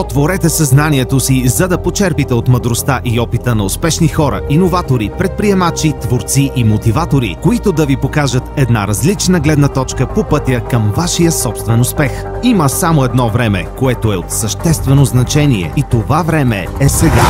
Отворете съзнанието си, за да почерпите от мъдростта и опита на успешни хора, иноватори, предприемачи, творци и мотиватори, които да ви покажат една различна гледна точка по пътя към вашия собствен успех. Има само едно време, което е от съществено значение и това време е сега.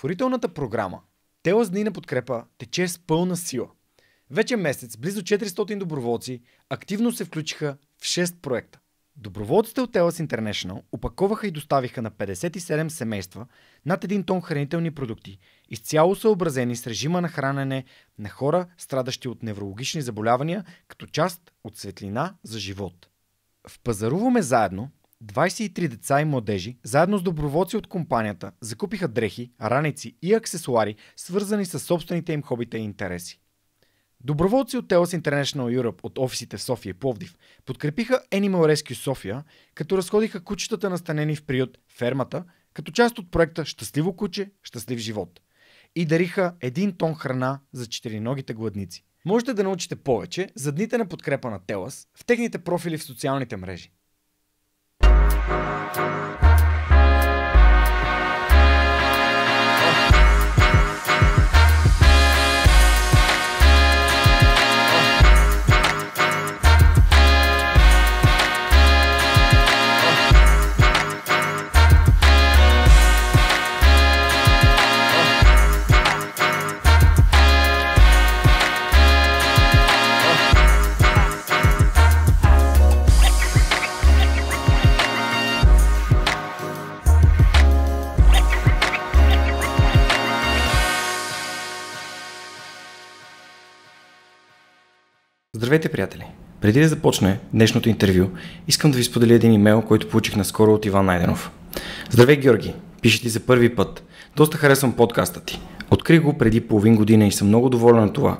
благотворителната програма Телас дни на подкрепа тече с пълна сила. Вече месец близо 400 доброволци активно се включиха в 6 проекта. Доброволците от Телас International опаковаха и доставиха на 57 семейства над 1 тон хранителни продукти, изцяло съобразени с режима на хранене на хора, страдащи от неврологични заболявания, като част от светлина за живот. В Пазаруваме заедно 23 деца и младежи, заедно с доброволци от компанията, закупиха дрехи, раници и аксесуари, свързани с собствените им хобита и интереси. Доброволци от Telos International Europe от офисите в София и Пловдив подкрепиха Animal Rescue София, като разходиха кучетата настанени в приют фермата, като част от проекта Щастливо куче, щастлив живот. И дариха един тон храна за четириногите гладници. Можете да научите повече за дните на подкрепа на Телас в техните профили в социалните мрежи. Thank you. Здравейте, приятели! Преди да започне днешното интервю, искам да ви споделя един имейл, който получих наскоро от Иван Найденов. Здравей, Георги! Пише ти за първи път. Доста харесвам подкаста ти. Открих го преди половин година и съм много доволен от това.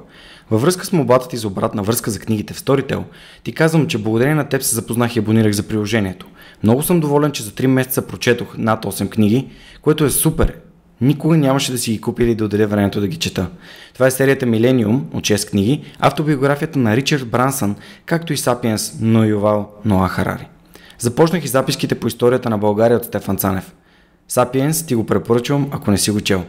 Във връзка с мобата ти за обратна връзка за книгите в Storytel, ти казвам, че благодарение на теб се запознах и абонирах за приложението. Много съм доволен, че за 3 месеца прочетох над 8 книги, което е супер никога нямаше да си ги купили или да отделя времето да ги чета. Това е серията Милениум от 6 книги, автобиографията на Ричард Брансън, както и Сапиенс, но и Овал Ноа Харари. Започнах и записките по историята на България от Стефан Цанев. Сапиенс ти го препоръчвам, ако не си го чел.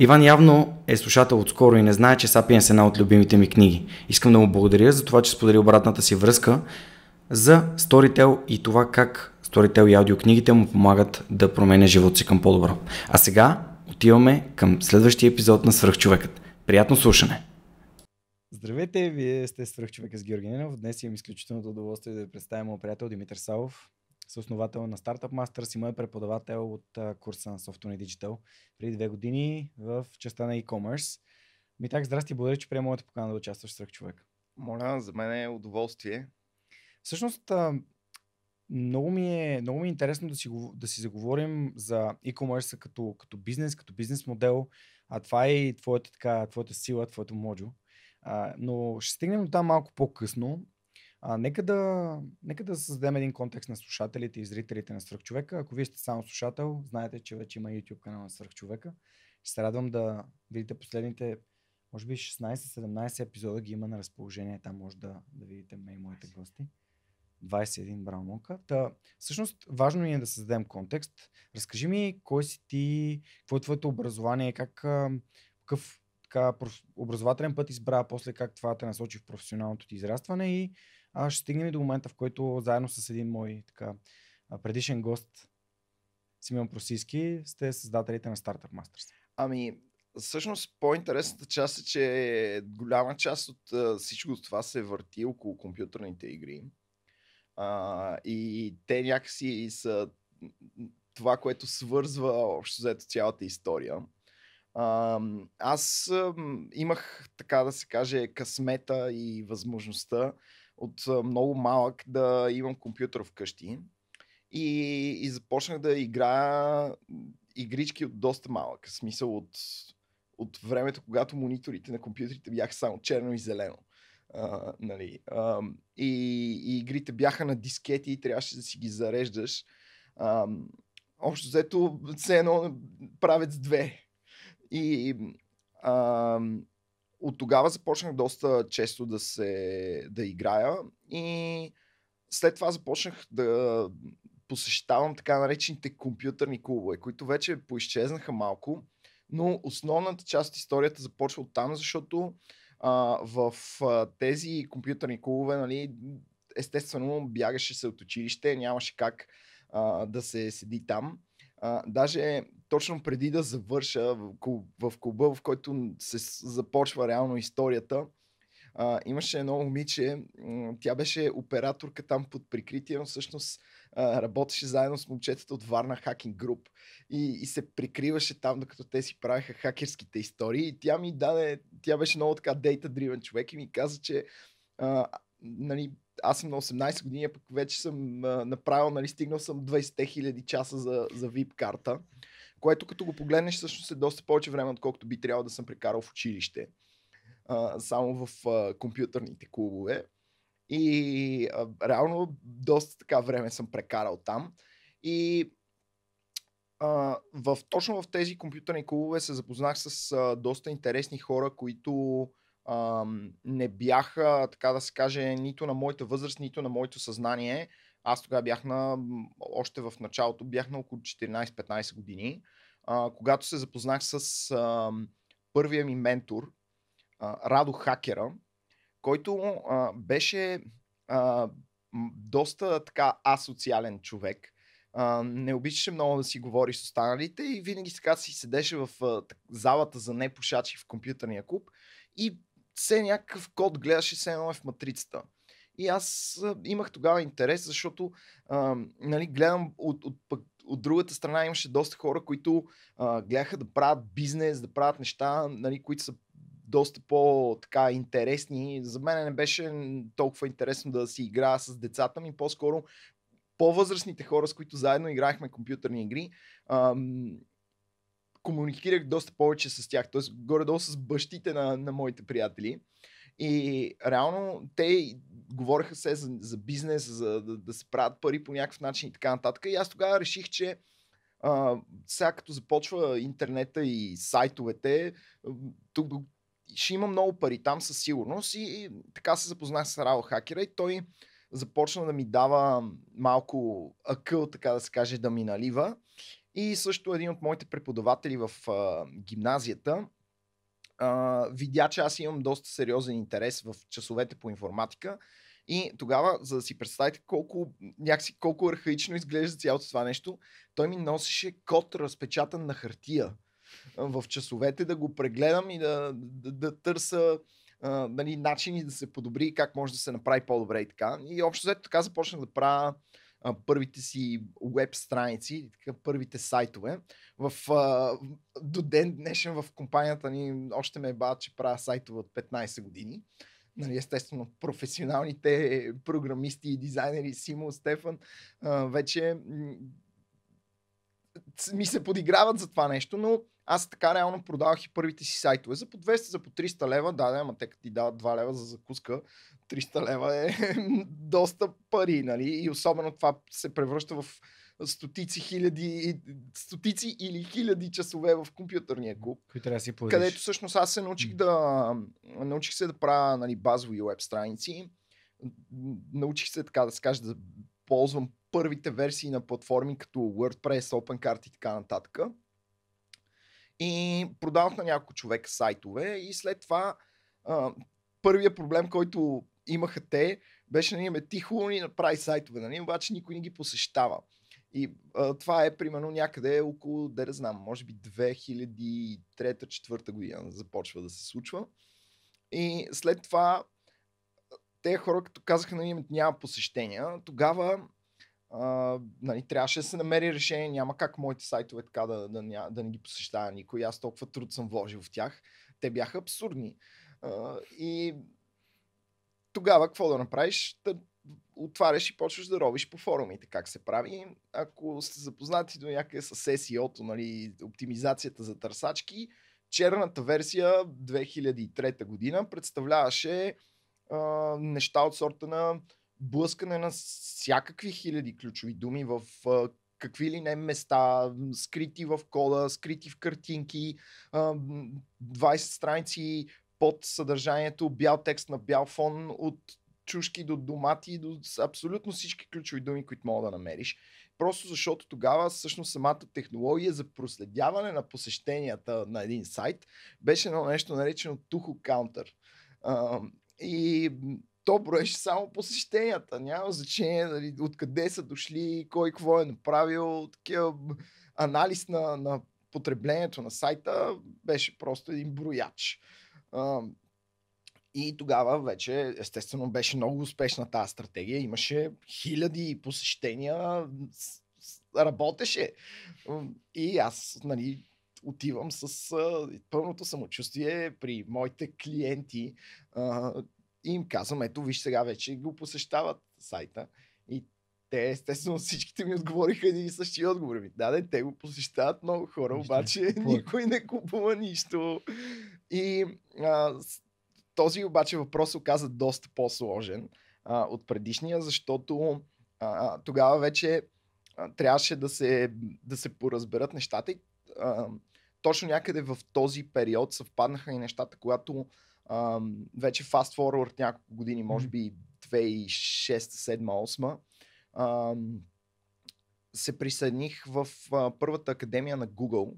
Иван явно е слушател отскоро и не знае, че Сапиенс е една от любимите ми книги. Искам да му благодаря за това, че сподели обратната си връзка за Storytel и това как Storytel и аудиокнигите му помагат да променя живота си към по-добро. А сега отиваме към следващия епизод на Свръхчовекът. Приятно слушане! Здравейте, вие сте свръхчовек с Георги Ненов. Днес имам изключителното удоволствие да ви представя моят приятел Димитър Савов, съосновател на Startup Masters и мой преподавател от курса на Software and Digital преди две години в частта на e-commerce. Ми здрасти, благодаря, че приема моята покана да участваш в Свърхчовек. Моля, за мен е удоволствие. Всъщност, много ми е, много ми е интересно да си, да си заговорим за e-commerce като, като бизнес, като бизнес модел. А това е и твоята, така, твоята сила, твоето моджо. А, но ще стигнем до там малко по-късно. А, нека, да, нека да създадем един контекст на слушателите и зрителите на Свърхчовека. Ако вие сте само слушател, знаете, че вече има YouTube канал на Свърхчовека. Ще се радвам да видите последните, може би 16-17 епизода ги има на разположение. Там може да, да видите ме и моите гости. 21 Браво Монка. Та, всъщност, важно ни е да създадем контекст. Разкажи ми кой си ти, какво е твоето образование, как, какъв така, образователен път избра, после как това те насочи в професионалното ти израстване и а, ще стигнем до момента, в който заедно с един мой така, предишен гост, Симеон Просиски, сте създателите на Startup Masters. Ами, всъщност по-интересната част е, че голяма част от всичко това се е върти около компютърните игри. А, и те някакси са това, което свързва общо взето цялата история. А, аз имах, така да се каже, късмета и възможността от много малък да имам компютър вкъщи. И, и започнах да играя игрички от доста малък. В смисъл от, от времето, когато мониторите на компютрите бяха само черно и зелено. А, нали, а, и, и игрите бяха на дискети и трябваше да си ги зареждаш. А, общо взето, все едно правец две. И а, от тогава започнах доста често да се да играя и след това започнах да посещавам така наречените компютърни клубове, които вече поизчезнаха малко, но основната част от историята започва от там, защото а, в а, тези компютърни клубове, нали, естествено бягаше се от училище, нямаше как а, да се седи там. А, даже точно преди да завърша в, в клуба, в който се започва реално историята, а, имаше едно момиче, тя беше операторка там под прикритие, но всъщност а, работеше заедно с момчетата от Варна Hacking Group и, и се прикриваше там, докато те си правеха хакерските истории. И тя ми даде, тя беше много така data-driven човек и ми каза, че а, нали, аз съм на 18 години, пък вече съм а, направил, нали, стигнал съм 20 000 часа за, за VIP карта, което като го погледнеш всъщност е доста повече време, отколкото би трябвало да съм прекарал в училище а, само в а, компютърните клубове. И а, реално доста така време съм прекарал там. И а, в, точно в тези компютърни клубове се запознах с а, доста интересни хора, които а, не бяха, така да се каже, нито на моята възраст, нито на моето съзнание. Аз тогава бях на, още в началото, бях на около 14-15 години, а, когато се запознах с а, първия ми ментор, Радо Хакера, който а, беше а, доста така асоциален човек. А, не обичаше много да си говори с останалите и винаги така си седеше в а, залата за непушачи в компютърния клуб и все някакъв код гледаше се едно е в матрицата. И аз а, имах тогава интерес, защото а, нали, гледам от, от, от, от другата страна имаше доста хора, които а, гледаха да правят бизнес, да правят неща, нали, които са доста по интересни. За мен не беше толкова интересно да си играя с децата ми, по-скоро по-възрастните хора, с които заедно играехме компютърни игри, ам, комуникирах доста повече с тях, т.е. горе-долу с бащите на, на моите приятели. И реално те говореха се за, за бизнес, за да, да се правят пари по някакъв начин и така нататък. И аз тогава реших, че а, сега като започва интернета и сайтовете, тук ще има много пари там със сигурност. И, и така се запознах с Рао Хакера и той започна да ми дава малко акъл, така да се каже, да ми налива. И също един от моите преподаватели в а, гимназията а, видя, че аз имам доста сериозен интерес в часовете по информатика. И тогава, за да си представите колко, някакси, колко архаично изглежда цялото това нещо, той ми носеше код разпечатан на хартия в часовете, да го прегледам и да, да, да търся а, нали, начини да се подобри как може да се направи по-добре и така. И общо взето така започнах да правя а, първите си веб страници, така, първите сайтове. В, а, до ден днешен в компанията ни още ме е бават, че правя сайтове от 15 години нали, естествено, професионалните програмисти и дизайнери Симо, Стефан, вече ми се подиграват за това нещо, но аз така реално продавах и първите си сайтове за по 200, за по 300 лева. Да, да, ама те като ти дават 2 лева за закуска, 300 лева е доста пари, нали? И особено това се превръща в стотици хиляди, стотици или хиляди часове в компютърния клуб. трябва да си Където всъщност аз се научих да, научих се да правя нали, базови веб страници. Научих се така да се каже да ползвам първите версии на платформи като WordPress, OpenCart и така нататък. И продавах на няколко човека сайтове и след това а, първия проблем, който имаха те, беше на нали, имаме тихо ни направи сайтове, нали? обаче никой не ги посещава. И а, това е примерно някъде около, да не знам, може би 2003-2004 година започва да се случва. И след това те хора, като казаха, нали, няма посещения, тогава а, нали, трябваше да се намери решение. Няма как моите сайтове така да, да, да, да не ги посещава никой. Аз толкова труд съм вложил в тях. Те бяха абсурдни. А, и тогава какво да направиш? Да отваряш и почваш да робиш по форумите как се прави. Ако сте запознати до някъде с SEO-то, нали, оптимизацията за търсачки, черната версия 2003 година представляваше а, неща от сорта на блъскане на всякакви хиляди ключови думи в какви ли не места, скрити в кода, скрити в картинки, 20 страници под съдържанието, бял текст на бял фон, от чушки до домати, до абсолютно всички ключови думи, които мога да намериш. Просто защото тогава всъщност самата технология за проследяване на посещенията на един сайт беше едно нещо наречено Tuho Counter. И то броеше само посещенията. Няма значение нали, откъде са дошли, кой какво е направил. Такива анализ на, на потреблението на сайта беше просто един брояч. и тогава вече, естествено, беше много успешна тази стратегия. Имаше хиляди посещения, работеше. И аз, нали, отивам с пълното самочувствие при моите клиенти, и им казвам, ето виж сега вече го посещават сайта. И те естествено всичките ми отговориха един и същи отговор. Да, да, те го посещават много хора, Нищо обаче не никой не купува нищо. И а, този обаче въпрос оказа доста по-сложен а, от предишния, защото а, тогава вече а, трябваше да се, да се поразберат нещата. И, а, точно някъде в този период съвпаднаха и нещата, когато вече fast forward няколко години, може би 2006-2007-2008, се присъединих в а, първата академия на Google.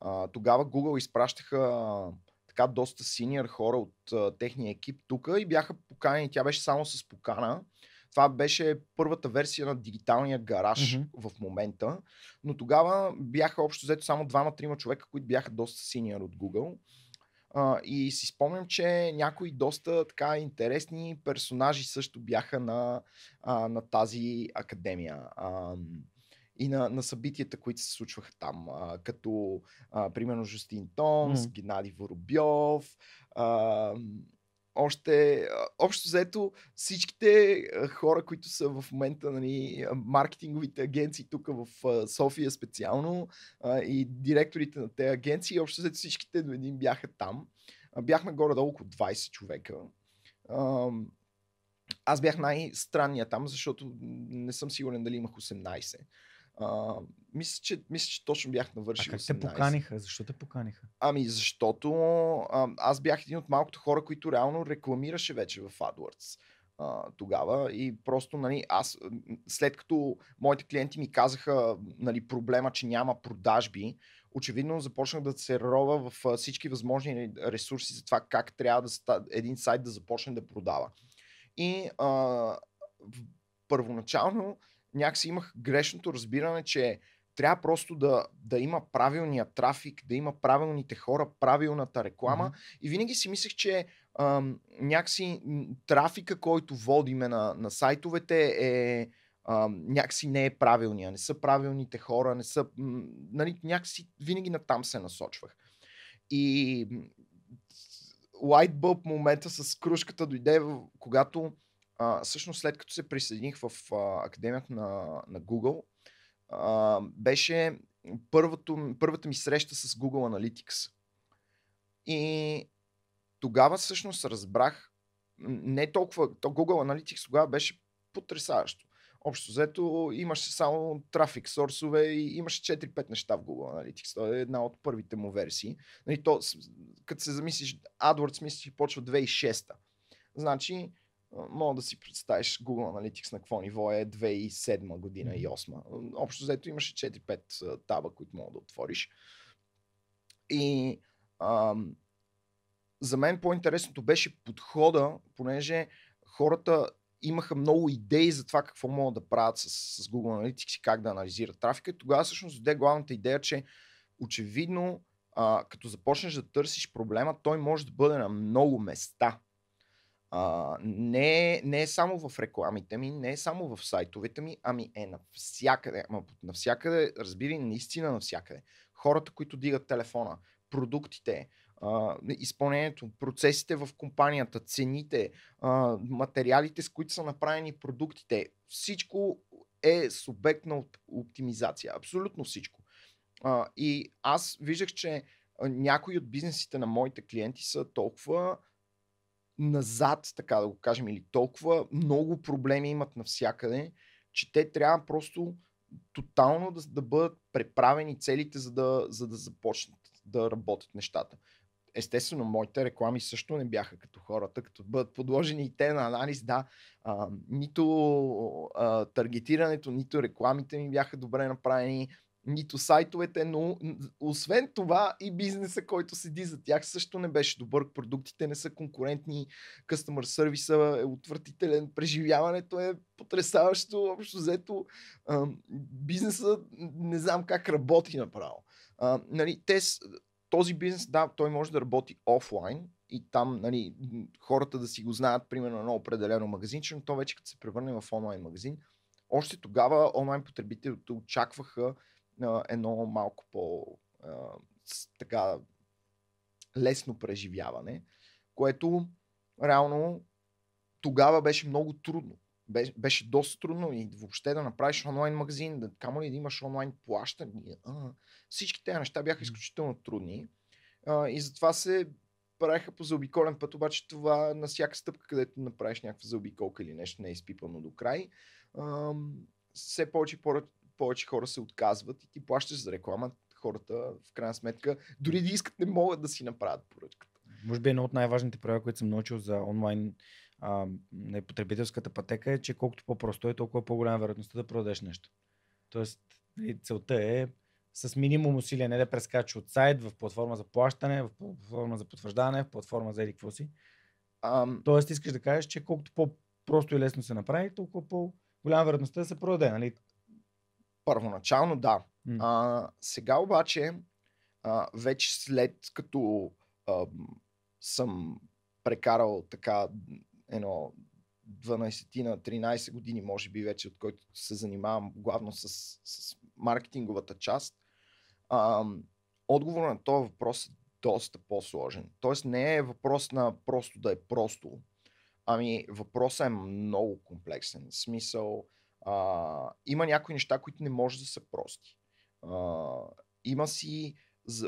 А, тогава Google изпращаха а, така доста синьор хора от а, техния екип тук и бяха поканени. Тя беше само с покана. Това беше първата версия на дигиталния гараж mm-hmm. в момента. Но тогава бяха общо взето само двама-трима човека, които бяха доста синьор от Google. А, и си спомням, че някои доста така интересни персонажи също бяха на, а, на тази академия. А, и на, на събитията, които се случваха там, а, като а, примерно Жустин Томс, mm. Геннади Воробьов, още, общо заето всичките хора, които са в момента нали, маркетинговите агенции тук в София специално и директорите на тези агенции, общо заето всичките до един бяха там. Бяхме горе-долу около 20 човека. Аз бях най-странния там, защото не съм сигурен дали имах 18. А, мисля, че, мисля, че точно бях навършил. А как 18. те поканиха? Защо те поканиха? Ами, защото а, аз бях един от малкото хора, които реално рекламираше вече в AdWords а, тогава и просто нали, аз след като моите клиенти ми казаха нали, проблема, че няма продажби, очевидно започнах да се рова в всички възможни ресурси за това как трябва да един сайт да започне да продава. И а, първоначално някакси имах грешното разбиране, че трябва просто да, да има правилния трафик, да има правилните хора, правилната реклама. Mm-hmm. И винаги си мислех, че ам, някакси трафика, който водиме на, на сайтовете е ам, някакси не е правилния. Не са правилните хора, не са... М, нали, някакси винаги натам се насочвах. И лайтбълб момента с кружката дойде, когато а, всъщност след като се присъединих в а, академията на, на Google, а, беше първото, първата ми среща с Google Analytics. И тогава всъщност разбрах, не толкова, то Google Analytics тогава беше потрясаващо. Общо взето имаше само трафик, сорсове и имаше 4-5 неща в Google Analytics. Това е една от първите му версии. Нали, то, като се замислиш, AdWords мислиш, почва 2006-та. Значи, мога да си представиш Google Analytics на какво ниво е 2007 година и 2008. Общо взето имаше 4-5 таба, които мога да отвориш. И ам, за мен по-интересното беше подхода, понеже хората имаха много идеи за това какво могат да правят с, с Google Analytics и как да анализират трафика. И тогава всъщност дойде главната идея, че очевидно а, като започнеш да търсиш проблема, той може да бъде на много места. А, не, не е само в рекламите ми, не е само в сайтовете ми, ами е навсякъде. Ама навсякъде, разбирай, наистина навсякъде. Хората, които дигат телефона, продуктите, а, изпълнението, процесите в компанията, цените, а, материалите, с които са направени продуктите, всичко е субект на оптимизация. Абсолютно всичко. А, и аз виждах, че някои от бизнесите на моите клиенти са толкова назад, така да го кажем, или толкова много проблеми имат навсякъде, че те трябва просто тотално да, да бъдат преправени целите, за да, за да започнат да работят нещата. Естествено, моите реклами също не бяха като хората, като бъдат подложени и те на анализ, да, а, нито а, таргетирането, нито рекламите ми бяха добре направени, нито сайтовете, но освен това и бизнеса, който седи за тях също не беше добър. Продуктите не са конкурентни, customer сервиса е отвратителен, преживяването е потрясаващо, общо взето бизнеса не знам как работи направо. А, нали, те, този бизнес, да, той може да работи офлайн, и там нали, хората да си го знаят, примерно, на определено магазинче, но то вече като се превърне в онлайн магазин, още тогава онлайн потребителите очакваха едно малко по така лесно преживяване, което реално тогава беше много трудно. Беше, беше доста трудно и въобще да направиш онлайн магазин, да, камо ли да имаш онлайн плащане. всички тези неща бяха изключително трудни. А, и затова се правеха по заобиколен път, обаче това на всяка стъпка, където направиш някаква заобиколка или нещо не е изпипано до край, а, все повече хора повече хора се отказват и ти плащаш за реклама. Хората, в крайна сметка, дори да искат, не могат да си направят поръчката. Може би едно от най-важните правила, които съм научил за онлайн а, потребителската пътека е, че колкото по-просто е, толкова по-голяма е вероятността да продадеш нещо. Тоест, нали, целта е с минимум усилия, не да прескача от сайт в платформа за плащане, в платформа за потвърждане, в платформа за едикво си. Ам... Тоест искаш да кажеш, че колкото по-просто и лесно се направи, толкова по-голяма вероятността да се продаде. Нали? Първоначално да. Mm. А, сега обаче, а, вече след като а, съм прекарал така едно 12 на 13 години, може би вече, от който се занимавам главно с, с маркетинговата част, а, отговор на този въпрос е доста по-сложен. Тоест не е въпрос на просто да е просто, ами въпросът е много комплексен. В смисъл, а, има някои неща, които не може да са прости. А, има си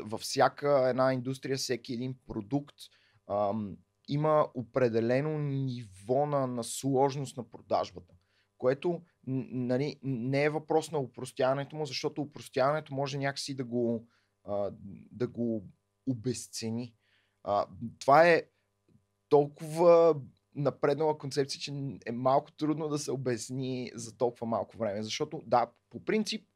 във всяка една индустрия, всеки един продукт, а, има определено ниво на, на сложност на продажбата, което нали, не е въпрос на упростяването му, защото упростяването може някакси да го, а, да го обесцени. А, това е толкова напреднала концепция, че е малко трудно да се обясни за толкова малко време. Защото, да, по принцип,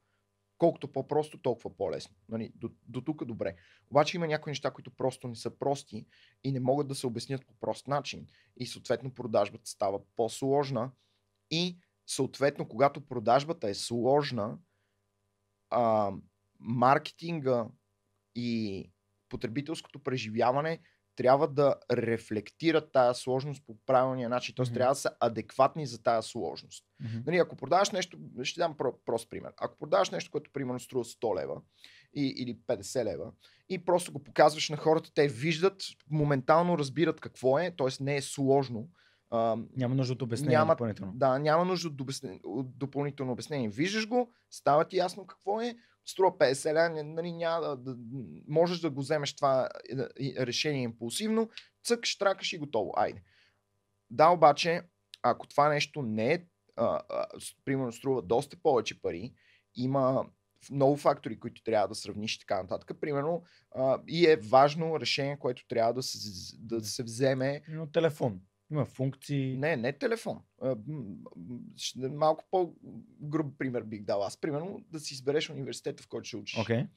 колкото по-просто, толкова по-лесно. Нали, до, до тук е добре. Обаче има някои неща, които просто не са прости и не могат да се обяснят по прост начин. И съответно продажбата става по-сложна. И съответно, когато продажбата е сложна, а, маркетинга и потребителското преживяване – трябва да рефлектират тази сложност по правилния начин. Тоест mm-hmm. трябва да са адекватни за тая сложност. Mm-hmm. Нали, ако продаваш нещо, ще дам про- прост пример. Ако продаваш нещо, което примерно струва 100 лева и, или 50 лева и просто го показваш на хората, те виждат, моментално разбират какво е, т.е. не е сложно. А, няма нужда от обяснение няма, допълнително. Да, няма нужда от, от допълнително обяснение. Виждаш го, става ти ясно какво е, струва 50 ля, нали, няма да, да, можеш да го вземеш това е, решение импулсивно, цък, штракаш и готово, айде. Да, обаче, ако това нещо не е, а, а, примерно струва доста повече пари, има много фактори, които трябва да сравниш и така нататък. Примерно, а, и е важно решение, което трябва да се, да се вземе. Но телефон. Има функции. Не, не телефон. Малко по-груб пример бих дал. Аз, примерно, да си избереш университета, в който ще учиш. Okay.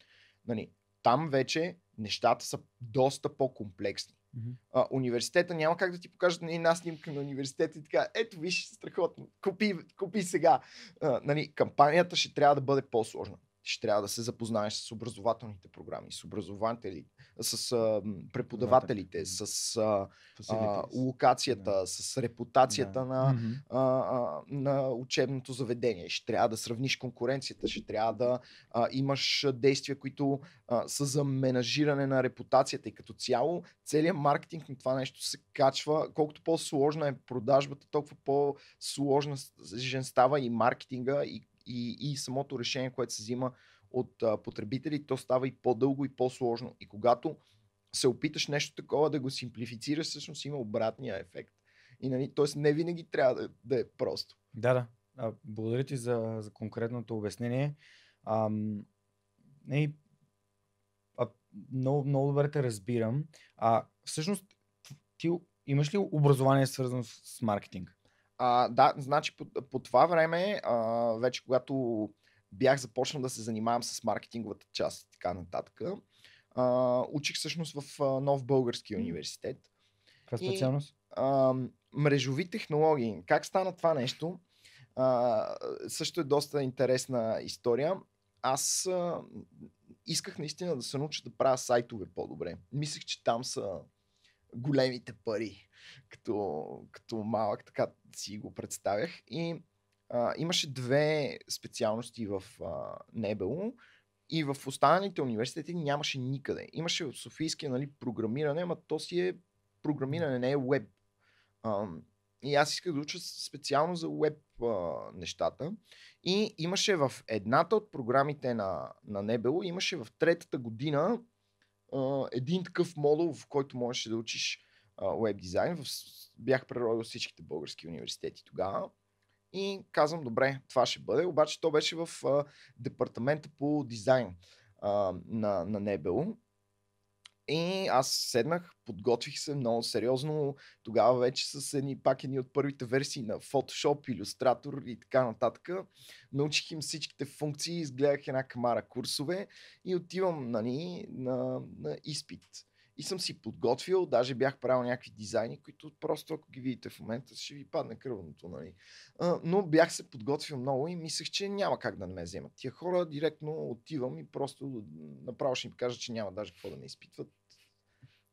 Нали, там вече нещата са доста по-комплексни. Mm-hmm. А, университета няма как да ти покажат нали, една снимка на университета и така, ето виж, страхотно, купи, купи сега. А, нали, кампанията ще трябва да бъде по-сложна ще трябва да се запознаеш с образователните програми, с образователи, с а, преподавателите, с а, а, локацията, да. с репутацията да. на, а, на учебното заведение. Ще трябва да сравниш конкуренцията, ще трябва да а, имаш действия, които а, са за менажиране на репутацията и като цяло целият маркетинг на това нещо се качва. Колкото по-сложна е продажбата, толкова по-сложна става и маркетинга и и, и самото решение, което се взима от а, потребители, то става и по-дълго и по-сложно. И когато се опиташ нещо такова да го симплифицираш, всъщност има обратния ефект. И, нали, т.е. не винаги трябва да, да е просто. Да, да. А, благодаря ти за, за конкретното обяснение. Ам, не, а, много, много добре те разбирам. А, всъщност, ти имаш ли образование свързано с маркетинг? А, да, значи по, по това време, а, вече когато бях започнал да се занимавам с маркетинговата част и така нататък, а, учих всъщност в а, Нов Български университет. Каква е специалност? мрежови технологии. Как стана това нещо? А, също е доста интересна история. Аз а, исках наистина да се науча да правя сайтове по-добре. Мислех, че там са големите пари, като, като малък, така си го представях. И а, имаше две специалности в а, Небело и в останалите университети нямаше никъде. Имаше в Софийския нали, програмиране, ама то си е програмиране, не е веб. А, и аз исках да уча специално за веб а, нещата. И имаше в едната от програмите на, на Небело, имаше в третата година един такъв модул, в който можеш да учиш веб дизайн. Бях преродил всичките български университети тогава. И казвам, добре, това ще бъде. Обаче то беше в а, департамента по дизайн а, на, на НБУ. И аз седнах, подготвих се много сериозно. Тогава вече с едни, пак едни от първите версии на Photoshop, Illustrator и така нататък. Научих им всичките функции, изгледах една камара курсове и отивам нали, на, на изпит. И съм си подготвил, даже бях правил някакви дизайни, които просто ако ги видите в момента, ще ви падне кръвното. Нали? но бях се подготвил много и мислех, че няма как да не ме вземат. Тия хора директно отивам и просто направо ще им кажа, че няма даже какво да ме изпитват.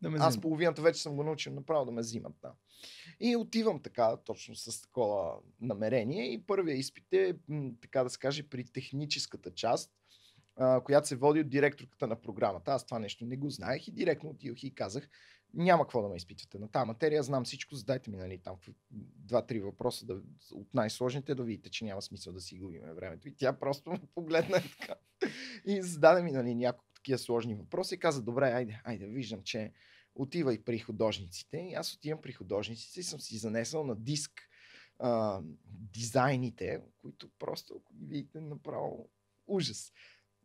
Да ме Аз половината вече съм го научил направо да ме взимат. Да. И отивам така, точно с такова намерение. И първия изпит е, така да се каже, при техническата част а, която се води от директорката на програмата. Аз това нещо не го знаех и директно отидох и казах, няма какво да ме изпитвате на тази материя, знам всичко, задайте ми нали, там два-три въпроса да, от най-сложните, да видите, че няма смисъл да си губиме времето. И тя просто ме погледна и така. И зададе ми нали, няколко такива сложни въпроси и каза, добре, айде, айде, виждам, че отива и при художниците. И аз отивам при художниците и съм си занесъл на диск а, дизайните, които просто, ако ги видите, направо ужас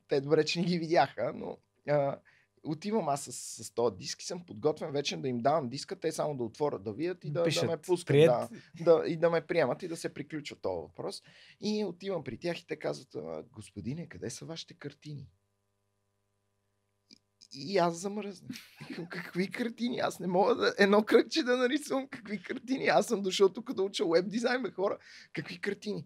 те добре, че не ги видяха, но а, отивам аз с, с този диск и съм подготвен вече да им давам диска, те само да отворят, да видят и да, Пишат, да ме пускат. Да, да, и да ме приемат и да се приключва този въпрос. И отивам при тях и те казват, господине, къде са вашите картини? и аз замръзнах. Какви картини? Аз не мога да едно кръгче да нарисувам. Какви картини? Аз съм дошъл тук да уча веб дизайн, хора. Какви картини?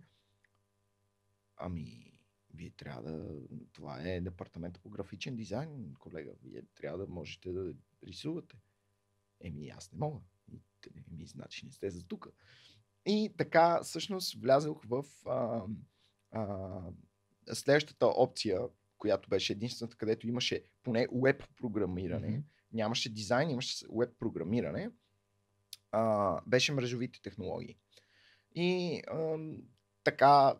Ами, вие трябва да... Това е департамент по графичен дизайн, колега. Вие трябва да можете да рисувате. Еми, аз не мога. Еми, значи не сте за тук. И така, всъщност, влязох в а, а, следващата опция, която беше единствената, където имаше поне веб програмиране. Mm-hmm. Нямаше дизайн, имаше веб програмиране. А, беше мрежовите технологии. И а, така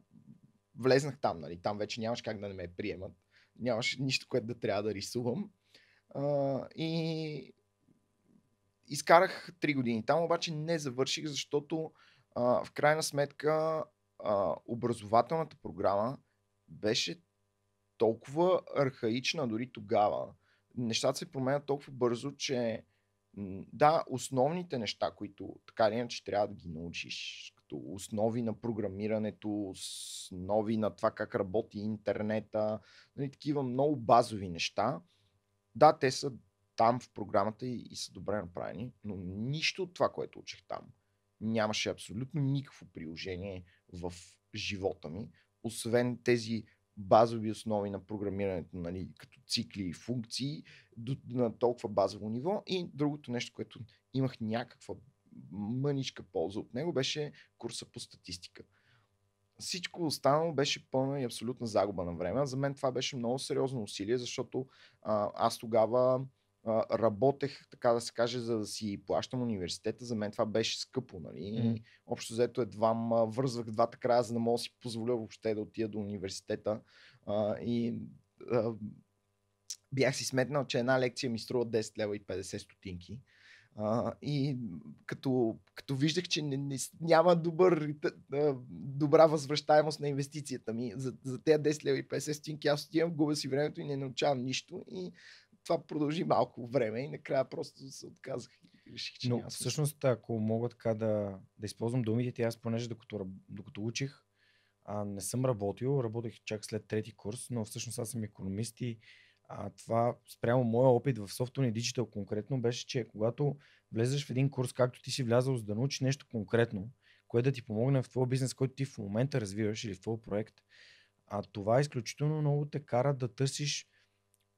влезнах там, нали, там вече нямаш как да не ме приемат, нямаш нищо, което да трябва да рисувам. А, и изкарах 3 години. Там обаче не завърших, защото а, в крайна сметка а, образователната програма беше толкова архаична дори тогава. Нещата се променят толкова бързо, че да, основните неща, които така или иначе трябва да ги научиш изобщо. Основи на програмирането, основи на това как работи интернета, нали, такива много базови неща. Да, те са там в програмата и, и са добре направени, но нищо от това, което учех там, нямаше абсолютно никакво приложение в живота ми, освен тези базови основи на програмирането, нали, като цикли и функции, до, на толкова базово ниво. И другото нещо, което имах някаква мъничка полза от него беше курса по статистика. Всичко останало беше пълна и абсолютна загуба на време. За мен това беше много сериозно усилие, защото а, аз тогава а, работех, така да се каже, за да си плащам университета. За мен това беше скъпо, нали? Mm. Общо взето едва м- вързвах двата края, за да мога да си позволя въобще да отида до университета. А, и а, бях си сметнал, че една лекция ми струва 10 лева и 50 стотинки. А, и като, като виждах, че не, не, няма добър, добра възвръщаемост на инвестицията ми за, за тези 10 лева и 50 стинки, аз отивам, губя си времето и не научавам нищо. И това продължи малко време и накрая просто се отказах реших, че Но, няма всъщност, ако мога така да, да използвам думите аз понеже докато, докато учих, а не съм работил, работех чак след трети курс, но всъщност аз съм економист и а това, спрямо моя опит в Software и Digital конкретно, беше, че когато влезеш в един курс, както ти си влязал, за да научиш нещо конкретно, което да ти помогне в твоя бизнес, който ти в момента развиваш или в твой проект, а това изключително много те кара да търсиш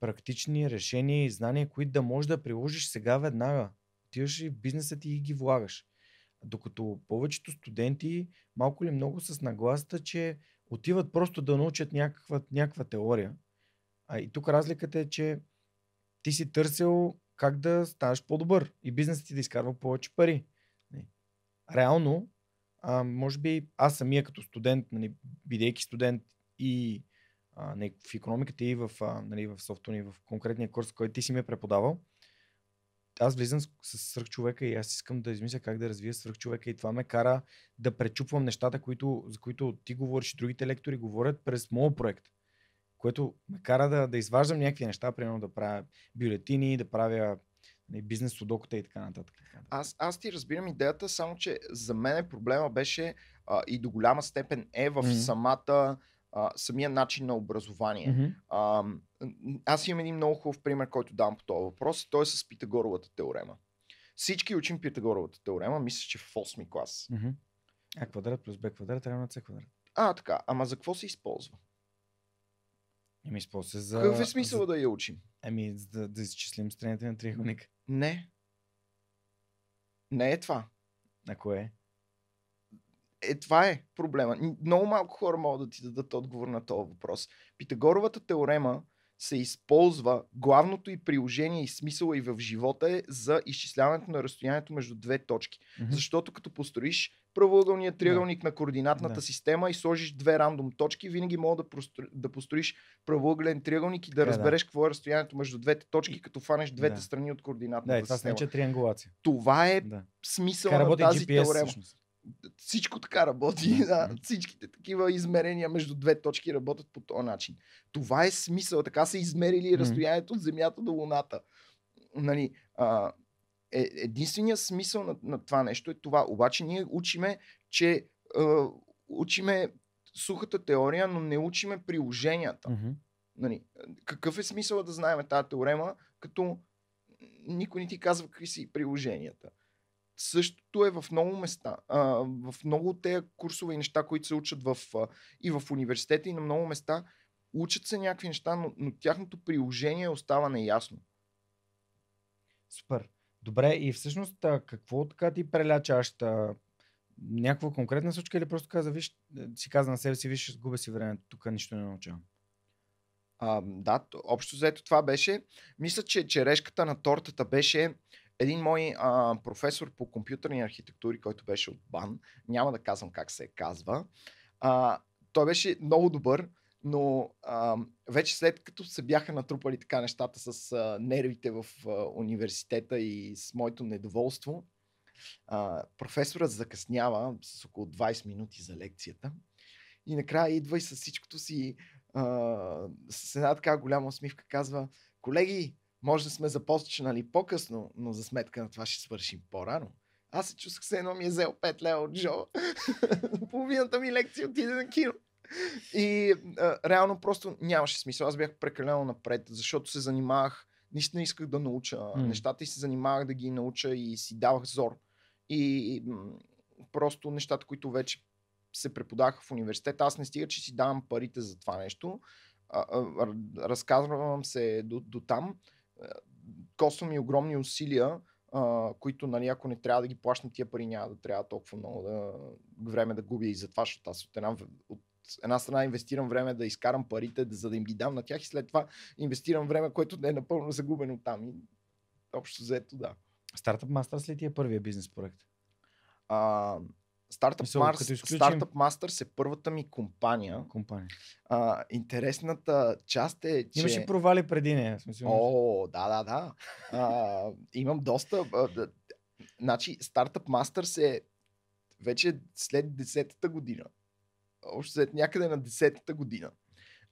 практични решения и знания, които да можеш да приложиш сега веднага. Отиваш и в бизнеса ти и ги влагаш. Докато повечето студенти малко ли много с нагласата, че отиват просто да научат някаква, някаква теория, а и тук разликата е, че ти си търсил как да ставаш по-добър и бизнесът ти да изкарва повече пари. Реално, а, може би аз самия като студент, нали, бидейки студент и а, не, в економиката и в, нали, в софтуни, в конкретния курс, който ти си ми е преподавал, аз влизам с, с свръхчовека и аз искам да измисля как да развия свръхчовека и това ме кара да пречупвам нещата, които, за които ти говориш и другите лектори говорят през моят проект което ме кара да, да изваждам някакви неща, примерно да правя бюлетини, да правя нали, бизнес судоката и така нататък. Аз, аз ти разбирам идеята, само че за мен проблема беше а, и до голяма степен е в mm-hmm. самата а, самия начин на образование. Mm-hmm. А, аз имам един много хубав пример, който дам по този въпрос. и Той е с Питагоровата теорема. Всички учим Питагоровата теорема, мисля, че в 8 клас. Mm-hmm. А квадрат плюс Б квадрат трябва на С квадрат. А, така. Ама за какво се използва? Еми, се за... Какъв е смисъл за... да я учим? Еми, да, да изчислим страните на триъгълник. Не. Не е това. На кое е, това е проблема. Много малко хора могат да ти дадат отговор на този въпрос. Питагоровата теорема се използва, главното и приложение и смисъла и в живота е за изчисляването на разстоянието между две точки. Mm-hmm. Защото като построиш правоъгълния триъгълник да. на координатната да. система и сложиш две рандом точки, винаги мога да, простро... да построиш правоъгълен триъгълник и да, е, да разбереш да. какво е разстоянието между двете точки, като фанеш двете да. страни от координатната да, това система. Това триангулация. Това е да. смисъл на тази GPS, теорема. Всъщност. Всичко така работи. Да. Всичките такива измерения между две точки работят по този начин. Това е смисъл. Така са измерили разстоянието от Земята до Луната. Нали, а, е, единственият смисъл на, на това нещо е това. Обаче ние учиме, че е, учиме сухата теория, но не учиме приложенията. Mm-hmm. Нали, какъв е смисъл да знаем тази теорема, като никой не ти казва какви си приложенията? Същото е в много места. А, в много от тези курсове и неща, които се учат в, а, и в университета, и на много места, учат се някакви неща, но, но тяхното приложение остава неясно. Супер. Добре, и всъщност какво така ти прелячаш? Някаква конкретна случка или просто каза, виж, е, си каза на себе си, виж, губя си времето, тук нищо не научавам. А, да, общо заето това беше. Мисля, че черешката на тортата беше един мой а, професор по компютърни архитектури, който беше от БАН, няма да казвам как се казва, а, той беше много добър но а, вече след като се бяха натрупали така нещата с а, нервите в а, университета и с моето недоволство, а, професорът закъснява с около 20 минути за лекцията и накрая идва и с всичкото си, а, с една така голяма усмивка казва, колеги, може да сме започнали по-късно, но за сметка на това ще свършим по-рано. Аз се чувствах се едно ми е взел 5 лева от Джо. Половината ми лекция отиде на кино. И а, реално просто нямаше смисъл. Аз бях прекалено напред, защото се занимавах, наистина исках да науча mm. нещата и се занимавах да ги науча и си давах зор. И, и просто нещата, които вече се преподаха в университета, аз не стига, че си давам парите за това нещо. А, а, разказвам се до, до там. Косвам и огромни усилия, а, които, нали, ако не трябва да ги плащам тия пари, няма да трябва толкова много да, време да губя и това, защото аз от една, от една страна инвестирам време да изкарам парите, за да им ги дам на тях и след това инвестирам време, което не е напълно загубено там. И общо взето, да. Стартъп Мастърс ли ти е първия бизнес проект? А, Стартъп, Мисъл, изключим... е първата ми компания. компания. А, интересната част е, че... Имаше провали преди нея. О, да, да, да. А, имам доста... значи, Стартъп Мастърс е вече след десетата година общо след някъде на 10-та година.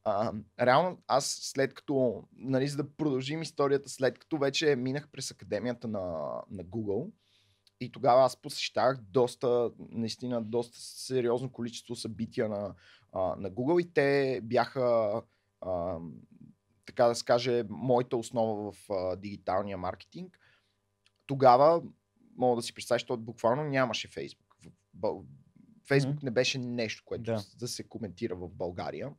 А, реално аз след като, нали, за да продължим историята, след като вече минах през академията на, на Google, и тогава аз посещах доста, наистина, доста сериозно количество събития на, а, на Google и те бяха, а, така да скаже, моята основа в а, дигиталния маркетинг. Тогава, мога да си представя, че буквално нямаше Facebook. Фейсбук mm-hmm. не беше нещо, което да. да се коментира в България.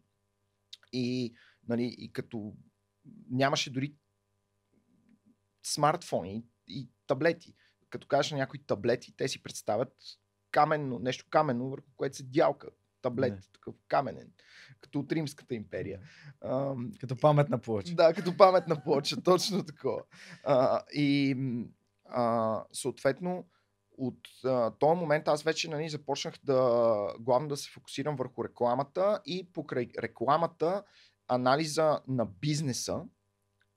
И, нали, и като нямаше дори смартфони и таблети. Като кажеш на някои таблети, те си представят каменно, нещо каменно, върху което се дялка. Таблет, не. такъв каменен, като от Римската империя. като паметна плоча. Да, като паметна плоча, точно такова. и а, съответно, от а, този момент аз вече нали, започнах да главно да се фокусирам върху рекламата и покрай рекламата анализа на бизнеса,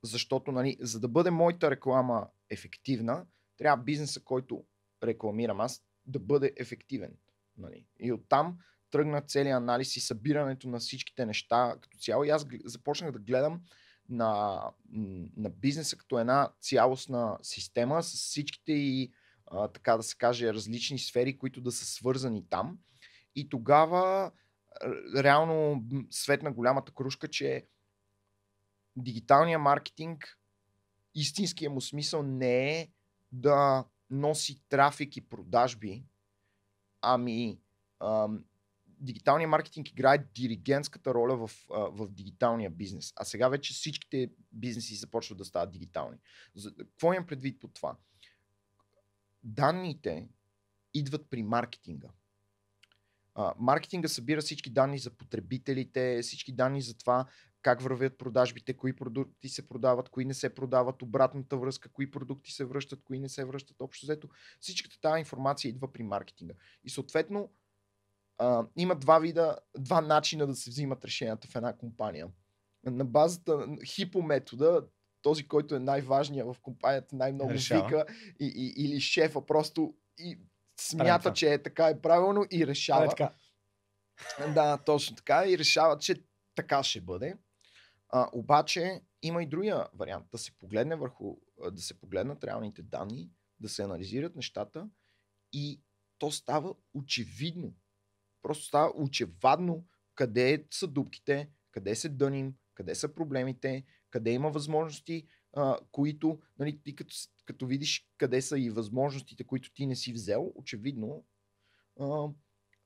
защото нали, за да бъде моята реклама ефективна, трябва бизнеса, който рекламирам аз, да бъде ефективен. Нали. И оттам тръгна целият анализ и събирането на всичките неща като цяло. И аз започнах да гледам на, на бизнеса като една цялостна система с всичките и а, така да се каже, различни сфери, които да са свързани там. И тогава реално свет на голямата кружка, че дигиталния маркетинг, истинския му смисъл не е да носи трафик и продажби, ами ам, дигиталният маркетинг играе диригентската роля в, а, в дигиталния бизнес. А сега вече всичките бизнеси започват да стават дигитални. За, какво имам предвид по това? данните идват при маркетинга. А, маркетинга събира всички данни за потребителите, всички данни за това как вървят продажбите, кои продукти се продават, кои не се продават, обратната връзка, кои продукти се връщат, кои не се връщат. Общо взето всичката тази информация идва при маркетинга. И съответно а, има два вида, два начина да се взимат решенията в една компания. На базата на хипометода този, който е най-важният в компанията, най-много Решава. вика и, и, или шефа просто и смята, Правда. че е така и правилно и решава. Е, така. Да, точно така и решава, че така ще бъде. А, обаче има и другия вариант. Да се погледне върху, да се погледнат реалните данни, да се анализират нещата и то става очевидно. Просто става очевадно къде са дубките, къде се дъним, къде са проблемите, къде има възможности, а, които нали, ти като, като видиш къде са и възможностите, които ти не си взел, очевидно а,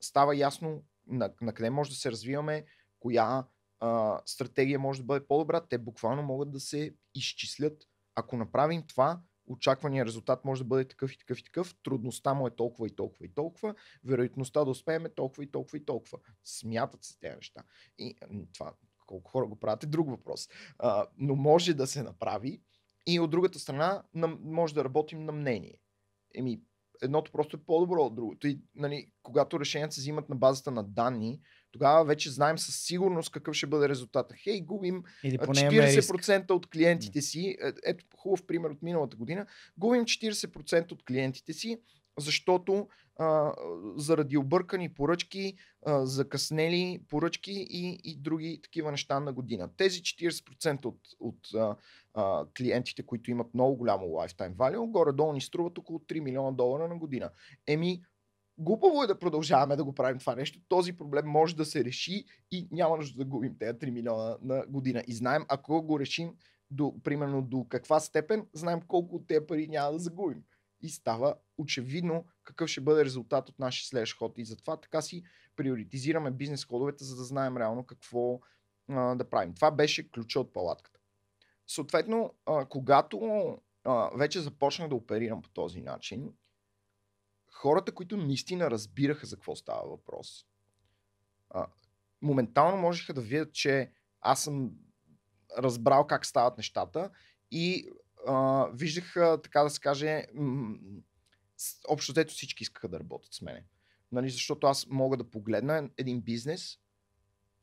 става ясно на, на къде може да се развиваме, коя а, стратегия може да бъде по-добра. Те буквално могат да се изчислят. Ако направим това, очаквания резултат може да бъде такъв и такъв и такъв, трудността му е толкова и толкова и толкова, вероятността да успеем е толкова и толкова и толкова. Смятат се тези неща. И това, колко хора го правят е друг въпрос. А, но може да се направи и от другата страна може да работим на мнение. Еми, едното просто е по-добро от другото. И нали, когато решенията се взимат на базата на данни, тогава вече знаем със сигурност какъв ще бъде резултата. Хей, губим 40% от клиентите си. Е, ето хубав пример от миналата година. Губим 40% от клиентите си защото а, заради объркани поръчки, а, закъснели поръчки и, и други такива неща на година. Тези 40% от, от а, а, клиентите, които имат много голямо lifetime value, горе-долу ни струват около 3 милиона долара на година. Еми, глупаво е да продължаваме да го правим това нещо. Този проблем може да се реши и няма нужда да губим тези 3 милиона на година. И знаем, ако го решим до, примерно до каква степен, знаем колко от тези пари няма да загубим и става очевидно какъв ще бъде резултат от нашия следващ ход. И затова така си приоритизираме бизнес ходовете, за да знаем реално какво а, да правим. Това беше ключа от палатката. Съответно, а, когато а, вече започнах да оперирам по този начин, хората, които наистина разбираха за какво става въпрос, а, моментално можеха да видят, че аз съм разбрал как стават нещата и а, виждах, а, така да се каже, м- общо взето всички искаха да работят с мене. Нали, защото аз мога да погледна един бизнес,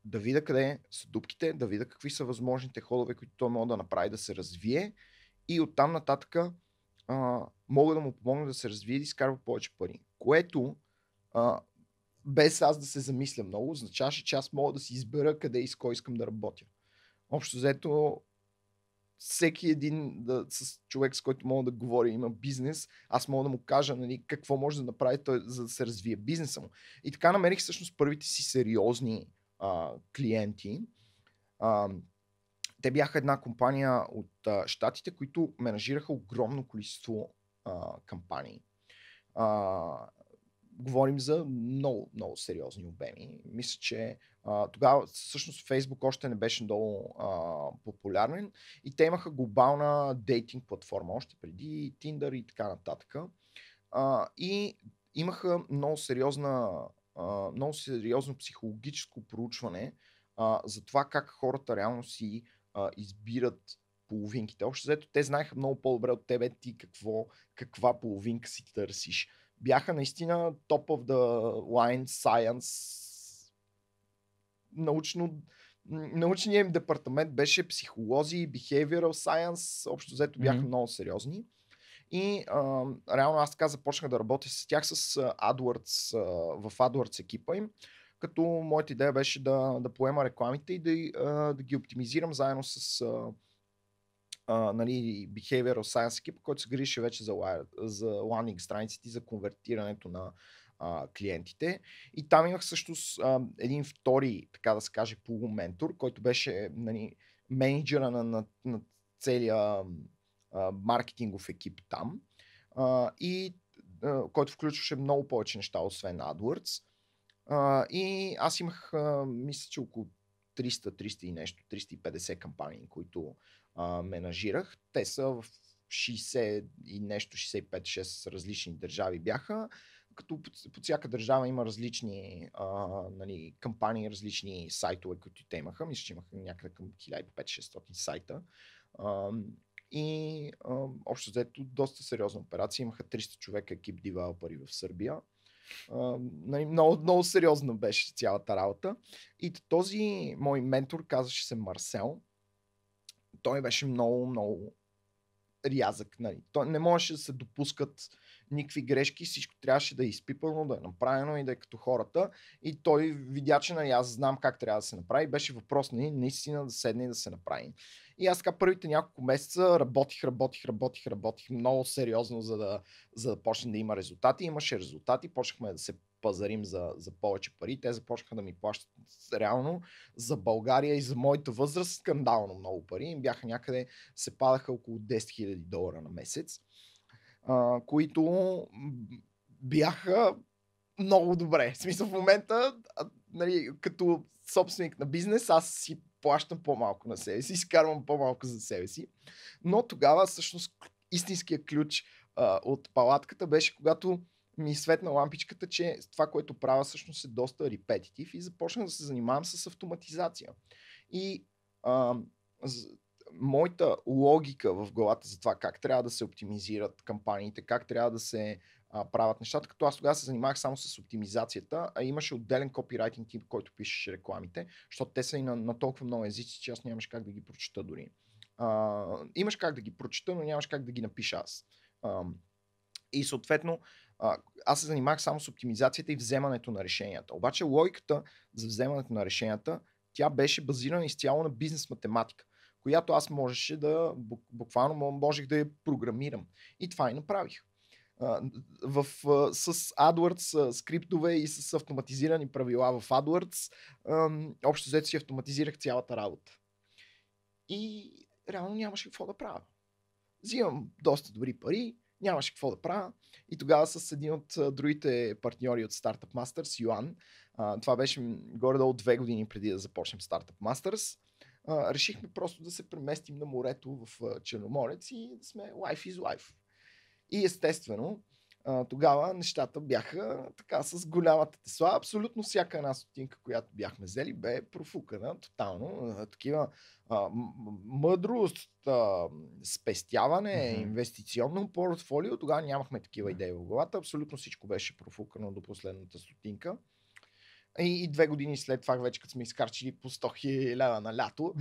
да видя къде са дупките, да видя какви са възможните ходове, които той мога да направи да се развие и оттам нататък а, мога да му помогна да се развие и да изкарва повече пари. Което а, без аз да се замисля много, означаваше, че аз мога да си избера къде и с кой искам да работя. Общо взето всеки един да, с човек, с който мога да говоря, има бизнес, аз мога да му кажа нали, какво може да направи той, за да се развие бизнеса му. И така намерих всъщност първите си сериозни а, клиенти. А, те бяха една компания от а, щатите, които менажираха огромно количество а, кампании. А, говорим за много, много сериозни обеми. Мисля, че а, тогава всъщност Фейсбук още не беше много а, популярен и те имаха глобална дейтинг платформа още преди Tinder и така нататък. А, и имаха много сериозна а, много сериозно психологическо проучване а, за това как хората реално си а, избират половинките. Общо заето те знаеха много по-добре от тебе ти какво, каква половинка си търсиш бяха наистина топ of the line science научно научният им департамент беше психолози, behavioral science, общо взето бяха mm-hmm. много сериозни. И а, реално аз така започнах да работя с тях с AdWords, а, в AdWords екипа им, като моята идея беше да, да поема рекламите и да, а, да ги оптимизирам заедно с а, нали, Behavioral Science екип, който се грижи вече за, за landing страниците и за конвертирането на а, клиентите. И там имах също с, а, един втори, така да се каже, полументор, който беше нали, менеджера на, на, на целия а, маркетингов екип там. А, и а, който включваше много повече неща, освен AdWords. А, и аз имах, а, мисля, че около 300-300 и нещо, 350 кампании, които а, менажирах. Те са в 60 и нещо, 65-6 различни държави бяха като под всяка държава има различни а, нали, кампании, различни сайтове, които те имаха. Мисля, че имаха някъде към 1500-600 сайта. А, и а, общо взето доста сериозна операция. Имаха 300 човека екип девелопери в Сърбия. А, нали, много, много сериозна беше цялата работа. И този мой ментор казваше се Марсел той беше много, много рязък. Нали. Той не можеше да се допускат никакви грешки, всичко трябваше да е изпипано, да е направено и да е като хората. И той видя, че нали, аз знам как трябва да се направи. Беше въпрос нали, наистина да седне и да се направи. И аз така първите няколко месеца работих, работих, работих, работих много сериозно, за да, за да почне да има резултати. Имаше резултати, почнахме да се пазарим за, за повече пари. Те започнаха да ми плащат реално за България и за моята възраст скандално много пари. Им бяха някъде, се падаха около 10 000 долара на месец, а, които бяха много добре. В смисъл в момента, а, нали, като собственик на бизнес, аз си плащам по-малко на себе си, изкарвам по-малко за себе си. Но тогава всъщност истинския ключ а, от палатката беше когато ми светна лампичката, че това, което правя всъщност е доста репетитив и започнах да се занимавам с автоматизация. И а, моята логика в главата за това как трябва да се оптимизират кампаниите, как трябва да се а, правят нещата, като аз тогава се занимавах само с оптимизацията, а имаше отделен копирайтинг тип, който пишеше рекламите, защото те са и на, на толкова много езици, че аз нямаш как да ги прочета дори. А, имаш как да ги прочета, но нямаш как да ги напиша аз. А, и съответно, аз се занимах само с оптимизацията и вземането на решенията. Обаче логиката за вземането на решенията, тя беше базирана изцяло на бизнес математика, която аз можеше да, буквално можех да я програмирам. И това и направих. В, с AdWords скриптове и с автоматизирани правила в AdWords, общо взето си автоматизирах цялата работа. И реално нямаше какво да правя. Взимам доста добри пари, нямаше какво да правя. И тогава с един от другите партньори от Startup Masters, Йоан, това беше горе-долу две години преди да започнем Startup Masters, решихме просто да се преместим на морето в Черноморец и да сме life is life. И естествено, а, тогава нещата бяха така с голямата тесла. Абсолютно всяка една стотинка, която бяхме взели, бе профукана тотално. Такива а, мъдрост, а, спестяване, mm-hmm. инвестиционно портфолио. Тогава нямахме такива идеи в главата. Абсолютно всичко беше профукано до последната стотинка. И, и две години след това, вече като сме изкарчили по 100 000 лева на лято,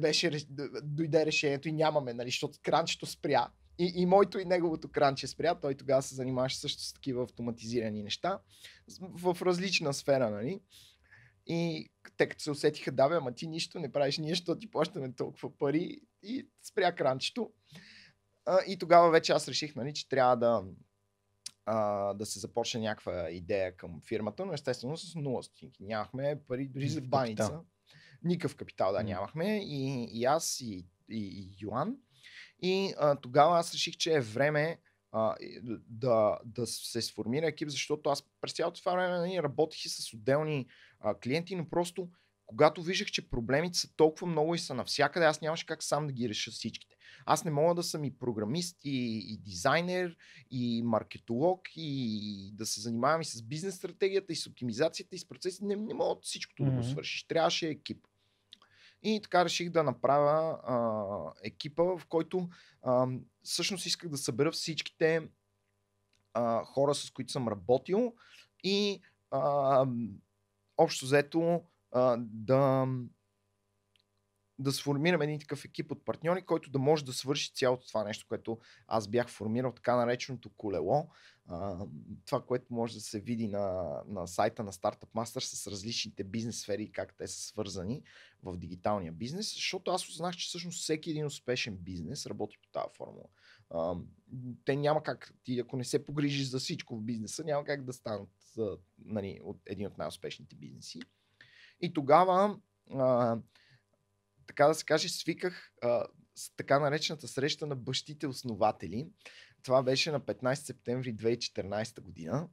беше, дойде решението и нямаме, нали, защото кранчето спря и, и моето и неговото кранче спря. Той тогава се занимаваше също с такива автоматизирани неща в различна сфера, нали? И те като се усетиха, да, бе, ама ти нищо не правиш, ние защото ти плащаме толкова пари и спря кранчето. А, и тогава вече аз реших, нали, че трябва да, а, да се започне някаква идея към фирмата, но естествено с нула стотинки. Нямахме пари дори за баница. Никакъв капитал да нямахме. И, и аз и, и, и Йоан и а, тогава аз реших, че е време а, да, да се сформира екип, защото аз през цялото това време нали, работих и с отделни а, клиенти, но просто когато виждах, че проблемите са толкова много и са навсякъде, аз нямаше как сам да ги реша всичките. Аз не мога да съм и програмист, и, и дизайнер, и маркетолог, и, и да се занимавам и с бизнес стратегията, и с оптимизацията, и с процесите. Не, не мога всичкото mm-hmm. да го свършиш. Трябваше екип. И така реших да направя а, екипа, в който а, всъщност исках да събера всичките а, хора, с които съм работил и а, общо взето а, да да сформираме един такъв екип от партньори, който да може да свърши цялото това нещо, което аз бях формирал, така нареченото колело. А, това, което може да се види на, на сайта на Startup Master с различните бизнес сфери и как те са свързани в дигиталния бизнес, защото аз осъзнах, че всъщност всеки един успешен бизнес работи по тази формула. А, те няма как, ти ако не се погрижиш за всичко в бизнеса, няма как да станат нали, от един от най-успешните бизнеси. И тогава а, така да се каже, свиках а, с така наречената среща на бащите основатели. Това беше на 15 септември 2014 година,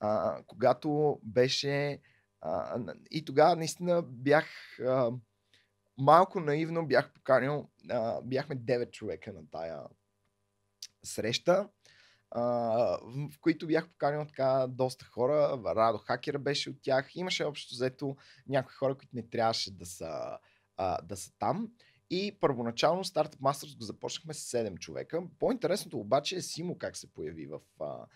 а, когато беше. А, и тогава наистина бях. А, малко наивно бях поканил. А, бяхме 9 човека на тая среща, а, в които бях поканил така доста хора. Радо Хакера беше от тях. Имаше общо взето някои хора, които не трябваше да са а, да са там. И първоначално Startup Masters го започнахме с 7 човека. По-интересното обаче е Симо как се появи в, а,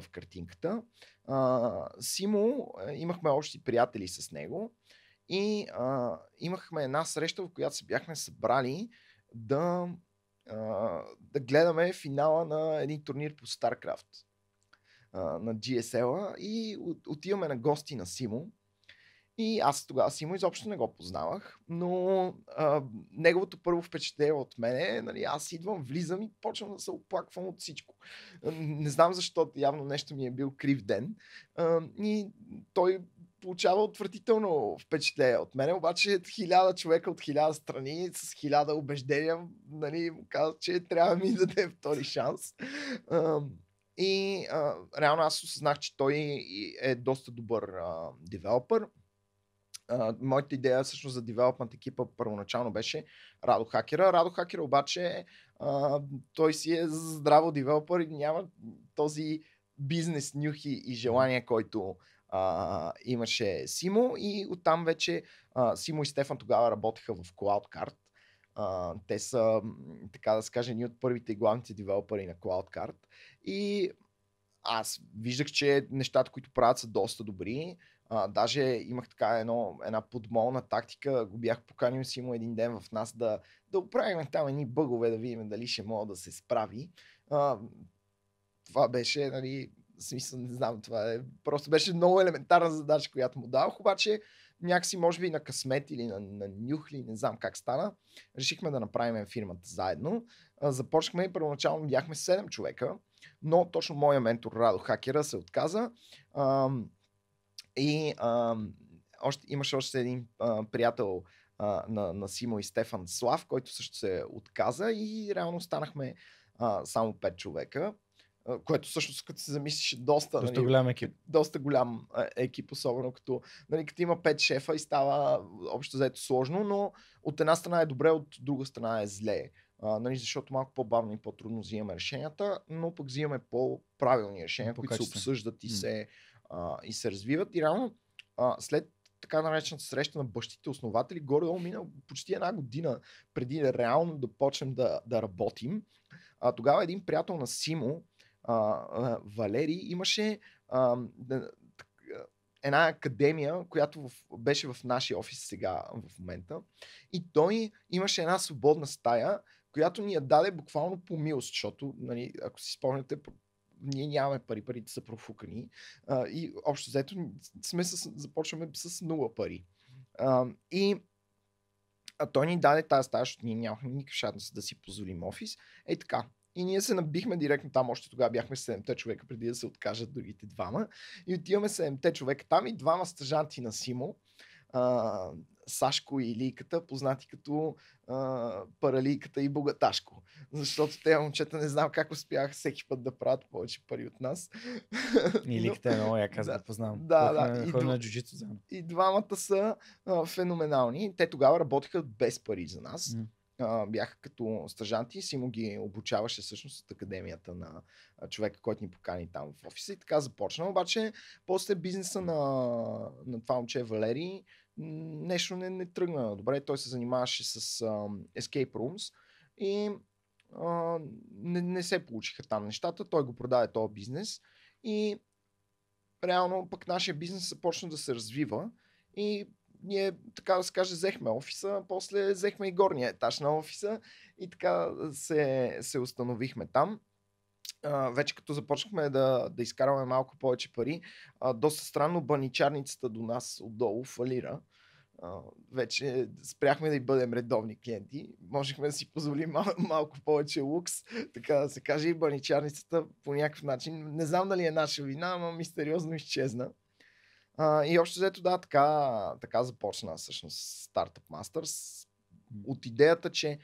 в картинката. А, Симо, имахме общи приятели с него и а, имахме една среща, в която се бяхме събрали да, а, да гледаме финала на един турнир по StarCraft а, на GSL-а и отиваме на гости на Симо и аз тогава Симо изобщо не го познавах, но а, неговото първо впечатление от мен е, нали, аз идвам, влизам и почвам да се оплаквам от всичко. Не знам защо, явно нещо ми е бил крив ден. А, и той получава отвратително впечатление от мене, обаче хиляда човека от хиляда страни с хиляда убеждения нали, му казват, че трябва ми да даде втори шанс. А, и а, реално аз осъзнах, че той е доста добър девелопер. девелопър а, моята идея всъщност за девелопмент екипа първоначално беше Радо Хакера. Радо Хакера обаче а, той си е здраво девелопър и няма този бизнес нюхи и желание, който а, имаше Симо и оттам вече а, Симо и Стефан тогава работеха в CloudCard. А, те са, така да се каже, едни от първите главните девелопери на CloudCard. И аз виждах, че нещата, които правят са доста добри. А, даже имах така едно, една подмолна тактика, го бях поканил си му един ден в нас да, да оправим там едни бъгове, да видим дали ще мога да се справи. А, това беше, нали, смисъл, не знам, това е, просто беше много елементарна задача, която му давах, обаче някакси, може би на късмет или на, на нюх или не знам как стана, решихме да направим фирмата заедно. А, започнахме и първоначално бяхме 7 човека, но точно моя ментор Радо Хакера се отказа. А, и а, още, имаше още един а, приятел а, на, на Симо и Стефан Слав, който също се отказа и реално станахме а, само пет човека което всъщност като се замислиш е доста, доста нали, голям екип. Доста голям екип, особено като, нали, като има пет шефа и става общо заето сложно, но от една страна е добре, от друга страна е зле. А, нали, защото малко по-бавно и по-трудно взимаме решенията, но пък взимаме по-правилни решения, по които се обсъждат и се mm а, и се развиват. И реално а, след така наречената среща на бащите основатели, горе-долу мина почти една година преди реално да почнем да, да работим. А, тогава един приятел на Симо, а, а, Валери, имаше а, една академия, която в, беше в нашия офис сега в момента. И той имаше една свободна стая, която ни я даде буквално по милост, защото, нали, ако си спомняте, ние нямаме пари, парите са профукани а, и общо взето сме с, започваме с нула пари. А, и а той ни даде тази стая, защото ние нямахме никакъв шанс да си позволим офис. Е така, и ние се набихме директно там, още тогава бяхме 7-те човека, преди да се откажат другите двама. И отиваме 7-те човека там и двама стъжанти на Симо. А, Сашко и Лийката, познати като а, Паралийката и Богаташко. Защото те момчета не знам как успяха всеки път да правят повече пари от нас. И Лийката е много яка, да, да познавам. Да, да. И, дв... на джуджицу, и двамата са а, феноменални. Те тогава работиха без пари за нас. Mm бяха като стажанти. Симо ги обучаваше всъщност от академията на човека, който ни покани там в офиса и така започна. Обаче, после бизнеса на, на това момче Валери нещо не, не тръгна добре. Той се занимаваше с а, Escape Rooms и а, не, не се получиха там нещата. Той го продаде този бизнес и реално пък нашия бизнес започна да се развива и ние, така да се каже, взехме офиса, после взехме и горния етаж на офиса и така се, се установихме там вече като започнахме да, да изкарваме малко повече пари, а, доста странно баничарницата до нас отдолу фалира. А, вече спряхме да и бъдем редовни клиенти. Можехме да си позволим мал- малко повече лукс, така да се каже, и баничарницата по някакъв начин. Не знам дали е наша вина, но мистериозно изчезна. А, и общо взето, да, така, така започна всъщност Startup Masters. От идеята, че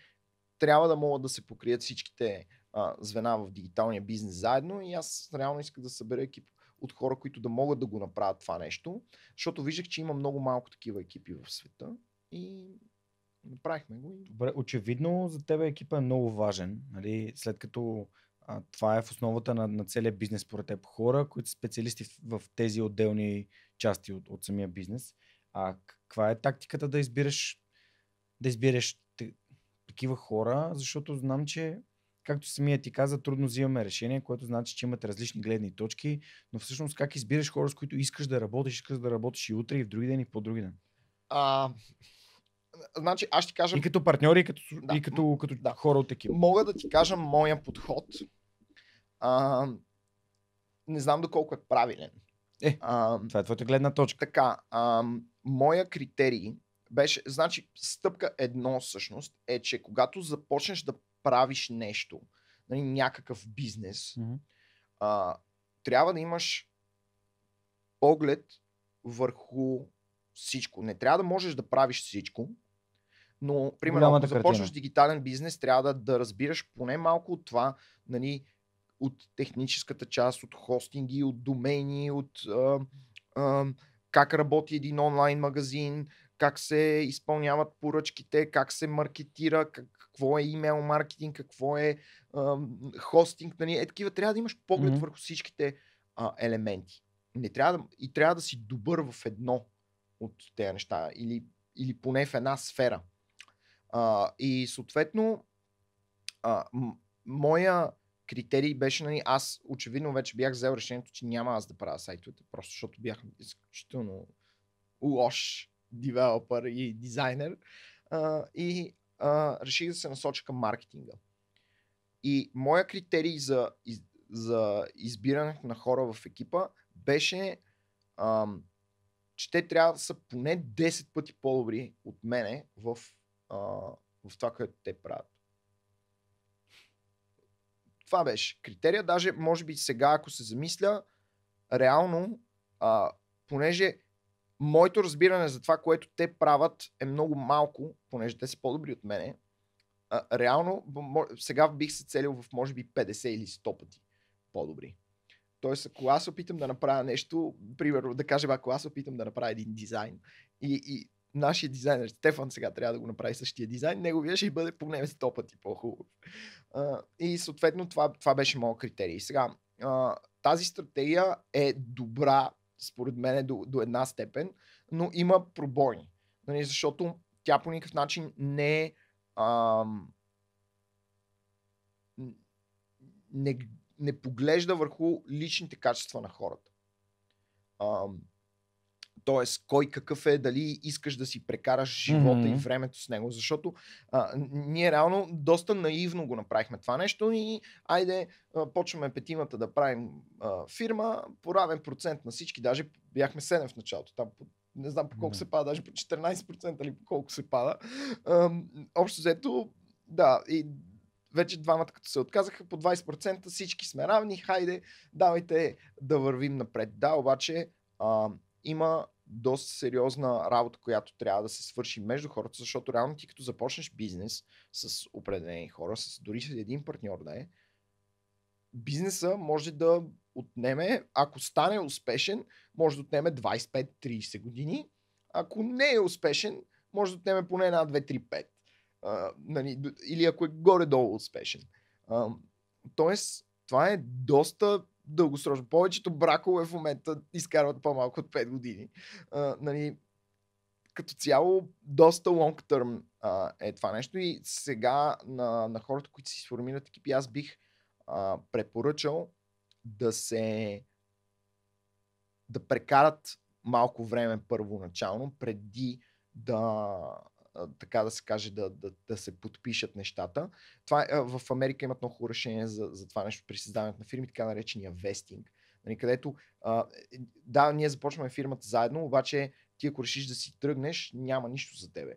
трябва да могат да се покрият всичките а, звена в дигиталния бизнес заедно и аз реално исках да събера екип от хора, които да могат да го направят това нещо, защото виждах, че има много малко такива екипи в света и направихме го. Добре, очевидно за теб екипа е много важен, нали? след като а, това е в основата на, на целия бизнес, според теб, хора, които са специалисти в, в тези отделни части от, от самия бизнес. А каква е тактиката да избираш, да избираш такива хора, защото знам, че както самия ти каза, трудно взимаме решение, което значи, че имат различни гледни точки, но всъщност как избираш хора, с които искаш да работиш, искаш да работиш и утре, и в други ден, и по други ден? А, значи, аз ще кажа... И като партньори, и като, да, и като, като да. хора от екипа. Мога да ти кажа моя подход. А, не знам доколко е правилен. Е, а, това е твоята гледна точка. Така, а, моя критерий беше, значи стъпка едно всъщност е, че когато започнеш да правиш нещо, нали, някакъв бизнес, mm-hmm. а, трябва да имаш поглед върху всичко. Не трябва да можеш да правиш всичко, но, примерно, ако започваш дигитален бизнес, трябва да, да разбираш поне малко от това, нали, от техническата част, от хостинги, от домени, от а, а, как работи един онлайн магазин, как се изпълняват поръчките, как се маркетира, как, какво е имейл маркетинг, какво е хостинг, нали, е такива. Трябва да имаш поглед mm-hmm. върху всичките а, елементи. Не трябва да, и трябва да си добър в едно от тези неща или, или поне в една сфера. А, и съответно, а, м- моя критерий беше, нали, аз очевидно вече бях взел решението, че няма аз да правя сайтовете, просто защото бях изключително лош девелопер и дизайнер. А, и а, реших да се насоча към маркетинга. И моя критерий за, за избирането на хора в екипа беше, а, че те трябва да са поне 10 пъти по-добри от мене в, а, в това, което те правят. Това беше критерия. Даже, може би сега, ако се замисля, реално, а, понеже моето разбиране за това, което те правят е много малко, понеже те са по-добри от мене. А, реално, сега бих се целил в може би 50 или 100 пъти по-добри. Тоест, ако аз опитам да направя нещо, примерно, да кажем, ако аз опитам да направя един дизайн и, и нашия дизайнер Стефан сега трябва да го направи същия дизайн, неговия ще бъде поне 100 пъти по-хубав. и съответно това, това беше моят критерий. Сега, а, тази стратегия е добра според мен, е до, до една степен, но има пробойни. Нали, защото тя по никакъв начин не е. Ам, не, не поглежда върху личните качества на хората. Ам, Тоест, кой какъв е, дали искаш да си прекараш живота mm-hmm. и времето с него. Защото а, ние реално доста наивно го направихме това нещо и айде, а, почваме петимата да правим а, фирма по равен процент на всички. Даже бяхме 7 в началото. Там не знам по колко mm-hmm. се пада, даже по 14% или по колко се пада. А, общо взето, да, и вече двамата като се отказаха по 20%, всички сме равни, хайде, давайте да вървим напред. Да, обаче а, има доста сериозна работа, която трябва да се свърши между хората, защото реално ти като започнеш бизнес с определени хора, с дори с един партньор да е, бизнеса може да отнеме, ако стане успешен, може да отнеме 25-30 години. Ако не е успешен, може да отнеме поне една, две, три, пет. Нали, или ако е горе-долу успешен. А, тоест, това е доста дългосрочно. Повечето бракове в момента изкарват по-малко от 5 години. А, нали, като цяло доста long term е това нещо и сега на, на хората, които си сформират екипи, аз бих а, препоръчал да се да прекарат малко време първоначално, преди да така да се каже, да, да, да се подпишат нещата. Това, в Америка имат много хубаво решение за, за това нещо при създаването на фирми, така наречения вестинг. Нали, където, е, да, ние започваме фирмата заедно, обаче ти ако решиш да си тръгнеш, няма нищо за тебе.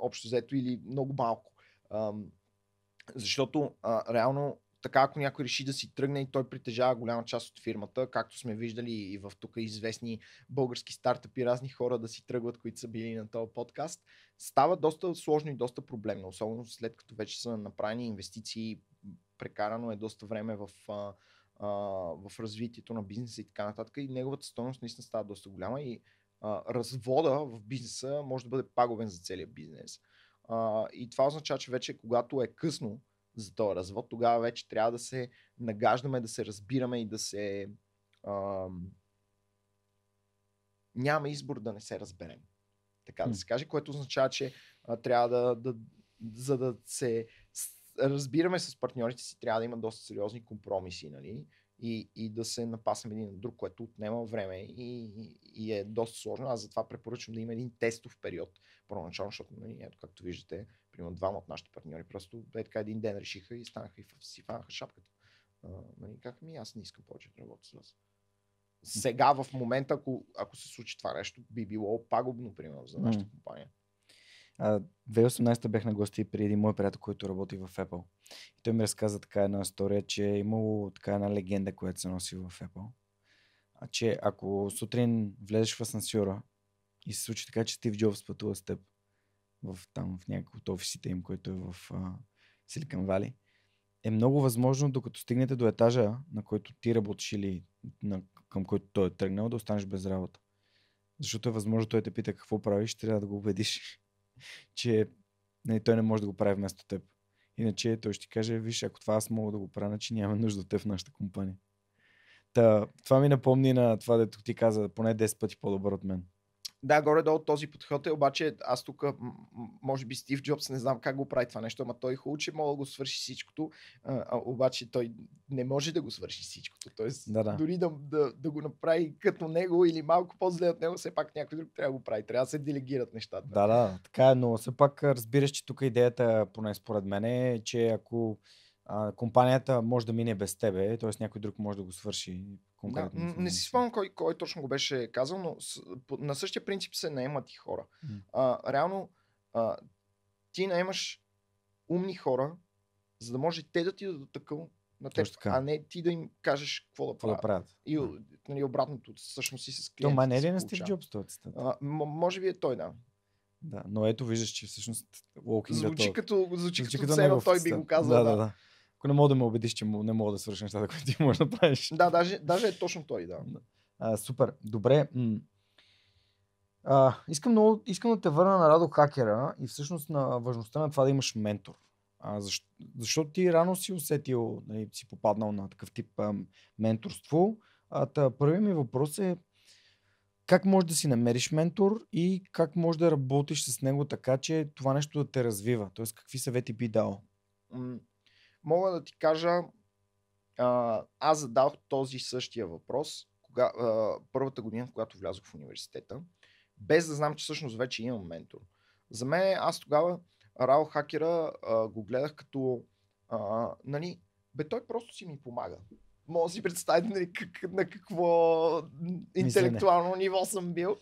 общо взето или много малко. защото реално така ако някой реши да си тръгне и той притежава голяма част от фирмата, както сме виждали и в тук известни български стартъпи, разни хора да си тръгват, които са били на този подкаст, става доста сложно и доста проблемно, особено след като вече са направени инвестиции, прекарано е доста време в, а, а, в развитието на бизнеса и така нататък и неговата стойност наистина става доста голяма и а, развода в бизнеса може да бъде пагубен за целия бизнес. А, и това означава, че вече когато е късно, за този развод, тогава вече трябва да се нагаждаме, да се разбираме и да се... Ам... Няма избор да не се разберем. Така да се каже, което означава, че а, трябва да, да... За да се разбираме с партньорите си, трябва да има доста сериозни компромиси, нали? и, и да се напасем един на друг, което отнема време и, и е доста сложно. Аз затова препоръчвам да има един тестов период първоначално, защото, нали, ето, както виждате, примерно двама от нашите партньори, просто е така един ден решиха и станаха и си фанаха шапката. А, нали, как ми, аз не искам повече да работя с вас. Сега, в момента, ако, ако се случи това нещо, би било пагубно, примерно, за нашата компания. 2018 бях на гости при един мой приятел, който работи в Apple. И той ми разказа така една история, че е имало така една легенда, която се носи в Apple. А, че ако сутрин влезеш в асансьора и се случи така, че Стив Джобс пътува с теб, в, там, в някакъв от офисите им, който е в а, Вали, е много възможно, докато стигнете до етажа, на който ти работиш или на, към който той е тръгнал, да останеш без работа. Защото е възможно той те пита какво правиш, трябва да го убедиш, че не, нали, той не може да го прави вместо теб. Иначе той ще ти каже, виж, ако това аз мога да го правя, че значи няма нужда от теб в нашата компания. Та, това ми напомни на това, дето ти каза, поне 10 пъти по-добър от мен. Да, горе-долу този подход е, обаче аз тук, може би Стив Джобс, не знам как го прави това нещо, ама той хубаво, че мога да го свърши всичкото, а, а, обаче той не може да го свърши всичкото. Тоест, да, да. дори да, да, да го направи като него или малко по-зле от него, все пак някой друг трябва да го прави. Трябва да се делегират нещата. Да, да, така е, но все пак разбираш, че тук идеята, поне според мен, е, че ако а, компанията може да мине без тебе, т.е. някой друг може да го свърши да, не си спомням кой, кой точно го беше казал, но с, по, на същия принцип се наемат и хора. Mm. А, реално, а, ти наемаш умни хора, за да може те да ти дадат такъв на теб, а не ти да им кажеш какво да, правят. да правят. И нали, обратното, всъщност си с клиента. Тома не е ли на Стив Джобс това може би е той, да. Да, но ето виждаш, че всъщност Walking звучи Като, звучи, звучи като, като него, той би го казал. Да, да, да ако не мога да ме убедиш, че не мога да свърша нещата, които ти можеш да правиш. Да, даже, даже е точно той, да. А, супер, добре. А, искам, много, искам да те върна на Радо Хакера и всъщност на важността на това да имаш ментор. А, защо, защото ти рано си усетил, нали, си попаднал на такъв тип а, менторство. А, първият ми въпрос е как можеш да си намериш ментор и как можеш да работиш с него така, че това нещо да те развива? Тоест, какви съвети би дал? мога да ти кажа, а, аз задах този същия въпрос кога, а, първата година, когато влязох в университета, без да знам, че всъщност вече имам ментор. За мен, аз тогава Рао Хакера а, го гледах като, а, нали, бе той просто си ми помага. Може да си представите нали, как, на какво интелектуално ниво съм бил.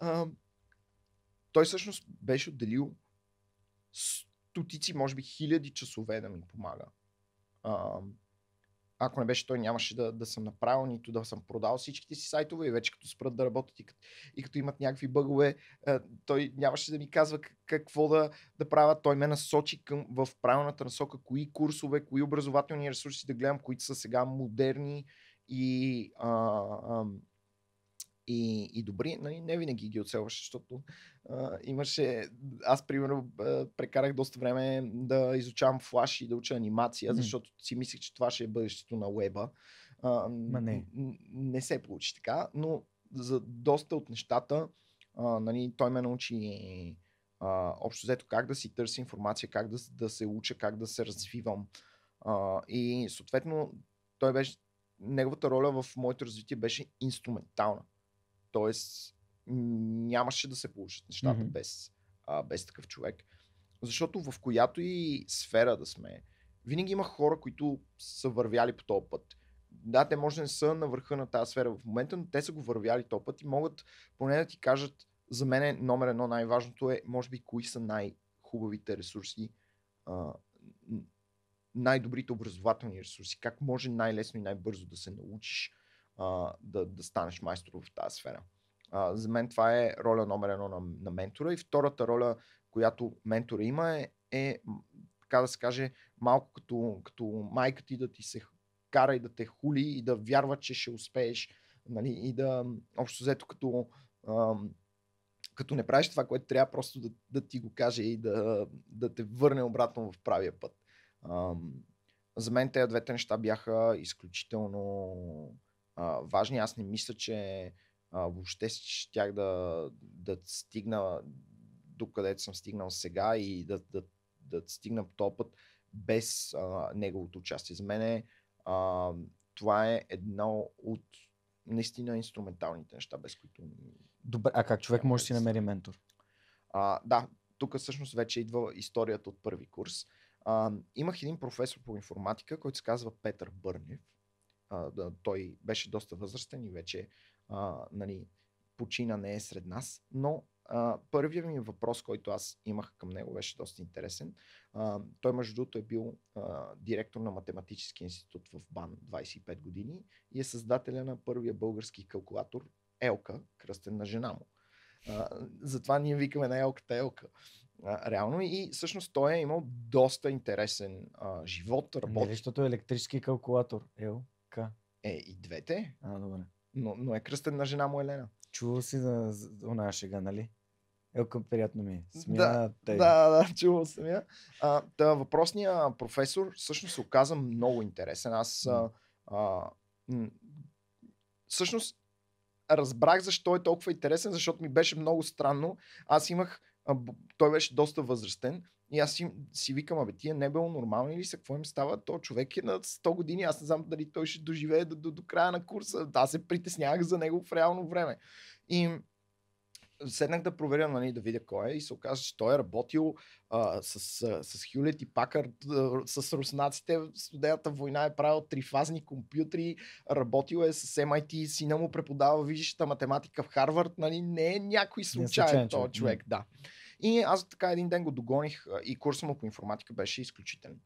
А, той всъщност беше отделил стотици, може би хиляди часове да ми помага а, ако не беше той, нямаше да, да съм направил, нито да съм продал всичките си сайтове и вече като спрат да работят и като, и като имат някакви бъгове, той нямаше да ми казва какво да, да правя. Той ме насочи към, в правилната насока, кои курсове, кои образователни ресурси да гледам, които са сега модерни и а, а, и, и добри, нали, не винаги ги оцелваше, защото а, имаше... Аз, примерно, прекарах доста време да изучавам флаш и да уча анимация, защото си мислех, че това ще е бъдещето на уеба. А, Ма не. не се получи така, но за доста от нещата а, нали, той ме научи а, общо взето как да си търся информация, как да, да се уча, как да се развивам. А, и съответно, той беше, неговата роля в моето развитие беше инструментална. Тоест, нямаше да се получат нещата mm-hmm. без, а, без такъв човек. Защото в която и сфера да сме, винаги има хора, които са вървяли по този път. Да, те може да не са на върха на тази сфера в момента, но те са го вървяли този път и могат поне да ти кажат, за мен е номер едно най-важното е, може би, кои са най-хубавите ресурси, а, най-добрите образователни ресурси, как може най-лесно и най-бързо да се научиш, а, да, да станеш майстор в тази сфера. А, за мен това е роля номер едно на, на ментора и втората роля, която ментора има е, е така да се каже, малко като, като майка ти да ти се кара и да те хули и да вярва, че ще успееш нали, и да общо взето като като не правиш това, което трябва просто да, да ти го каже и да, да те върне обратно в правия път. за мен тези двете неща бяха изключително а, важни. Аз не мисля, че а, въобще щях да, да стигна до където съм стигнал сега и да, да, да стигна по този път без а, неговото участие. За мен е, а, това е едно от наистина инструменталните неща, без които... Добре, а как човек може да си намери ментор? А, да, тук всъщност вече идва историята от първи курс. А, имах един професор по информатика, който се казва Петър Бърнев а, да, той беше доста възрастен и вече а, нали, почина не е сред нас, но а, първият ми въпрос, който аз имах към него, беше доста интересен. А, той, между другото, е бил а, директор на Математически институт в БАН 25 години и е създателя на първия български калкулатор Елка, кръстен на жена му. А, затова ние викаме на Елката Елка. А, реално и всъщност той е имал доста интересен а, живот. Нали, работи. Не, защото е електрически калкулатор. Ел така. Е, и двете. А, добре. Но, но е кръстен на жена му Елена. Чувал си за, за шега, нали? Елка, приятно ми. Е. Смя да, тъй. да, да, чувал съм я. А, да, въпросния професор всъщност се оказа много интересен. Аз а, а, всъщност разбрах защо е толкова интересен, защото ми беше много странно. Аз имах, а, той беше доста възрастен и аз си, си викам, абе, тия не е било нормални ли са, какво им става? То човек е на 100 години, аз не знам дали той ще доживее до, до, до края на курса. Аз се притеснявах за него в реално време. И седнах да проверя, нали, да видя кой е и се оказа, че той е работил а, с, с, с Хюлет и Пакър, а, с руснаците в студената война, е правил трифазни компютри, работил е с MIT, сина му преподава висшата математика в Харвард, нали, не е някой е случайен, този човек, да. И аз така един ден го догоних и курса му по информатика беше изключителен.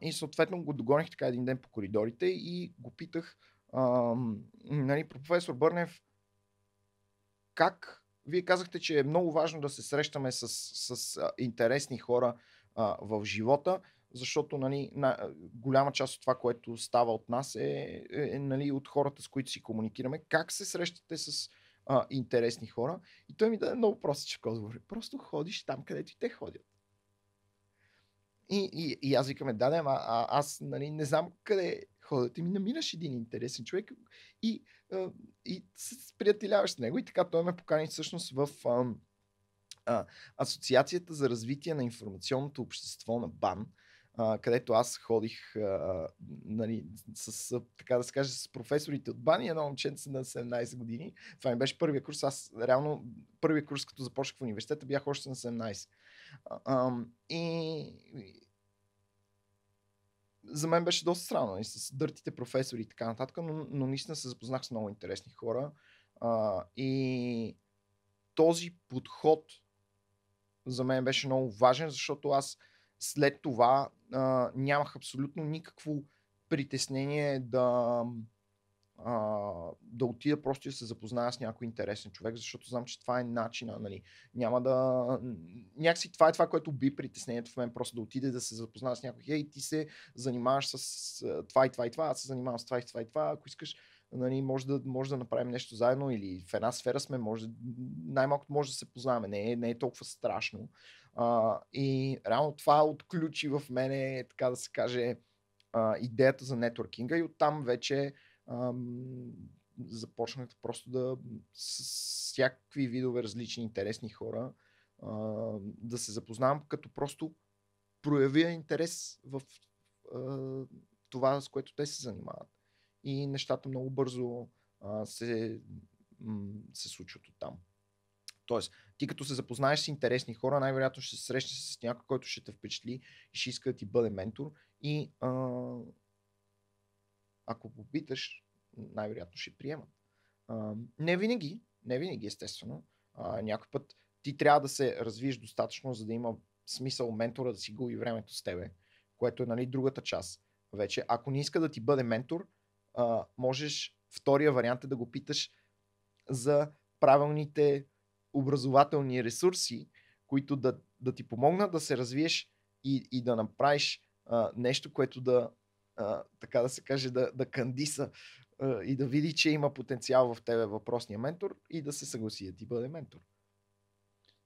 и съответно го догоних така един ден по коридорите и го питах, а, нали, професор Бърнев, как вие казахте, че е много важно да се срещаме с, с интересни хора а, в живота, защото нали, на, голяма част от това, което става от нас е, е, е нали, от хората, с които си комуникираме. Как се срещате с а, интересни хора. И той ми даде много простичък отговор. Просто ходиш там, където и те ходят. И, и, и аз викаме, да, да, ама а, аз нали, не знам къде ходят. И ми намираш един интересен човек и, и се сприятеляваш с него. И така той ме покани всъщност в а, а, Асоциацията за развитие на информационното общество на БАН, а, където аз ходих а, нали, с, така да се каже, с професорите от бани, едно момченце на 17 години. Това ми беше първия курс. Аз реално първия курс, като започнах в университета, бях още на 17. А, а, и за мен беше доста странно и нали, с дъртите професори и така нататък, но, но наистина се запознах с много интересни хора. А, и този подход за мен беше много важен, защото аз след това а, нямах абсолютно никакво притеснение да, а, да отида просто и да се запозная с някой интересен човек, защото знам, че това е начина, нали. Няма да... Някакси това е това, което би притеснението в мен, просто да отида да се запозная с някой. Ей, ти се занимаваш с това и това и това, аз се занимавам с това и това и това, ако искаш нали, може, да, може да направим нещо заедно или в една сфера сме, може, най-малко може да се познаваме. Не е, не е толкова страшно. А, и реално това отключи в мене, така да се каже, а, идеята за нетворкинга и оттам вече ам, започнах просто да с всякакви видове различни интересни хора а, да се запознавам, като просто проявя интерес в а, това, с което те се занимават. И нещата много бързо а, се, м- се случват оттам. Тоест, ти като се запознаеш с интересни хора, най-вероятно ще се срещнеш с някой, който ще те впечатли и ще иска да ти бъде ментор. И а, ако попиташ, най-вероятно ще приемат. А, не винаги, не винаги, естествено. А, някой път ти трябва да се развиеш достатъчно, за да има смисъл ментора да си губи времето с тебе, което е нали, другата част вече. Ако не иска да ти бъде ментор, а, можеш втория вариант е да го питаш за правилните образователни ресурси, които да, да ти помогнат да се развиеш и, и да направиш а, нещо, което да, а, така да се каже, да, да кандиса а, и да види, че има потенциал в тебе въпросния ментор и да се съгласи да ти бъде ментор.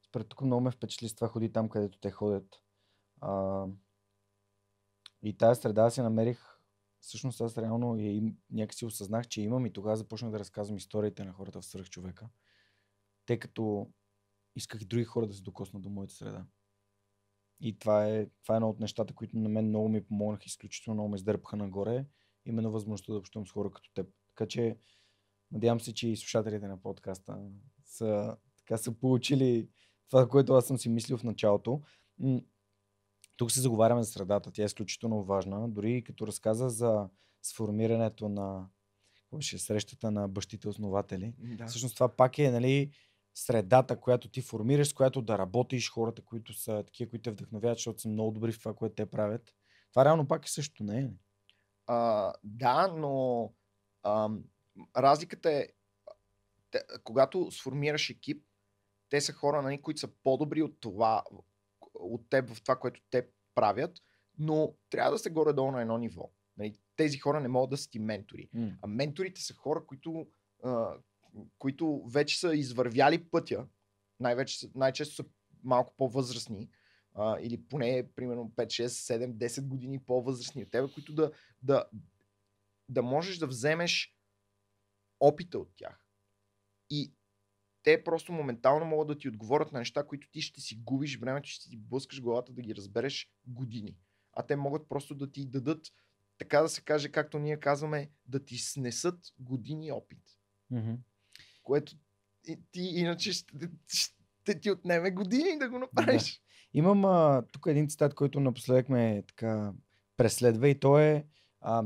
Според тук много ме впечатли с това ходи там, където те ходят. А, и тази среда си намерих, всъщност аз реално и някакси осъзнах, че имам и тогава започнах да разказвам историите на хората в свърх човека тъй като исках и други хора да се докоснат до моята среда. И това е, това е едно от нещата, които на мен много ми помогнаха, изключително много ме издърпаха нагоре, именно възможността да общувам с хора като теб. Така че надявам се, че и слушателите на подкаста са, така са получили това, което аз съм си мислил в началото. Тук се заговаряме за средата. Тя е изключително важна. Дори като разказа за сформирането на срещата на бащите основатели. Да. Всъщност това пак е нали, средата, която ти формираш, с която да работиш, хората, които са такива, които те вдъхновяват, защото са много добри в това, което те правят. Това реално пак е също, не е? А, да, но а, разликата е, те, когато сформираш екип, те са хора, нали, които са по-добри от това, от теб в това, което те правят, но трябва да сте горе-долу на едно ниво. Нали, тези хора не могат да са ти ментори. Mm. А менторите са хора, които, които вече са извървяли пътя, най-вече, най-често са малко по-възрастни, а, или поне примерно 5, 6, 7, 10 години по-възрастни от тебе, които да, да, да можеш да вземеш опита от тях. И те просто моментално могат да ти отговорят на неща, които ти ще си губиш времето, ще ти блъскаш главата да ги разбереш години. А те могат просто да ти дадат, така да се каже, както ние казваме, да ти снесат години опит. Mm-hmm което и, ти иначе ще, ще ти отнеме години да го направиш. Да. Имам а, тук един цитат, който напоследък ме така преследва и то е а,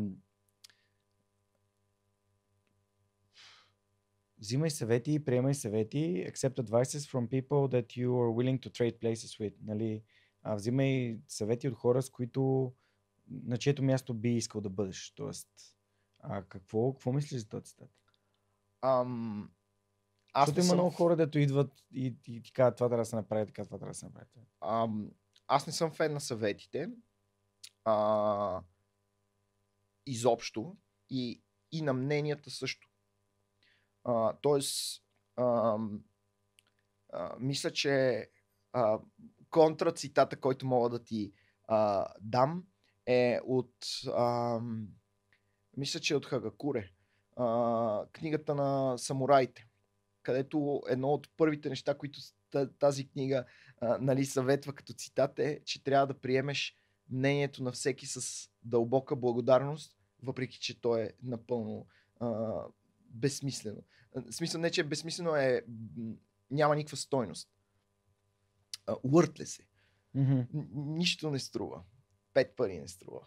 взимай съвети, приемай съвети, accept advices from people that you are willing to trade places with. Нали? А, взимай съвети от хора, с които на чието място би искал да бъдеш. Тоест, а какво, какво мислиш за този цитат? Ам, аз Защото има съм... много хора, дето идват и, и ти казват това трябва да се направи, така това трябва да се направи. А, аз не съм фен на съветите. А, изобщо. И, и на мненията също. А, тоест, а, а, мисля, че а, контра цитата, който мога да ти а, дам, е от. А, мисля, че е от Хагакуре. А, книгата на самураите където едно от първите неща, които тази книга а, нали, съветва като цитат е, че трябва да приемеш мнението на всеки с дълбока благодарност, въпреки че то е напълно а, безсмислено. В смисъл не, че е безсмислено е, няма никаква стойност. Уъртле се. Mm-hmm. Нищо не струва. Пет пари не струва.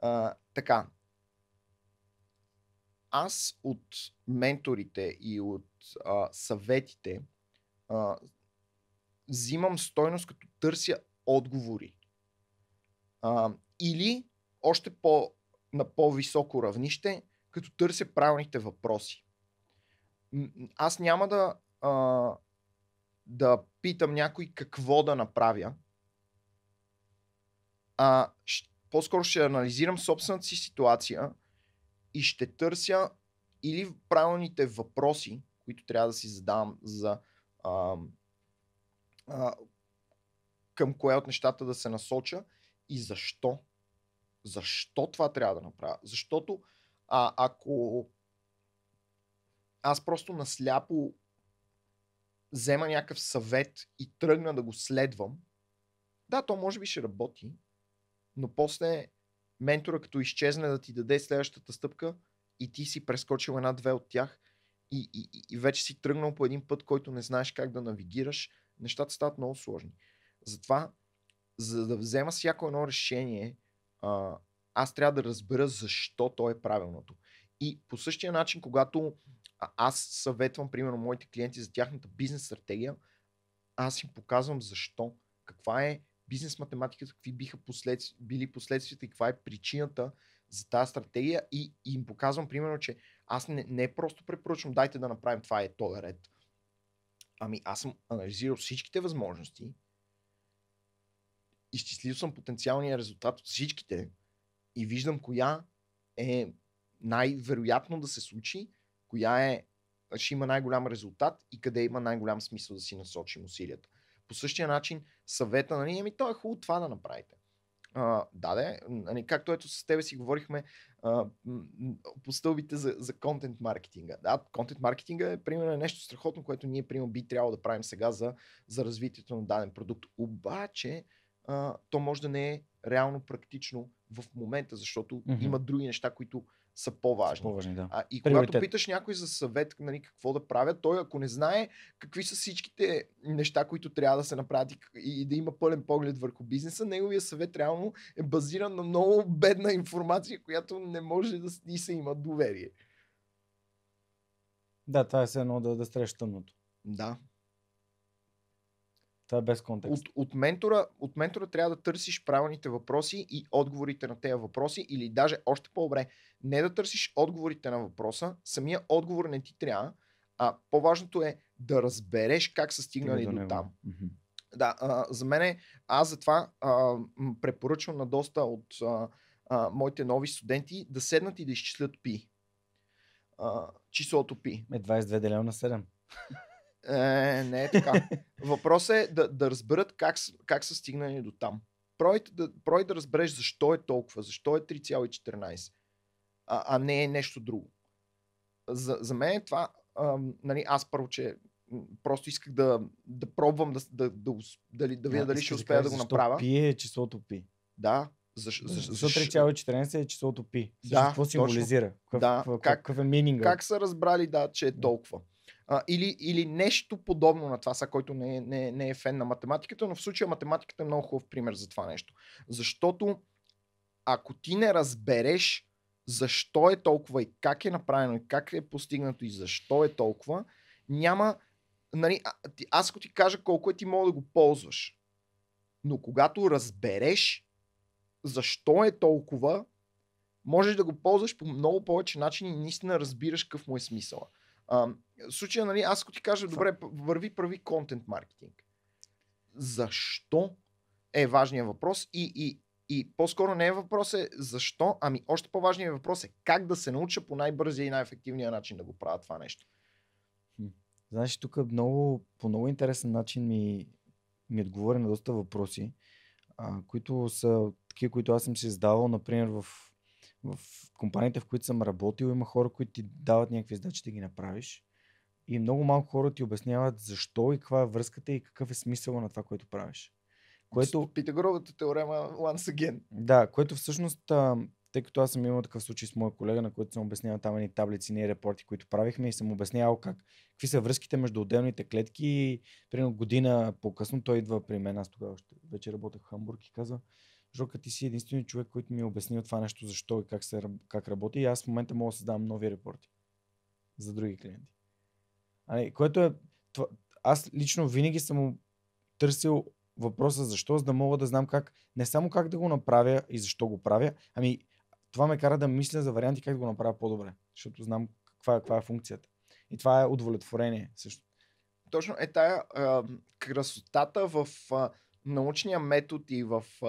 А, така. Аз от менторите и от а, съветите а, взимам стойност като търся отговори. А, или още по, на по-високо равнище, като търся правилните въпроси. Аз няма да, а, да питам някой какво да направя, а по-скоро ще анализирам собствената си ситуация и ще търся или правилните въпроси, които трябва да си задавам за а, а, към кое от нещата да се насоча и защо. Защо това трябва да направя? Защото а, ако аз просто насляпо взема някакъв съвет и тръгна да го следвам, да, то може би ще работи, но после ментора като изчезне да ти даде следващата стъпка и ти си прескочил една-две от тях – и, и, и вече си тръгнал по един път, който не знаеш как да навигираш, нещата стават много сложни. Затова, за да взема всяко едно решение, а, аз трябва да разбера защо то е правилното. И по същия начин, когато аз съветвам, примерно, моите клиенти за тяхната бизнес стратегия, аз им показвам защо, каква е бизнес математиката, какви биха послед... били последствията и каква е причината за тази стратегия и, и им показвам, примерно, че аз не, не просто препоръчвам, дайте да направим това е този ред. Ами аз съм анализирал всичките възможности, изчислил съм потенциалния резултат от всичките и виждам коя е най-вероятно да се случи, коя е, ще има най-голям резултат и къде има най-голям смисъл да си насочим усилията. По същия начин съвета, нали, ами то е хубаво това да направите. А, да, да, нали, както ето с тебе си говорихме а, по стълбите за, за контент маркетинга. Да, контент маркетинга е примерно е нещо страхотно, което ние примерно би трябвало да правим сега за, за развитието на даден продукт. Обаче а, то може да не е реално практично в момента, защото mm-hmm. има други неща, които са по-важни. по-важни да. а, и Приоритет. когато питаш някой за съвет нали, какво да правят, той ако не знае какви са всичките неща, които трябва да се направят и, и да има пълен поглед върху бизнеса, неговия съвет реално е базиран на много бедна информация, която не може да ни се има доверие. Да, това е едно да, да срещаш тъмното. Да. Това е без контекст. От, от, ментора, от ментора трябва да търсиш правилните въпроси и отговорите на тези въпроси или даже още по-добре, не да търсиш отговорите на въпроса, самия отговор не ти трябва, а по-важното е да разбереш как са стигнали до, до там. Да, а, за мен аз затова а, препоръчвам на доста от а, а, моите нови студенти да седнат и да изчислят пи. А, числото пи. Е 22 делено на 7. Е, не е така. Въпросът е да, да разберат как, как са стигнали до там. Прой да, прой да разбереш защо е толкова, защо е 3,14, а, а не е нещо друго. За, за мен е това, а, нали, аз първо, че просто исках да, да пробвам да, да, да, да, да видя дали ще успея да, го направя. Пи е числото пи. Да, защо за, 3,14 е числото пи. Да, какво символизира? Какъв, да, какъв, как, какъв е мининга? Как са разбрали, да, че е толкова? а, или, или нещо подобно на това, са, който не, е, не, е, не е фен на математиката, но в случая математиката е много хубав пример за това нещо. Защото ако ти не разбереш защо е толкова и как е направено и как е постигнато и защо е толкова, няма... Нали, а, ти, аз ако ти кажа колко е, ти мога да го ползваш. Но когато разбереш защо е толкова, можеш да го ползваш по много повече начини и наистина разбираш какъв му е смисъла в случая, нали, аз ако ти кажа, добре, върви, прави контент маркетинг. Защо е важният въпрос и, и, и по-скоро не е въпрос е защо, ами още по-важният въпрос е как да се науча по най-бързия и най-ефективния начин да го правя това нещо. Значи, тук много, по много интересен начин ми, ми отговори на доста въпроси, а, които са такива, които аз съм си задавал, например, в, в компаниите, в които съм работил, има хора, които ти дават някакви задачи да ги направиш и много малко хора ти обясняват защо и каква е връзката и какъв е смисъла на това, което правиш. Което... Питагоровата теорема once again. Да, което всъщност, тъй като аз съм имал такъв случай с моя колега, на който съм обяснявал там едни таблици, ние репорти, които правихме и съм обяснявал как, какви са връзките между отделните клетки и примерно година по-късно той идва при мен, аз тогава още вече работех в Хамбург и казва, Жока, ти си единственият човек, който ми е обяснил това нещо, защо и как, се, как работи и аз в момента мога да създавам нови репорти за други клиенти. Което е... Това, аз лично винаги съм търсил въпроса защо, за да мога да знам как, не само как да го направя и защо го правя, ами това ме кара да мисля за варианти как да го направя по-добре, защото знам каква е, каква е функцията. И това е удовлетворение също. Точно е тая е, красотата в е, научния метод и в е,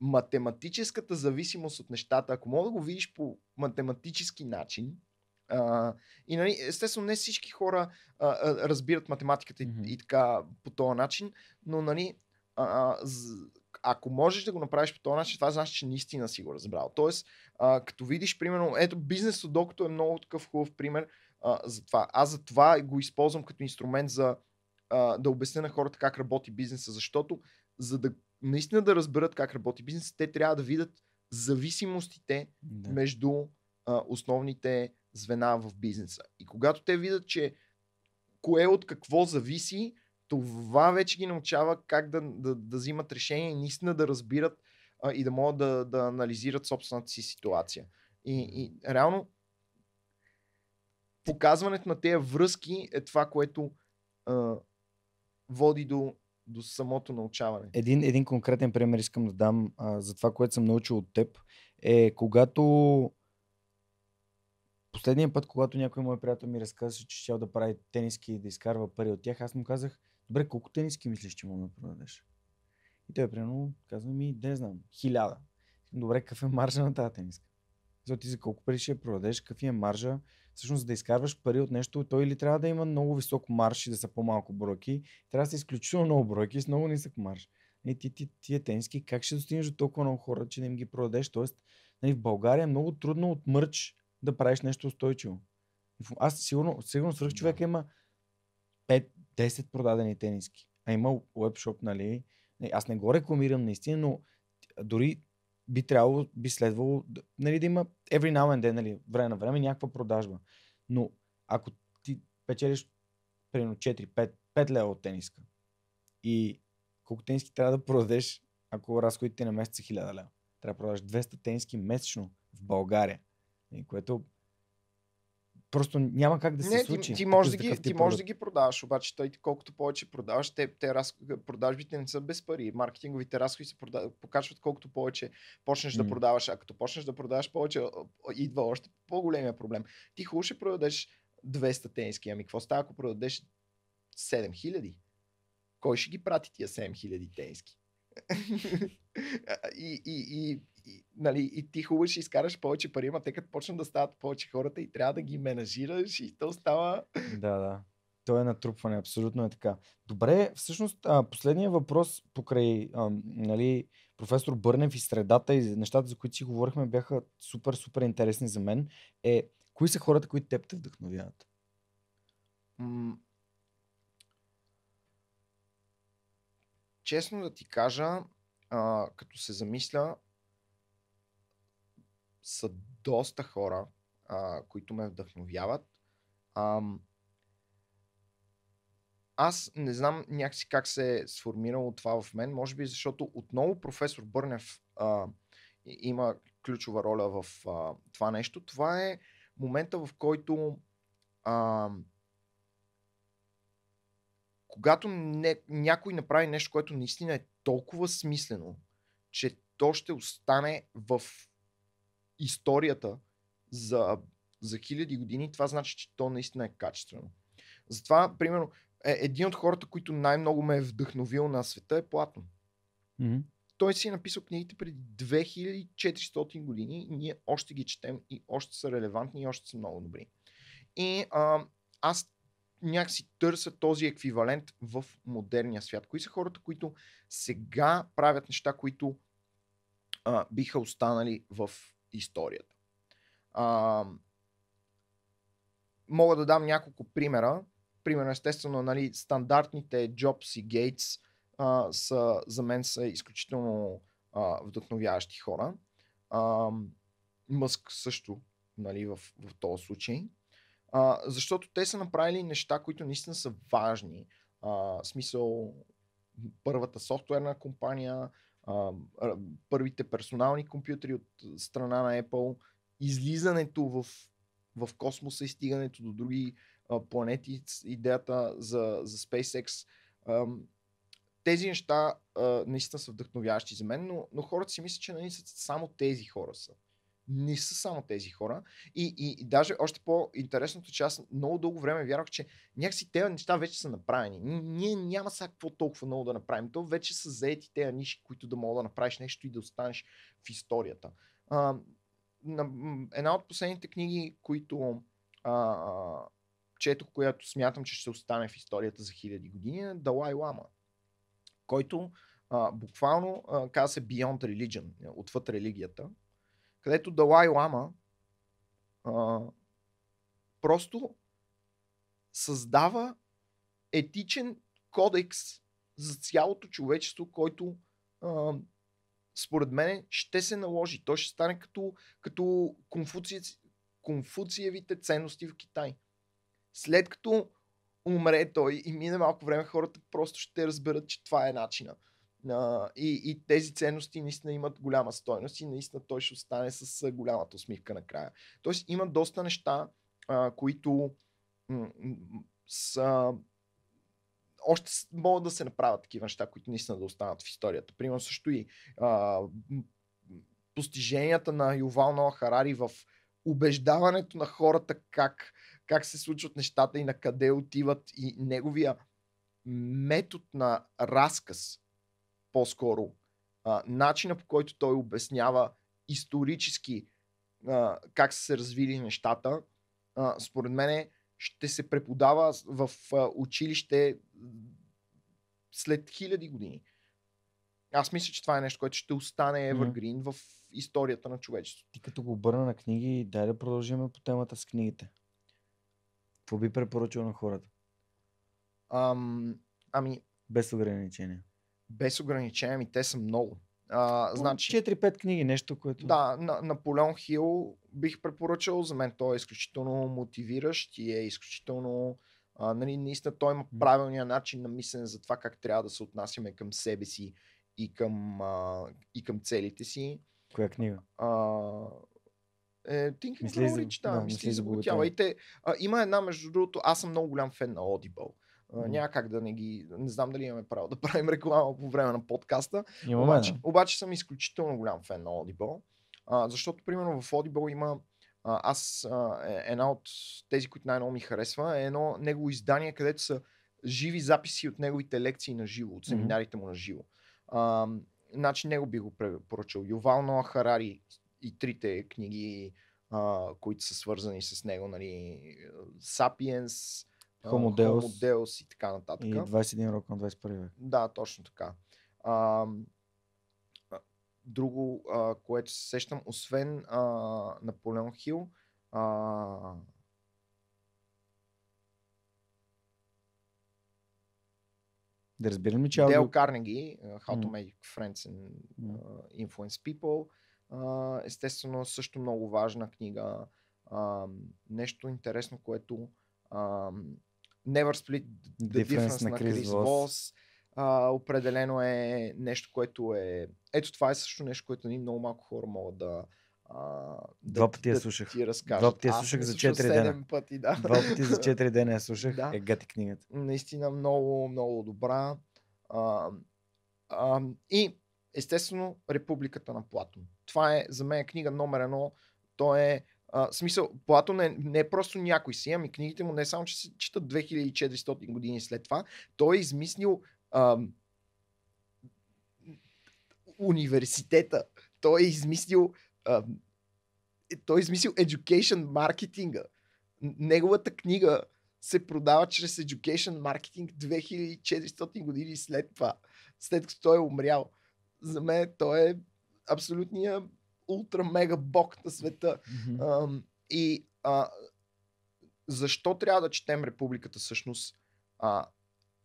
математическата зависимост от нещата. Ако мога да го видиш по математически начин, и нали, естествено, не всички хора а, а, разбират математиката mm-hmm. и, и така по този начин, но нали, а, а, ако можеш да го направиш по този начин, това значи, че наистина си го разбрал. Тоест, а, като видиш, примерно, ето бизнес докато е много такъв хубав пример а, за това. Аз за това го използвам като инструмент за а, да обясня на хората как работи бизнеса, защото за да наистина да разберат как работи бизнеса, те трябва да видят зависимостите да. между а, основните звена в бизнеса. И когато те видят, че кое от какво зависи, това вече ги научава как да, да, да взимат решение и наистина да разбират а, и да могат да, да анализират собствената си ситуация. И, и реално показването на тези връзки е това, което а, води до, до самото научаване. Един, един конкретен пример искам да дам а, за това, което съм научил от теб. Е когато Последния път, когато някой мой приятел ми разказа, че ще да прави тениски и да изкарва пари от тях, аз му казах, добре, колко тениски мислиш, че мога да продадеш? И той примерно казва ми, не знам, хиляда. Добре, какъв е маржа на тази тениска? Защото ти за колко пари ще продадеш, какъв е маржа? Всъщност, за да изкарваш пари от нещо, той или трябва да има много висок марш и да са по-малко бройки, трябва да са изключително много бройки с много нисък марш. И нали, ти, ти, тия тениски, как ще достигнеш до толкова много хора, че да им ги продадеш? Тоест, нали, в България е много трудно от мърч да правиш нещо устойчиво. Аз сигурно, сигурно свърх да. има 5-10 продадени тениски. А има уебшоп, нали? Аз не го рекламирам наистина, но дори би трябвало, би следвало нали, да има every now and then, нали, време на време някаква продажба. Но ако ти печелиш примерно 4-5 5 лева от тениска и колко тениски трябва да продадеш, ако разходите на месец са 1000 лева? Трябва да продаш 200 тениски месечно в България което просто няма как да се не, случи. Ти, ти, можеш да ги, ти да ги продаваш, обаче той колкото повече продаваш, те, те раз, продажбите не са без пари. Маркетинговите разходи се прода, покачват колкото повече почнеш mm. да продаваш. А като почнеш да продаваш повече, идва още по-големия проблем. Ти хубаво ще продадеш 200 тениски, ами какво става, ако продадеш 7000? Кой ще ги прати тия 7000 тениски? и, и, и нали, и ти хубаво е, ще изкараш повече пари, ама те като почнат да стават повече хората и трябва да ги менажираш и то става... Да, да. То е натрупване, абсолютно е така. Добре, всъщност последният последния въпрос покрай а, нали, професор Бърнев и средата и нещата, за които си говорихме, бяха супер, супер интересни за мен, е кои са хората, които теб те вдъхновяват? М- Честно да ти кажа, а, като се замисля, са доста хора, а, които ме вдъхновяват. А, аз не знам някакси как се е сформирало това в мен, може би защото отново професор Бърнев а, има ключова роля в а, това нещо. Това е момента, в който а, когато не, някой направи нещо, което наистина е толкова смислено, че то ще остане в историята за, за хиляди години, това значи, че то наистина е качествено. Затова, примерно, е, един от хората, които най-много ме е вдъхновил на света е Платон. Mm-hmm. Той си е написал книгите преди 2400 години и ние още ги четем и още са релевантни и още са много добри. И а, аз някакси търся този еквивалент в модерния свят. Кои са хората, които сега правят неща, които а, биха останали в историята. А, мога да дам няколко примера. Примерно, естествено, нали, стандартните Jobs и Gates а, са, за мен са изключително а, вдъхновяващи хора. А, Мъск също нали, в, в този случай. А, защото те са направили неща, които наистина са важни. А, смисъл, първата софтуерна компания, а, първите персонални компютри от страна на Apple, излизането в, в космоса и стигането до други а, планети, идеята за, за SpaceX. А, тези неща а, наистина са вдъхновящи за мен, но, но хората си мислят, че наистина само тези хора са не са само тези хора. И, и, и даже още по-интересното, че аз много дълго време вярвах, че някакси тези неща вече са направени. Ние няма сега какво толкова много да направим. То вече са заети тези ниши, които да мога да направиш нещо и да останеш в историята. А, на, една от последните книги, които а, чето, която смятам, че ще остане в историята за хиляди години, е Далай Лама, който а, буквално а, каза се Beyond Religion, отвъд религията където Далай Лама а, просто създава етичен кодекс за цялото човечество, който а, според мен ще се наложи. Той ще стане като, като конфуци... конфуциевите ценности в Китай. След като умре той и мине малко време, хората просто ще разберат, че това е начина. А, и, и тези ценности наистина имат голяма стойност и наистина той ще остане с голямата усмивка накрая. Тоест има доста неща, а, които м- м- са още могат да се направят такива неща, които наистина да останат в историята. Примерно също и а, постиженията на Ювал Нова Харари в убеждаването на хората как, как се случват нещата и на къде отиват и неговия метод на разказ, по-скоро а, начина по който той обяснява исторически а, как са се развили нещата, а, според мен ще се преподава в а, училище след хиляди години. Аз мисля, че това е нещо, което ще остане Evergreen mm-hmm. в историята на човечеството. Ти като го обърна на книги, дай да продължим по темата с книгите. Какво би препоръчал на хората? Ам, ами. Без ограничения. Без ограничения, те са много. А, значи, 4-5 книги, нещо, което... Да, на, Наполеон Хил бих препоръчал, за мен той е изключително мотивиращ и е изключително... А, нали, наистина той има правилния начин на мислене за това как трябва да се отнасяме към себе си и към, а, и към целите си. Коя книга? А, е, Think and Grow Rich, да, мисли, мисли за за а, има една, между другото, аз съм много голям фен на Audible. Някак да не ги... Не знам дали имаме право да правим реклама по време на подкаста. Имаме. Обаче, обаче съм изключително голям фен на Audible. А, защото, примерно, в Audible има а, аз а, е, една от тези, които най-много ми харесва, е едно негово издание, където са живи записи от неговите лекции на живо, от семинарите му на живо. значи него би го препоръчал. Ювал Ноа Харари и трите книги, а, които са свързани с него, нали, Сапиенс, Homo Deus. Homo Deus и така нататък. И 21 рок на 21 век. Да, точно така. А, друго, а, което се сещам, освен а, Наполеон Хил, а, Да разбирам че... Дел Карнеги, How to Make Friends and uh, Influence People, uh, естествено също много важна книга. Uh, нещо интересно, което uh, Never Split the Difference, difference на Крис Вос. А, определено е нещо, което е... Ето това е също нещо, което ни много малко хора могат да, а, Два пъти да, я слушах. Ти Два пъти я слушах за 4 дена. Пъти, да. Два пъти за 4 дена я слушах. да. Е гати книгата. Наистина много, много добра. А, а, и естествено Републиката на Платон. Това е за мен книга номер едно. То е а, смисъл, Плато не, не е просто някой си, ами книгите му не е само, че се читат 2400 години след това. Той е измислил ам, университета. Той е измислил ам, е, той е измислил education маркетинга. Неговата книга се продава чрез education маркетинг 2400 години след това, след като той е умрял. За мен той е абсолютния ултра мега бог на света. Mm-hmm. А, и а, защо трябва да четем Републиката всъщност? А,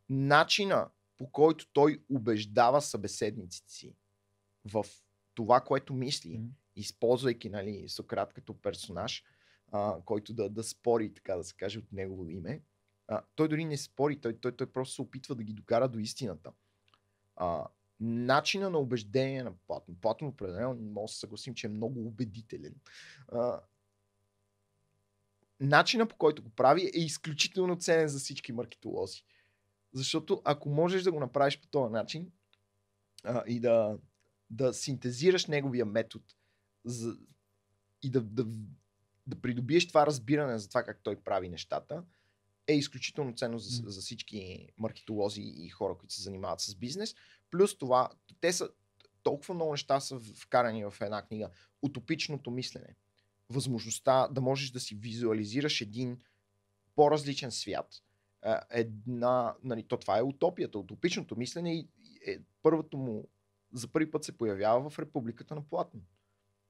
начина по който той убеждава събеседниците си в това, което мисли, mm-hmm. използвайки нали, Сократ като персонаж, а, който да, да спори, така да се каже, от негово име. А, той дори не спори, той, той, той просто се опитва да ги докара до истината. А, начина на убеждение на Платон. Платон определено може да се съгласим, че е много убедителен. А, начина по който го прави е изключително ценен за всички маркетолози. Защото ако можеш да го направиш по този начин а, и да, да синтезираш неговия метод за, и да, да, да придобиеш това разбиране за това как той прави нещата, е изключително ценно за, за всички маркетолози и хора, които се занимават с бизнес. Плюс това, те са толкова много неща са вкарани в една книга. Утопичното мислене. Възможността да можеш да си визуализираш един по-различен свят. Е, една, нали, то това е утопията. Утопичното мислене и е, първото му за първи път се появява в Републиката на Платон.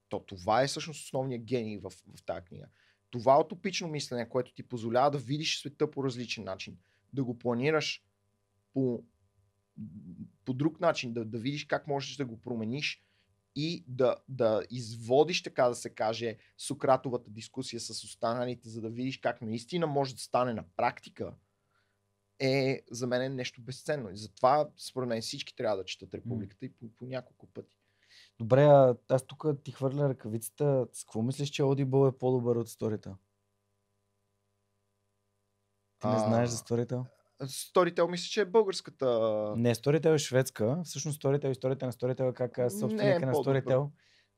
То това е всъщност основният гений в, в тази книга това утопично мислене, което ти позволява да видиш света по различен начин, да го планираш по, по друг начин, да, да видиш как можеш да го промениш и да, да изводиш, така да се каже, Сократовата дискусия с останалите, за да видиш как наистина може да стане на практика, е за мен нещо безценно. И затова, според мен, всички трябва да четат Републиката mm. и по, по няколко пъти. Добре, а аз тук ти хвърля ръкавицата. С какво мислиш, че Audible е по-добър от сторита. Ти не а... знаеш за сторита. Сторител мисля, че е българската... Не, сторител е шведска. Всъщност и сторител на сторител е как собственика е на сторител,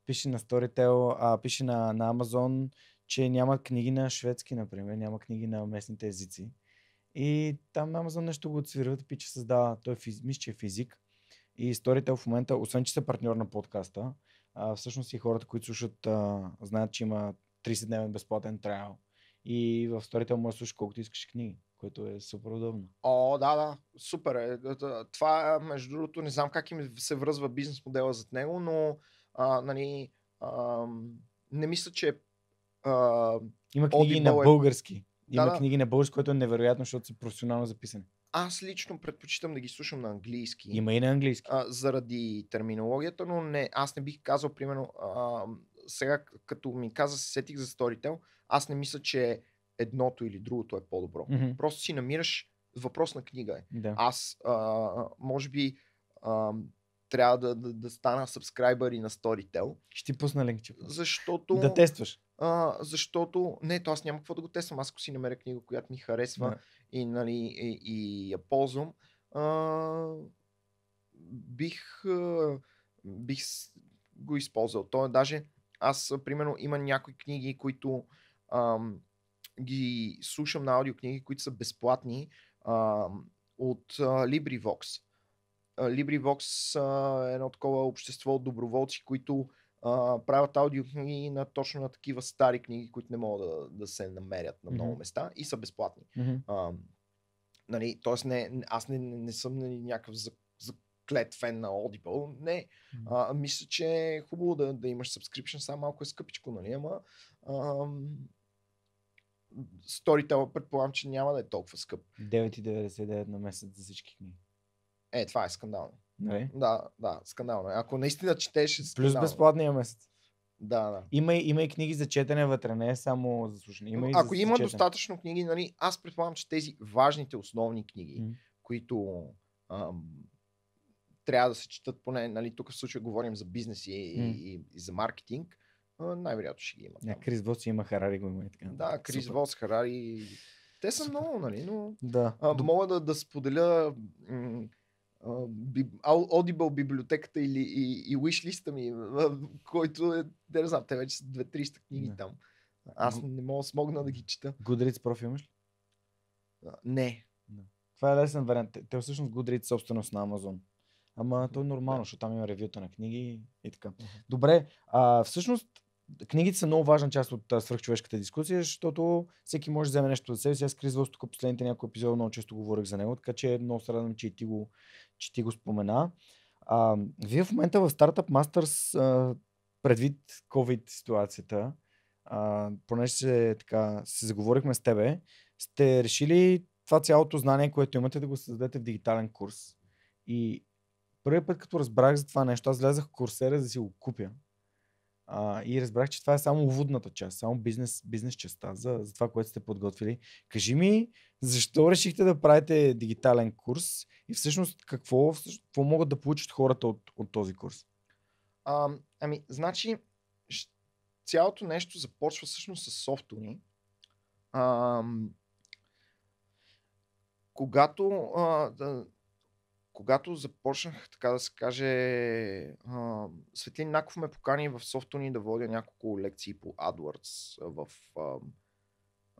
пише на сторител, а пише на, на Amazon, че няма книги на шведски, например, няма книги на местните езици. И там Amazon нещо го отсвирват, пише създава, той е физ, мисля, че е физик, и Storytel в момента, освен че са партньор на подкаста, а, всъщност и хората, които слушат, а, знаят, че има 30-дневен безплатен трайл. И в Storytel може да слушаш колкото искаш книги което е супер удобно. О, да, да, супер е. Това, между другото, не знам как им се връзва бизнес модела зад него, но а, нали, а, не мисля, че а, Има книги Audible на е- български. Е... Има да, книги на български, което е невероятно, защото са професионално записани. Аз лично предпочитам да ги слушам на английски. Има и на английски. А, заради терминологията, но не, аз не бих казал, примерно, а, сега като ми каза, се сетих за Storytel, аз не мисля, че едното или другото е по-добро. Mm-hmm. Просто си намираш въпрос на книга. Е. Да. Аз, а, може би, а, трябва да, да, да стана сабскрайбър и на Storytel. Ще ти пусна линкче. Защото... Да тестваш. А, защото... Не, то аз няма какво да го тествам. Аз ако си намеря книга, която ми харесва, Yeah и, нали, и, е, и я ползвам, а, бих, а, бих го използвал. То е даже, аз, примерно, има някои книги, които а, ги слушам на аудиокниги, които са безплатни а, от а, LibriVox. LibriVox е едно такова общество от доброволци, които а, правят аудиокниги на точно на такива стари книги, които не могат да, да се намерят на много места и са безплатни. Mm-hmm. А, нали, тоест не, аз не, не съм нали, някакъв за, за клет фен на Audible. Не. А, мисля, че е хубаво да, да имаш subscription, само малко е скъпичко, нали? Ама Storytel предполагам, че няма да е толкова скъп. 9,99 на месец за всички книги. Е, това е скандално. Не? Нали? Да, да, скандално. Е. Ако наистина четеш. Скандално. Плюс безплатния месец. Да, да. Има, има и книги за четене вътре, не е само за слушане. Има Ако за, има за достатъчно книги, нали, аз предполагам, че тези важните основни книги, mm. които ам, трябва да се четат поне, нали, тук в случая говорим за бизнес и, mm. и, и, и за маркетинг, най-вероятно ще ги има. Да, Крис Вос има Харари, го има и така. Да, Крис Супер. Вос, Харари. Те са Супер. много, нали, но да. А, мога да, да споделя м- Audible библиотеката или и, и wishlist ми, който е, не знам, те вече са 2-300 книги не. там. Аз не мога смогна да ги чета. Goodreads профил имаш ли? Не. не. Това е лесен вариант. Те всъщност Goodreads е собственост на Amazon. Ама то е нормално, защото там има ревюта на книги и така. Добре, а, всъщност книгите са много важна част от свръхчовешката дискусия, защото всеки може да вземе нещо за себе си. Аз Крис тук последните няколко епизода много често говорих за него, така че много се радвам, че и ти го, че ти го спомена. А, вие в момента в Startup Masters, а, предвид COVID ситуацията, а, понеже се, така, се заговорихме с тебе, сте решили това цялото знание, което имате, да го създадете в дигитален курс. И първият път, като разбрах за това нещо, аз влязах в Курсера, за да си го купя. А, и разбрах, че това е само уводната част, само бизнес, бизнес частта за, за това, което сте подготвили. Кажи ми, защо решихте да правите дигитален курс и всъщност какво, всъщност, какво могат да получат хората от, от този курс? А, ами, значи, цялото нещо започва всъщност с софтуни. А, когато а, когато започнах, така да се каже, Светлин Наков ме покани в софтуни да водя няколко лекции по AdWords в, а,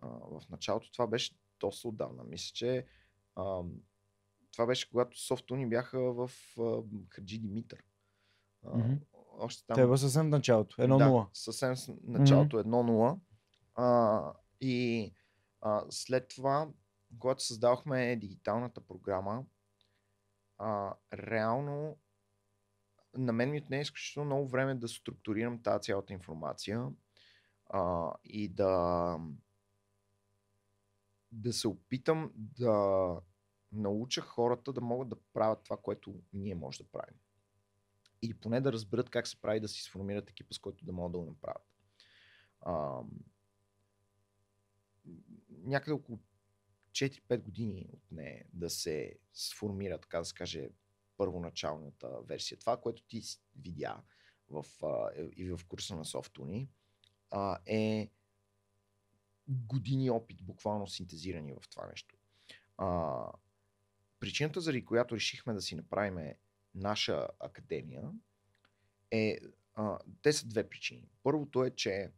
а, в началото. Това беше доста отдавна. Мисля, че а, това беше когато софтуни бяха в а, Хаджи Димитър. А, mm-hmm. Още там. Те съвсем в началото. 1-0. Да, съвсем началото. Mm-hmm. 1-0. и а, след това, когато създавахме дигиталната програма, а, реално на мен ми отне изключително много време да структурирам тази цялата информация а, и да да се опитам да науча хората да могат да правят това, което ние може да правим. Или поне да разберат как се прави да си сформират екипа, с който да могат да го направят. А, някъде около 4-5 години отне да се сформира, така да се каже, първоначалната версия. Това, което ти видя в, а, е, и в курса на Софтуни, а, е години опит, буквално синтезирани в това нещо. А, причината, заради която решихме да си направим наша академия, е. А, те са две причини. Първото е, че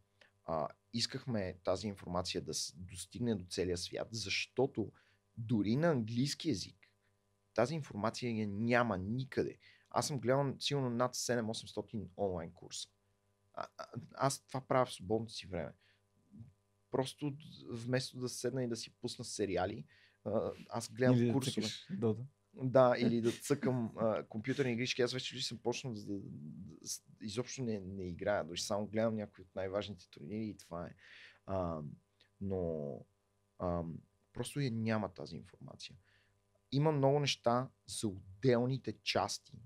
а, искахме тази информация да достигне до целия свят, защото дори на английски язик тази информация я няма никъде. Аз съм гледал силно над 7-800 онлайн курса. А, а, аз това правя в свободното си време. Просто вместо да седна и да си пусна сериали, аз гледам курсове. Да, да. Да, е. или да цъкам а, компютърни игрички. Аз вече съм почнал да, да, да изобщо не, не играя, дори само гледам някои от най-важните турнири и това е. А, но а, просто я няма тази информация. Има много неща за отделните части,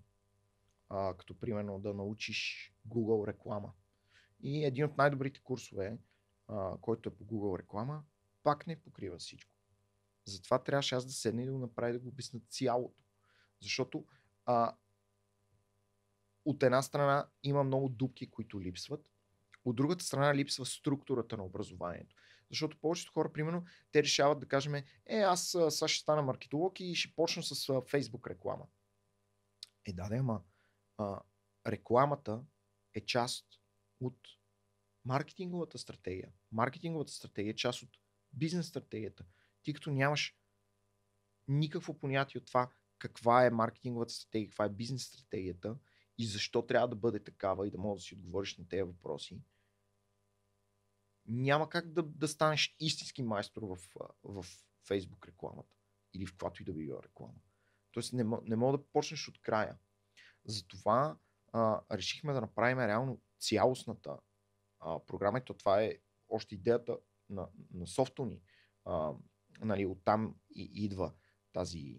а, като примерно да научиш Google реклама. И един от най-добрите курсове, а, който е по Google реклама, пак не покрива всичко. Затова трябваше аз да седна и да го направя да го обясна цялото. Защото а, от една страна има много дупки, които липсват, от другата страна липсва структурата на образованието. Защото повечето хора, примерно, те решават да кажем, е, аз сега ще стана маркетолог и ще почна с Facebook реклама. Е, да, да, ама а, рекламата е част от маркетинговата стратегия. Маркетинговата стратегия е част от бизнес стратегията ти като нямаш никакво понятие от това каква е маркетинговата стратегия, каква е бизнес стратегията и защо трябва да бъде такава и да можеш да си отговориш на тези въпроси, няма как да, да станеш истински майстор в, в Facebook рекламата или в която и да било реклама. Тоест не, не мога да почнеш от края. Затова а, решихме да направим реално цялостната а, програма и то това е още идеята на, на софтуни. А, нали, оттам и идва тази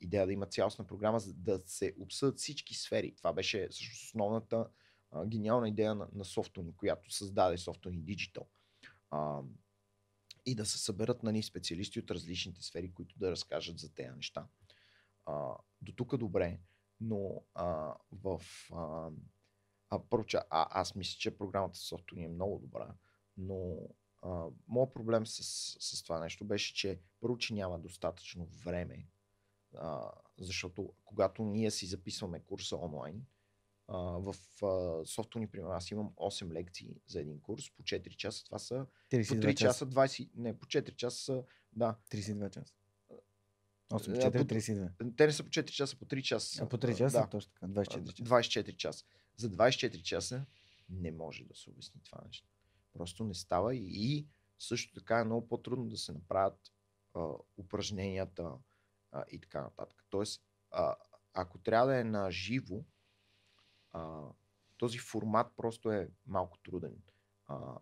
идея да има цялостна програма, за да се обсъдят всички сфери. Това беше също основната а, гениална идея на, на софтуни, която създаде софтуни Digital. А, и да се съберат на ни специалисти от различните сфери, които да разкажат за тези неща. А, до тук добре, но а, в... А, а, първо, че, а, аз мисля, че програмата софтуни е много добра, но моят проблем с, с това нещо беше, че първо, че няма достатъчно време, а, защото когато ние си записваме курса онлайн, а, в а, софту ни, примерно, аз имам 8 лекции за един курс, по 4 часа, това са по 3 часа, 20, не, по 4 часа, са. да. 32 часа. 8, 4, 32. Те не са по 4 часа, по 3 часа. А по 3 часа, да. точно така, 24 часа. 24 часа. За 24 часа не може да се обясни това нещо. Просто не става и, също така е много по-трудно да се направят а, упражненията а, и така нататък. Тоест, а, ако трябва да е на живо, а, този формат просто е малко труден. А,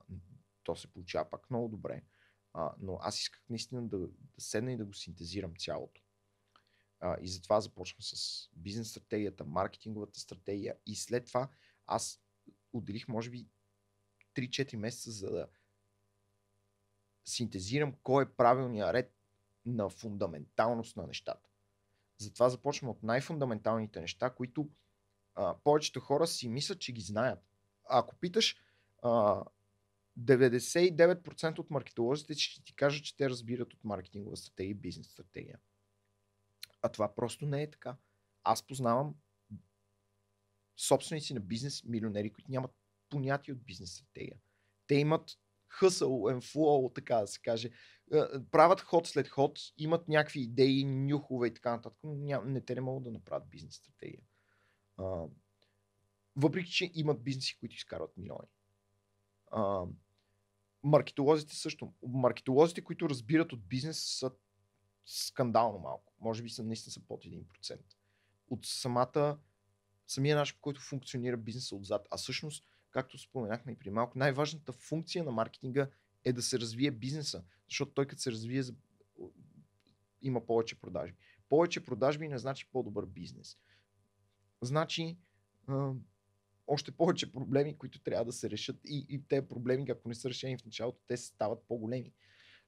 то се получава пак много добре. А, но аз исках наистина да, да седна и да го синтезирам цялото. А, и затова започвам с бизнес стратегията, маркетинговата стратегия и след това аз отделих, може би, 3-4 месеца, за да синтезирам кой е правилният ред на фундаменталност на нещата. Затова започвам от най-фундаменталните неща, които а, повечето хора си мислят, че ги знаят. А ако питаш а, 99% от маркетолозите ще ти кажат, че те разбират от маркетингова стратегия и бизнес стратегия. А това просто не е така. Аз познавам собственици на бизнес милионери, които нямат понятие от бизнес стратегия. Те имат хъсъл and flow, така да се каже. Е, правят ход след ход, имат някакви идеи, нюхове и така нататък, но не, те не могат да направят бизнес стратегия. въпреки, че имат бизнеси, които изкарват милиони. маркетолозите също. Маркетолозите, които разбират от бизнес, са скандално малко. Може би са наистина са под 1%. От самата, самия начин, по който функционира бизнеса отзад. А всъщност както споменахме и при малко, най-важната функция на маркетинга е да се развие бизнеса, защото той като се развие има повече продажби. Повече продажби не значи по-добър бизнес. Значи а, още повече проблеми, които трябва да се решат и, и те проблеми, ако не са решени в началото, те стават по-големи.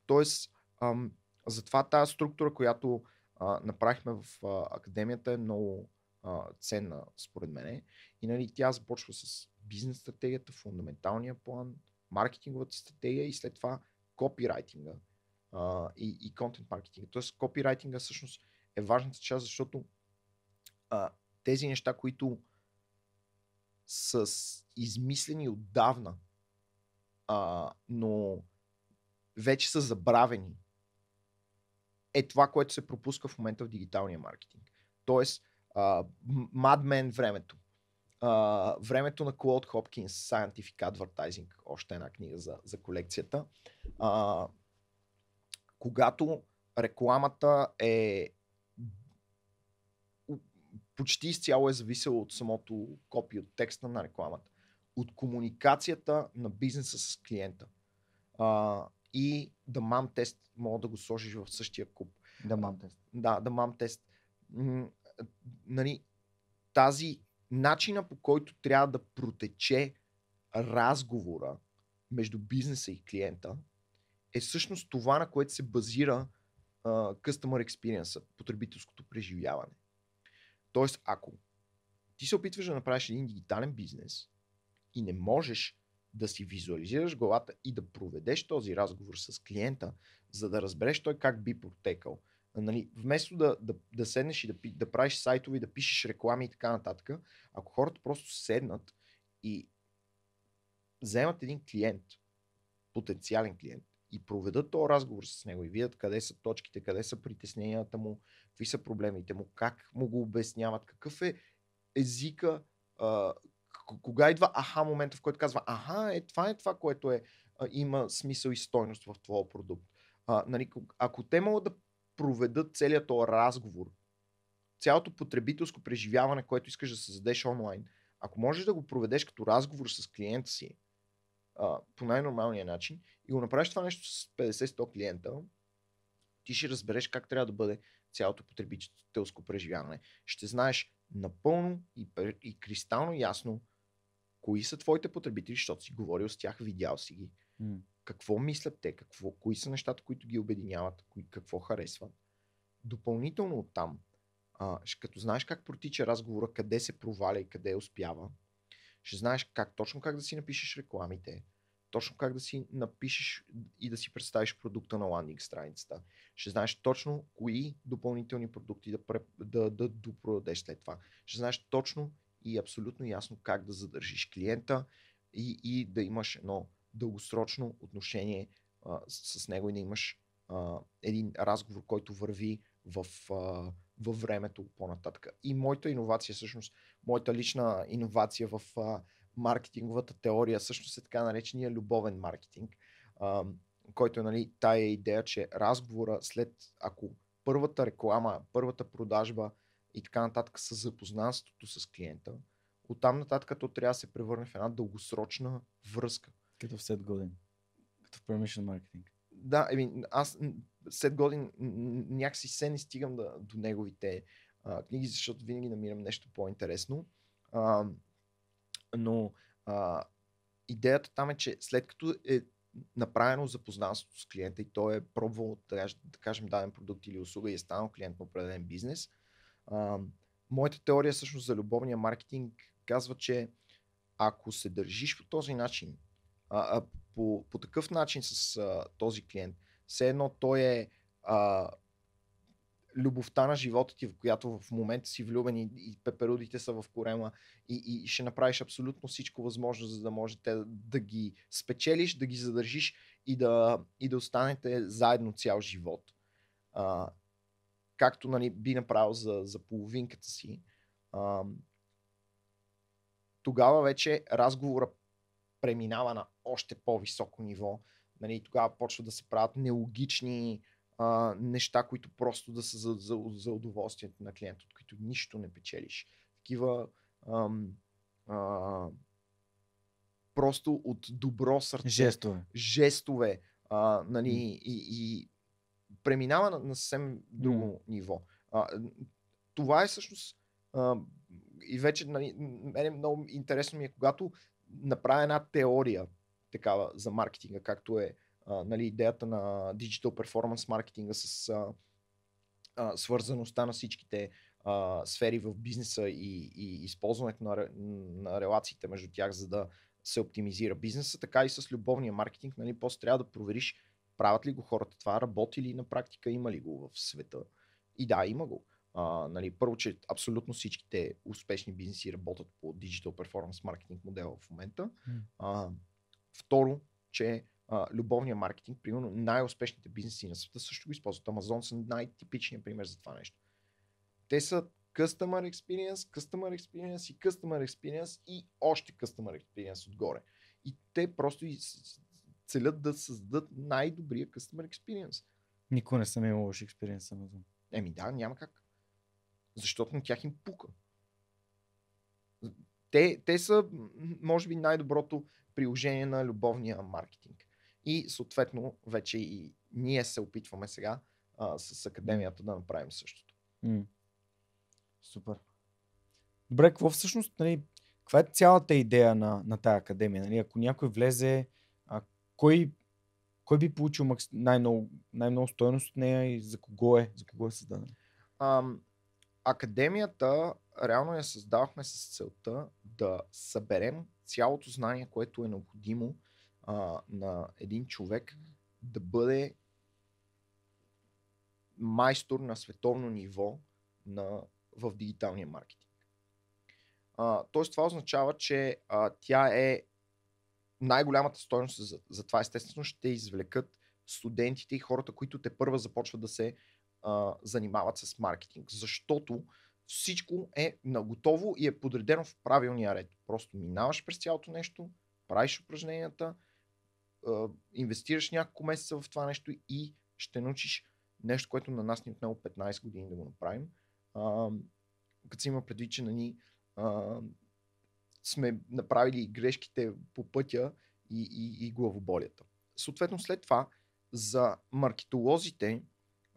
Тоест, ам, затова тази структура, която а, направихме в а, академията е много а, ценна, според мен. И нали, тя започва с бизнес стратегията, фундаменталния план, маркетинговата стратегия и след това копирайтинга а, и, и контент маркетинга. Тоест копирайтинга всъщност е важната част, защото а, тези неща, които са измислени отдавна, а, но вече са забравени, е това, което се пропуска в момента в дигиталния маркетинг. Тоест, мадмен времето а, времето на Клод Хопкинс, Scientific Advertising, още една книга за, за колекцията, а, когато рекламата е почти изцяло е зависела от самото копие, от текста на рекламата, от комуникацията на бизнеса с клиента. А, и да мам тест мога да го сложиш в същия куп. Да мам тест. Да, да мам тест. нали, тази начина по който трябва да протече разговора между бизнеса и клиента е всъщност това, на което се базира uh, Customer Experience, потребителското преживяване. Тоест, ако ти се опитваш да направиш един дигитален бизнес и не можеш да си визуализираш главата и да проведеш този разговор с клиента, за да разбереш той как би протекал – нали, вместо да, да, да седнеш и да, да правиш сайтове, да пишеш реклами и така нататък, ако хората просто седнат и вземат един клиент, потенциален клиент, и проведат този разговор с него и видят къде са точките, къде са притесненията му, какви са проблемите му, как му го обясняват, какъв е езика, а, кога идва аха момента, в който казва аха, е, това е това, което е, а, има смисъл и стойност в твоя продукт. А, нали, ако те могат да проведат целият този разговор, цялото потребителско преживяване, което искаш да създадеш онлайн, ако можеш да го проведеш като разговор с клиента си а, по най-нормалния начин и го направиш това нещо с 50-100 клиента, ти ще разбереш как трябва да бъде цялото потребителско преживяване. Ще знаеш напълно и, и кристално ясно кои са твоите потребители, защото си говорил с тях, видял си ги. Mm какво мислят те, какво, кои са нещата, които ги обединяват, кои, какво харесват. Допълнително от там, а, като знаеш как протича разговора, къде се проваля и къде успява, ще знаеш как точно как да си напишеш рекламите, точно как да си напишеш и да си представиш продукта на ландинг страницата. Ще знаеш точно кои допълнителни продукти да, преп... да, да допродадеш след това. Ще знаеш точно и абсолютно ясно как да задържиш клиента и, и да имаш едно дългосрочно отношение а, с, него и да имаш а, един разговор, който върви в, а, във времето по-нататък. И моята иновация, всъщност, моята лична иновация в а, маркетинговата теория, всъщност е така наречения любовен маркетинг, а, който е нали, тая е идея, че разговора след, ако първата реклама, първата продажба и така нататък с запознанството с клиента, оттам нататък то трябва да се превърне в една дългосрочна връзка като в Сет Годин. Като в permission маркетинг. Да, I ами, mean, аз след годин някакси се не стигам да, до неговите а, книги, защото винаги намирам нещо по-интересно. А, но а, идеята там е, че след като е направено запознанството с клиента и той е пробвал, да, да кажем, даден продукт или услуга и е станал клиент на определен бизнес, а, моята теория всъщност за любовния маркетинг казва, че ако се държиш по този начин а, а, по, по такъв начин с а, този клиент, все едно той е а, любовта на живота ти, в която в момента си влюбен и, и пеперудите са в корема и, и ще направиш абсолютно всичко възможно, за да може те да ги спечелиш, да ги задържиш и да, и да останете заедно цял живот. А, както нали, би направил за, за половинката си. А, тогава вече разговора преминава на още по-високо ниво. Нали, тогава почва да се правят нелогични а, неща, които просто да са за, за, за удоволствието на клиента, от които нищо не печелиш. Такива ам, а, просто от добро сърце. Жестове. Жестове. А, нали, mm. и, и преминава на, на съвсем друго mm. ниво. А, това е всъщност а, и вече нали, е много интересно ми е, когато направя една теория такава за маркетинга, както е а, нали, идеята на Digital Performance маркетинга с а, а, свързаността на всичките а, сфери в бизнеса и, и използването на, на релациите между тях, за да се оптимизира бизнеса, така и с любовния маркетинг. Нали, после трябва да провериш правят ли го хората това, работи ли на практика, има ли го в света. И да, има го. А, нали, първо, че абсолютно всичките успешни бизнеси работят по Digital Performance Marketing модела в момента. А, Второ, че а, любовния маркетинг, примерно най-успешните бизнеси на света също го използват. Амазон са най-типичният пример за това нещо. Те са Customer Experience, Customer Experience и Customer Experience и още Customer Experience отгоре. И те просто целят да създадат най-добрия Customer Experience. Никой не съм имал лош експириенс с Amazon. Еми да, няма как. Защото на тях им пука. Те, те са, може би, най-доброто приложение на любовния маркетинг. И съответно, вече и ние се опитваме сега а, с академията да направим същото. М. Супер. Добре, какво всъщност, нали, каква е цялата идея на, на тази академия? Нали, ако някой влезе, а, кой, кой би получил макс... най-много, най-много стоеност от нея и за кого е, за кого е създадена? Академията реално я създавахме с целта да съберем цялото знание, което е необходимо а, на един човек да бъде майстор на световно ниво на, в дигиталния маркетинг. А, тоест това означава, че а, тя е най-голямата стоеност за, за това естествено ще извлекат студентите и хората, които те първа започват да се а, занимават с маркетинг. Защото всичко е наготово и е подредено в правилния ред. Просто минаваш през цялото нещо, правиш упражненията, инвестираш няколко месеца в това нещо и ще научиш нещо, което на нас ни е отнело 15 години да го направим. като си има предвид, че на ни а, сме направили грешките по пътя и, и, и главоболията. Съответно, след това за маркетолозите,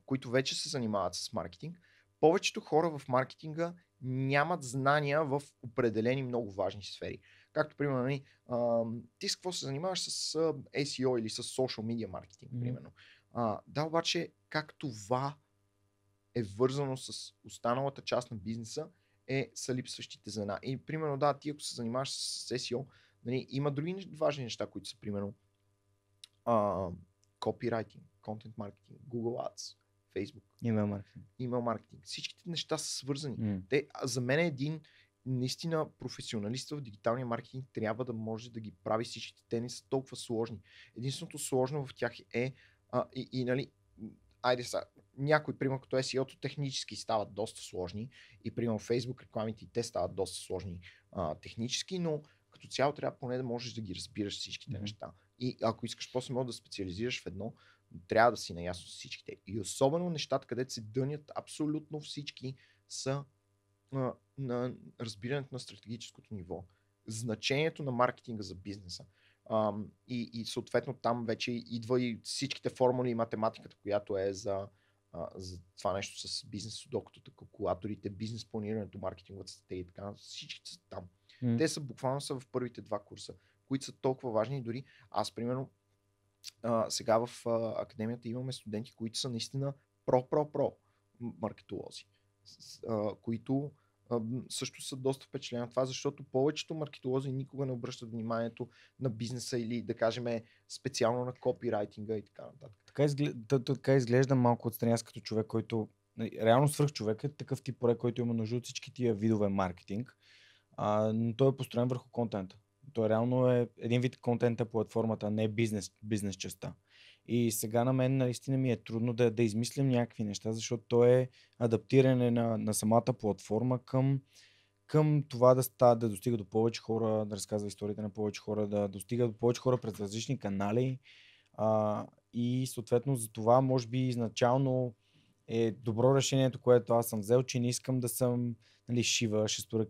които вече се занимават с маркетинг, повечето хора в маркетинга нямат знания в определени много важни сфери. Както, примерно, нали, ти с какво се занимаваш с SEO или с social media маркетинг, примерно. да, обаче, как това е вързано с останалата част на бизнеса, е са липсващите звена. И, примерно, да, ти ако се занимаваш с SEO, нали, има други важни неща, които са, примерно, а, копирайтинг, контент маркетинг, Google Ads, Facebook. Имейл маркетинг. Имейл маркетинг. Всичките неща са свързани. Mm. Те, за мен е един наистина професионалист в дигиталния маркетинг трябва да може да ги прави всичките. Те не са толкова сложни. Единственото сложно в тях е а, и, и нали, айде са, някой, примерно като SEO-то, технически стават доста сложни и примерно Facebook рекламите и те стават доста сложни а, технически, но като цяло трябва поне да можеш да ги разбираш всичките mm-hmm. неща. И ако искаш после мога да специализираш в едно, но трябва да си наясно с всичките. И особено нещата, където се дънят абсолютно всички, са на, на разбирането на стратегическото ниво. Значението на маркетинга за бизнеса. Ам, и, и съответно там вече идва и всичките формули и математиката, която е за, а, за това нещо с бизнес докато, калкулаторите, бизнес планирането, маркетинговата стратегия и така Всички са там. Mm. Те са буквално са в първите два курса, които са толкова важни. Дори аз, примерно, а, сега в а, академията имаме студенти, които са наистина про-про-про маркетолози, а, които а, също са доста впечатлени от това, защото повечето маркетолози никога не обръщат вниманието на бизнеса или, да кажем, специално на копирайтинга и така нататък. Така, изгле... така изглежда малко отстрани аз като човек, който нали, реално свърх човек е такъв тип проект, който има нужда от всички тия видове маркетинг, а, но той е построен върху контента. То реално е един вид контента платформата, не бизнес, бизнес частта. И сега на мен наистина ми е трудно да, да измислям някакви неща, защото то е адаптиране на, на самата платформа към, към това да, ста, да достига до повече хора, да разказва историята на повече хора, да достига до повече хора през различни канали. А, и съответно за това, може би изначално е добро решението, което аз съм взел, че не искам да съм нали, шива,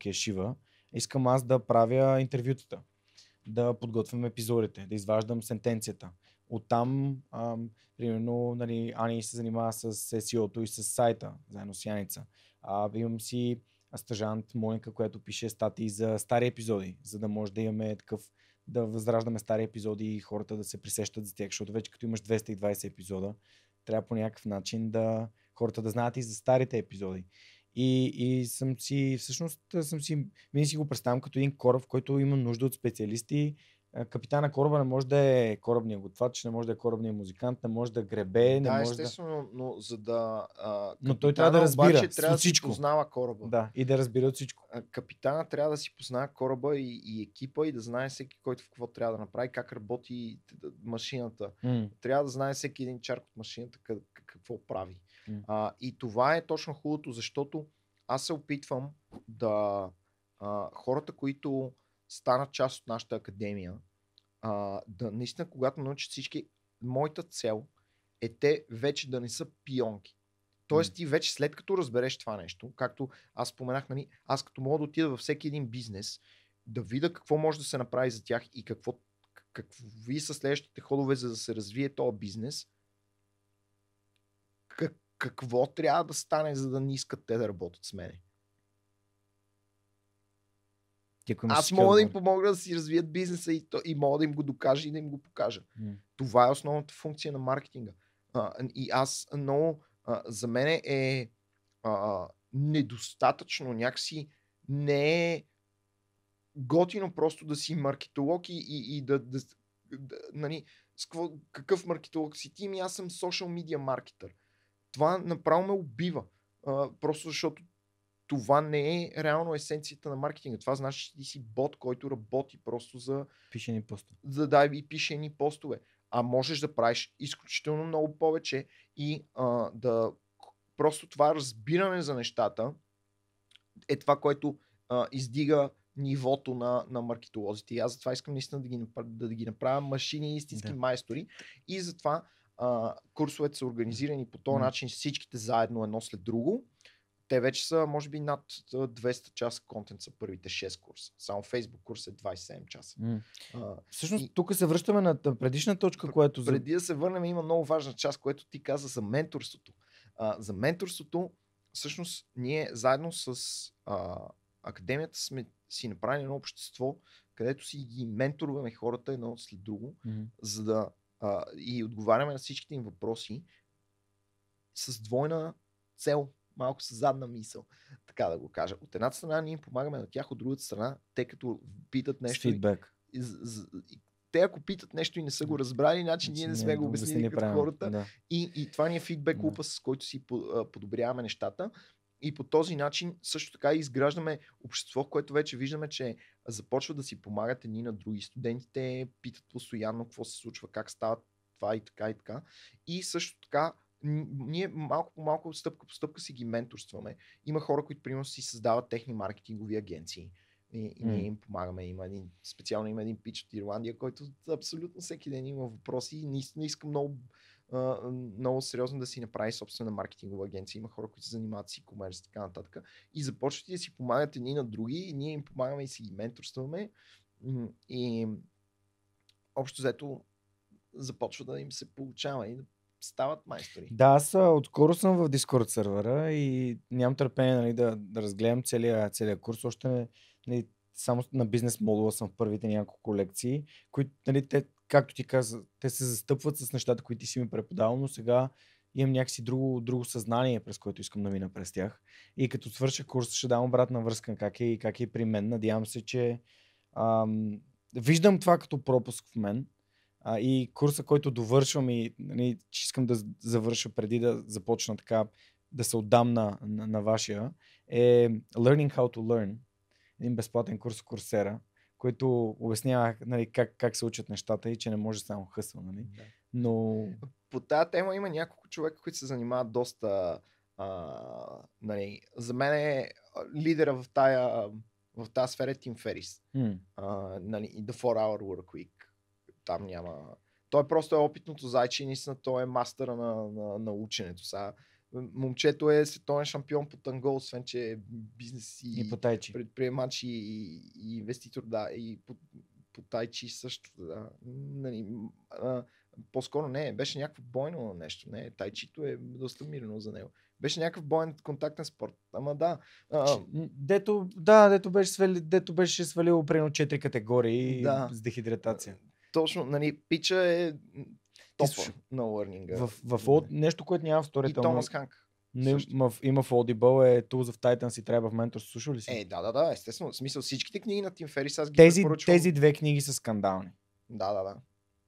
е шива. Искам аз да правя интервютата да подготвям епизодите, да изваждам сентенцията. Оттам, ам, примерно, нали, Ани се занимава с SEO-то и с сайта, заедно с Яница. А, имам си стажант Моника, която пише статии за стари епизоди, за да може да имаме такъв да възраждаме стари епизоди и хората да се присещат за тях, защото вече като имаш 220 епизода, трябва по някакъв начин да хората да знаят и за старите епизоди. И, и съм си, всъщност, съм си, винаги си го представям като един кораб, в който има нужда от специалисти. Капитана кораба не може да е корабния готвач, не може да е корабния музикант, не може да гребе, не да, може естествено, да... но за да... А, но той трябва да разбира обаче, трябва да всичко. Да познава кораба. Да, и да разбира от всичко. капитана трябва да си познава кораба и, и екипа и да знае всеки който в какво трябва да направи, как работи машината. М. Трябва да знае всеки един чарк от машината какво прави. А, и това е точно хубавото, защото аз се опитвам да а, хората, които станат част от нашата академия, а, да наистина, когато научат всички, моята цел е те вече да не са пионки. Тоест, ти вече след като разбереш това нещо, както аз споменах, нали, аз като мога да отида във всеки един бизнес, да видя какво може да се направи за тях и какво, какви са следващите ходове, за да се развие този бизнес, как, какво трябва да стане, за да не искат те да работят с мене? Аз мога да им помогна да си развият бизнеса и, то, и мога да им го докажа и да им го покажа. Mm. Това е основната функция на маркетинга. А, и аз много, а, за мен е а, недостатъчно, някакси не е готино просто да си маркетолог и, и, и да, да, да, нали, какво, какъв маркетолог си ти? ами аз съм social media маркетър. Mm. Това направо ме убива. А, просто защото това не е реално есенцията на маркетинга. Това значи, че ти си бот, който работи просто за... Пишени постове. За да, и пишени постове. А можеш да правиш изключително много повече и а, да... Просто това разбиране за нещата е това, което а, издига нивото на, на маркетолозите. И аз затова искам наистина да ги, да ги направя машини, истински да. майстори. И затова а, курсовете са организирани по този начин всичките заедно едно след друго. Те вече са, може би, над 200 часа контент са първите 6 курса. Само Facebook курс е 27 часа. Mm. А, Всъщност, и... тук се връщаме на предишна точка, която... Преди да се върнем, има много важна част, което ти каза за менторството. А, за менторството, всъщност, ние заедно с а, академията сме си направили едно общество, където си ги менторваме хората едно след друго, mm-hmm. за да а, и отговаряме на всичките им въпроси с двойна цел, малко с задна мисъл, така да го кажа. От едната страна ние им помагаме на тях, от другата страна, те като питат нещо... Фидбек. И, и, те ако питат нещо и не са го разбрали, значи ние не значи сме го обяснили като хората. Да. И, и това ни е фидбек лупа, да. с който си подобряваме нещата. И по този начин също така изграждаме общество, в което вече виждаме, че започват да си помагат едни на други. Студентите питат постоянно какво се случва, как става това и така и така. И също така ние малко по малко, стъпка по стъпка си ги менторстваме. Има хора, които примерно си създават техни маркетингови агенции. И, и ние им помагаме. Има един, специално има един пич от Ирландия, който абсолютно всеки ден има въпроси и не иска много много сериозно да си направи собствена маркетингова агенция. Има хора, които се занимават с e-commerce и така нататък. И започват да си помагат едни на други и ние им помагаме и си ги менторстваме. И общо взето започва да им се получава и да стават майстори. Да, аз откоро съм в Discord сервера и нямам търпение нали, да, да разгледам целия, целия курс. Още не, не, само на бизнес модула съм в първите няколко лекции, които нали, те както ти каза, те се застъпват с нещата, които ти си ми преподавал, но сега имам някакси друго, друго съзнание, през което искам да мина през тях. И като свърша курс, ще дам обратна връзка как е и как е при мен. Надявам се, че ам, виждам това като пропуск в мен. А, и курса, който довършвам и нали, че искам да завърша преди да започна така, да се отдам на, на, на вашия, е Learning How to Learn. Един безплатен курс в Курсера което обяснява нали, как, как се учат нещата и че не може само хъсва. Нали? Да. Но... По тази тема има няколко човека, които се занимават доста... А, нали, за мен е лидера в тая, в тази сфера е Тим Ферис. Mm. А, нали, The 4-Hour Work Week. Там няма... Той просто е опитното зайче и наистина той е мастъра на, на, на ученето. Сега момчето е световен шампион по танго, освен че е бизнес и, и по тайчи. предприемач и, и, и инвеститор, да, и по, по тайчи също, да. Нали, а, по-скоро не, беше някакво бойно нещо, не, тайчито е доста мирно за него. Беше някакъв боен контактен спорт. Ама да. А... Дето, да, дето беше, свали, дето беше свалило примерно 4 категории да. с дехидратация. Точно, нали, пича е топа на лърнинга. В, в, в, нали? нещо, което няма в Storytel. И Томас Ханк. Не, има, има в Audible, е Tools of Titans и трябва в Mentor. Слушал ли си? Е, да, да, да, естествено. В смисъл всичките книги на Тим Ферис аз ги тези, тези две книги са скандални. Да, да, да.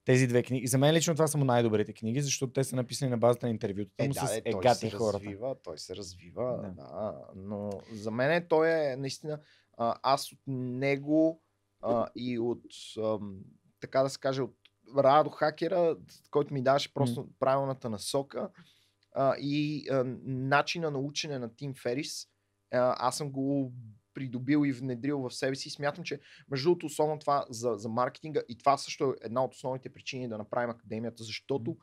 Тези две книги. За мен лично това са му най-добрите книги, защото те са написани на базата на интервютата е, му да, с е, той се хората. Развива, той се развива, да. да. Но за мен е, той е наистина, аз от него а, и от, а, така да се каже, от Радо Хакера, който ми даваше просто mm. правилната насока а, и а, начина на учене на Тим Ферис. А, аз съм го придобил и внедрил в себе си. Смятам, че между другото, особено това за, за маркетинга и това също е една от основните причини да направим академията, защото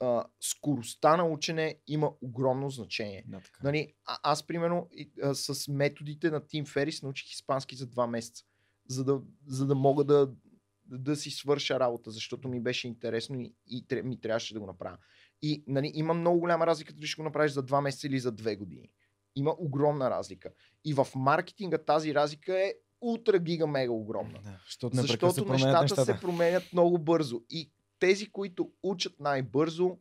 а, скоростта на учене има огромно значение. Да, е. Нали, а, аз, примерно, и, а, с методите на Тим Ферис научих испански за два месеца, за да, за да мога да да си свърша работа, защото ми беше интересно и, и ми трябваше да го направя. И нали, има много голяма разлика дали ще го направиш за 2 месеца или за 2 години. Има огромна разлика. И в маркетинга тази разлика е ултра гига мега огромна. Да, защото защото се нещата, нещата се променят много бързо. И тези, които учат най-бързо,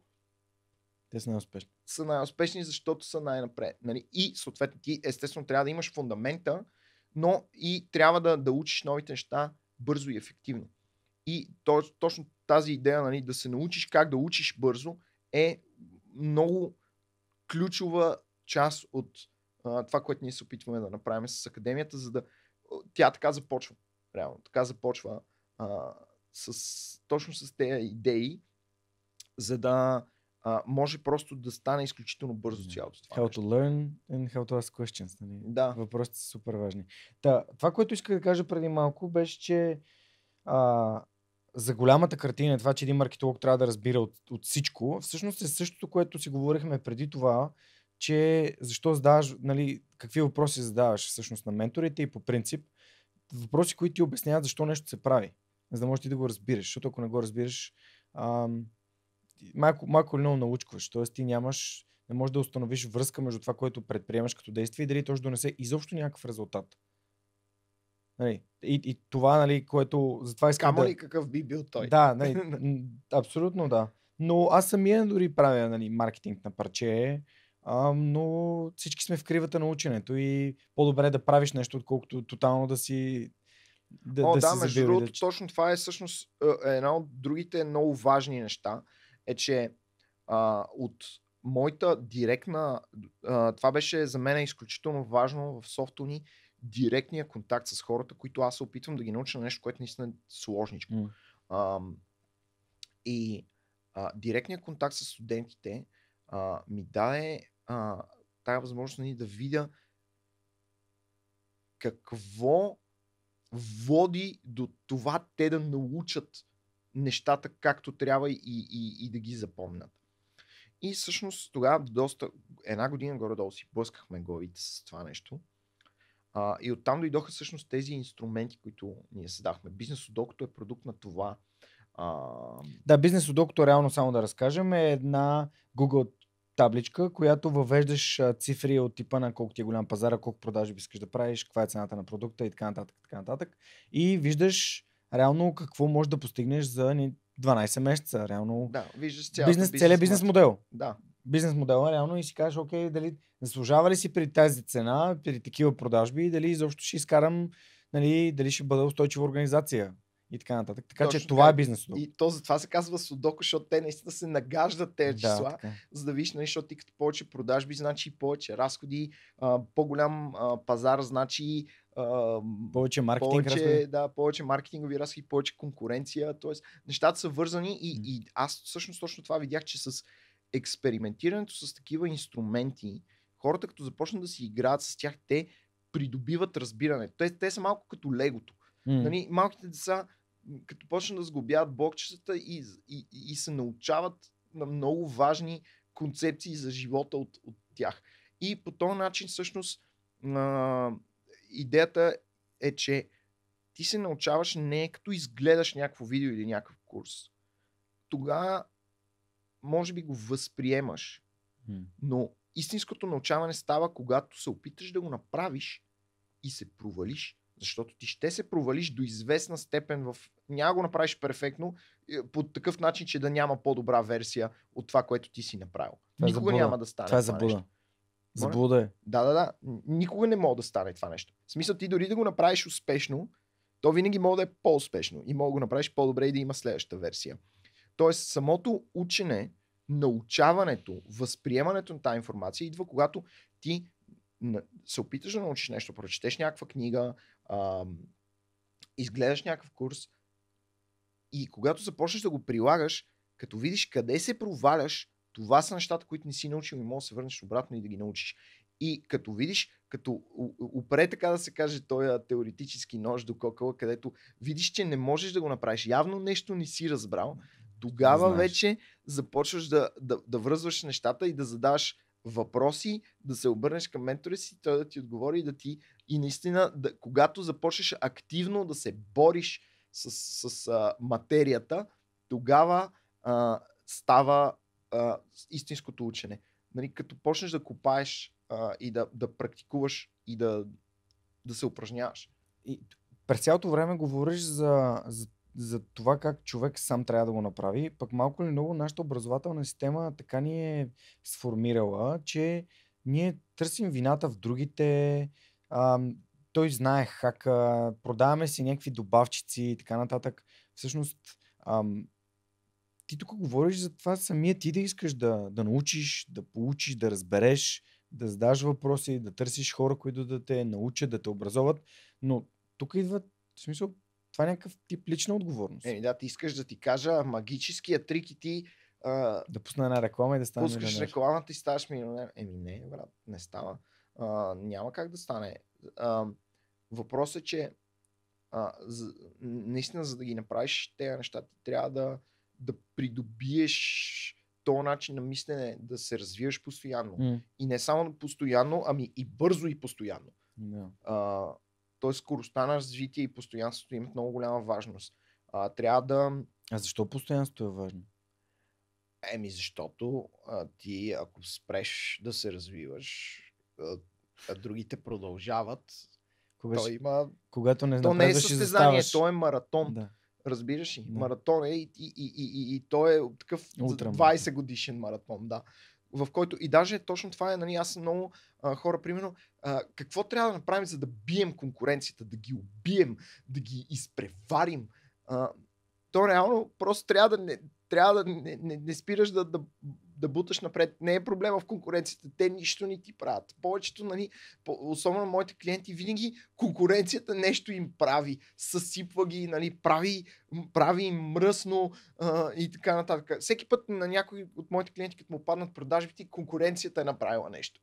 те са най-успешни. Са най-успешни, защото са най-напред. Нали? И съответно ти естествено трябва да имаш фундамента, но и трябва да, да учиш новите неща бързо и ефективно. И то, точно тази идея нали, да се научиш как да учиш бързо е много ключова част от а, това, което ние се опитваме да направим с академията, за да тя така започва. Реално, така започва а, с, точно с тези идеи, за да а, може просто да стане изключително бързо цялото това. How to learn and how to ask questions. Нали? Да. Въпросите са супер важни. Та, това, което исках да кажа преди малко, беше, че а, за голямата картина, е това, че един маркетолог трябва да разбира от, от всичко, всъщност е същото, което си говорихме преди това, че защо задаваш, нали, какви въпроси задаваш всъщност на менторите и по принцип, въпроси, които ти обясняват защо нещо се прави, за да можеш ти да го разбираш, защото ако не го разбираш, ам, малко, малко ли много научкваш, т.е. ти нямаш, не можеш да установиш връзка между това, което предприемаш като действие и дали то ще донесе изобщо някакъв резултат. Нали, и, и това, нали, което... Затова искам Камо да... ли какъв би бил той? Да, нали, абсолютно да. Но аз самия дори правя нали, маркетинг на парче, а, но всички сме в кривата на ученето и по-добре да правиш нещо, отколкото тотално да си да, О, да, да си между другото, да... точно това е всъщност е, е една от другите много важни неща, е, че а, от моята директна, а, това беше за мен изключително важно в софтуни, ни, директния контакт с хората, които аз се опитвам да ги науча на нещо, което наистина е сложничко. Mm. А, и а, директния контакт с студентите а, ми даде а, тая възможност нали, да видя какво води до това те да научат нещата както трябва и, и, и да ги запомнят. И всъщност тогава доста, една година горе-долу си блъскахме главите с това нещо. А, и оттам дойдоха всъщност тези инструменти, които ние създахме. Бизнес Удокто е продукт на това. А... Да, бизнес Удокто, реално само да разкажем, е една Google табличка, която въвеждаш цифри от типа на колко ти е голям пазара, колко продажи искаш да правиш, каква е цената на продукта и така нататък. Така нататък. И виждаш реално какво можеш да постигнеш за 12 месеца. Реално да, виждаш цялата бизнес, бизнес, целият бизнес модел. Да, бизнес модела реално и си кажеш, окей, дали заслужава ли си при тази цена, при такива продажби и дали изобщо ще изкарам, нали, дали ще бъда устойчива организация и така нататък. Така Точно че това е бизнес И то това се казва судоко, защото те наистина се нагаждат тези да, числа, така. Е. за да видиш, нали, защото ти като повече продажби, значи и повече разходи, а, по-голям а, пазар, значи а, повече маркетинг, повече, разходи. да, повече маркетингови разходи, повече конкуренция. Тоест, нещата са вързани и, mm. и аз всъщност точно това видях, че с експериментирането с такива инструменти, хората като започнат да си играят с тях, те придобиват разбиране. Те, те са малко като легото. Mm. Нали, малките деца, като почнат да сглобяват блокчетата и, и, и се научават на много важни концепции за живота от, от тях. И по този начин, всъщност, а, идеята е, че ти се научаваш не като изгледаш някакво видео или някакъв курс. Тогава може би го възприемаш, но истинското научаване става, когато се опиташ да го направиш и се провалиш. Защото ти ще се провалиш до известна степен в... Няма го направиш перфектно е, по такъв начин, че да няма по-добра версия от това, което ти си направил. Това е Никога заблуда. няма да стане това. е заблуда. Заблуда е. Да, да, да. Никога не мога да стане това нещо. В смисъл ти дори да го направиш успешно, то винаги може да е по-успешно и мога да го направиш по-добре и да има следващата версия. Тоест, самото учене, научаването, възприемането на тази информация идва, когато ти се опиташ да научиш нещо, прочетеш някаква книга, изгледаш някакъв курс и когато започнеш да го прилагаш, като видиш къде се проваляш, това са нещата, които не си научил и може да се върнеш обратно и да ги научиш. И като видиш, като опре така да се каже този теоретически нож до кокала, където видиш, че не можеш да го направиш. Явно нещо не си разбрал тогава Знаеш. вече започваш да, да, да връзваш нещата и да задаваш въпроси, да се обърнеш към ментора си, той да ти отговори и да ти. И наистина, да, когато започнеш активно да се бориш с, с, с а, материята, тогава а, става а, истинското учене. Нали, като почнеш да копаеш а, и да, да практикуваш и да, да се упражняваш. И през цялото време говориш за, за за това как човек сам трябва да го направи. Пък малко или много нашата образователна система така ни е сформирала, че ние търсим вината в другите, а, той знае хака, продаваме си някакви добавчици и така нататък. Всъщност, а, ти тук говориш за това самия ти да искаш да, да научиш, да получиш, да разбереш, да задаш въпроси, да търсиш хора, които да те научат, да те образоват. Но тук идват, в смисъл, това е някакъв тип лична отговорност. Еми да, ти искаш да ти кажа магическия трик и ти а, да пусна една реклама и да станеш Пускаш милионер. рекламата и ставаш милионер. Еми не, брат, не става. А, няма как да стане. А, въпросът е, че а, за, наистина за да ги направиш тези неща, ти трябва да, да придобиеш то начин на мислене, да се развиваш постоянно. Mm. И не само постоянно, ами и бързо и постоянно. Yeah. А, Тоест скоростта на развитие и постоянството имат много голяма важност. А, трябва да... А защо постоянството е важно? Еми, защото а, ти, ако спреш да се развиваш, а, а другите продължават, то той има... Когато не то не е състезание, то е маратон. Да. Разбираш ли? Да. Маратон е и, и, и, и, и, и то е такъв 20 годишен маратон, да в който и даже точно това е, нали, аз съм много а, хора, примерно, а, какво трябва да направим, за да бием конкуренцията, да ги убием, да ги изпреварим. А, то реално просто трябва да не, трябва да не, не, не спираш да, да да буташ напред. Не е проблема в конкуренцията. Те нищо не ти правят. Повечето, нали, особено моите клиенти, винаги конкуренцията нещо им прави. Съсипва ги, нали, прави, прави им мръсно а, и така нататък. Всеки път на някой от моите клиенти, като му паднат продажбите, конкуренцията е направила нещо.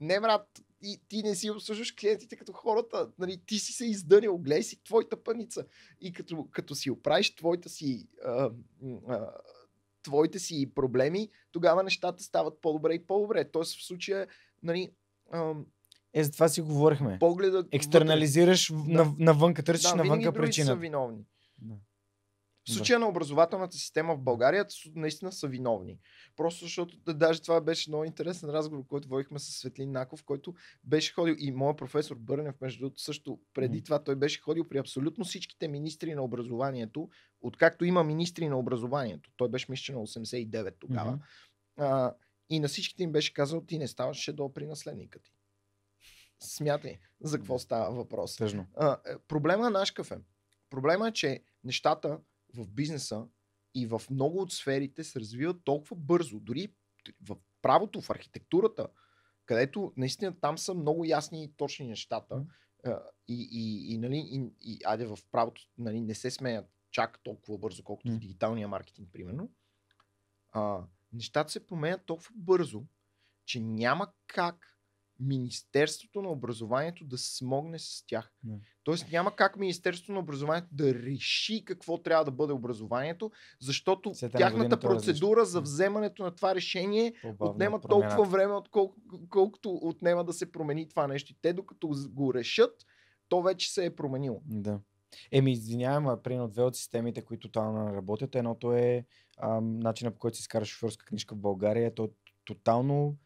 Не, брат, и ти не си обслужваш клиентите като хората. Нали, ти си се издънил, гледай си твоята пъница. И като, като си оправиш твоята си а, а, твоите си проблеми, тогава нещата стават по-добре и по-добре. Тоест в случая, нали, е, за това си говорихме. Погледът. Екстернализираш да. навънка, търсиш да, навънка причина. Са виновни. Да. В случая да. на образователната система в България наистина са виновни. Просто защото да, даже това беше много интересен разговор, който водихме с Светлин Наков, който беше ходил и моят професор Бърнев, между другото, също преди mm. това той беше ходил при абсолютно всичките министри на образованието, откакто има министри на образованието. Той беше мисля на 89 тогава. Mm-hmm. А, и на всичките им беше казал, ти не ставаше до при наследника ти. Смятай за какво става въпрос. Тъжно. А, е, проблема е наш кафе. Проблема е, че нещата в бизнеса и в много от сферите се развиват толкова бързо, дори в правото, в архитектурата, където наистина там са много ясни и точни нещата. Mm. И, и, и, нали, и, и айде в правото нали, не се сменят чак толкова бързо, колкото mm. в дигиталния маркетинг, примерно. А, нещата се променят толкова бързо, че няма как Министерството на образованието да смогне с тях. Тоест няма как Министерството на образованието да реши какво трябва да бъде образованието, защото тяхната процедура за вземането на това решение Обавно, отнема промяна. толкова време, кол- колкото отнема да се промени това нещо. Те докато го решат, то вече се е променило. Да. Еми, извинявам, а примерно две от системите, които тотално работят, едното е начина начинът по който се изкара шофьорска книжка в България, то е тотално,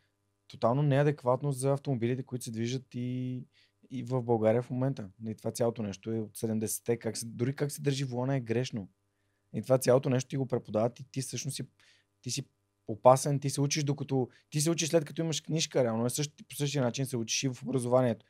тотално неадекватно за автомобилите, които се движат и и в България в момента. И това цялото нещо е от 70-те. Как се, дори как се държи вулана е грешно. И това цялото нещо ти го преподават и ти всъщност си, ти си опасен, ти се учиш докато... Ти се учиш след като имаш книжка, реално. Е същи, по същия начин се учиш и в образованието.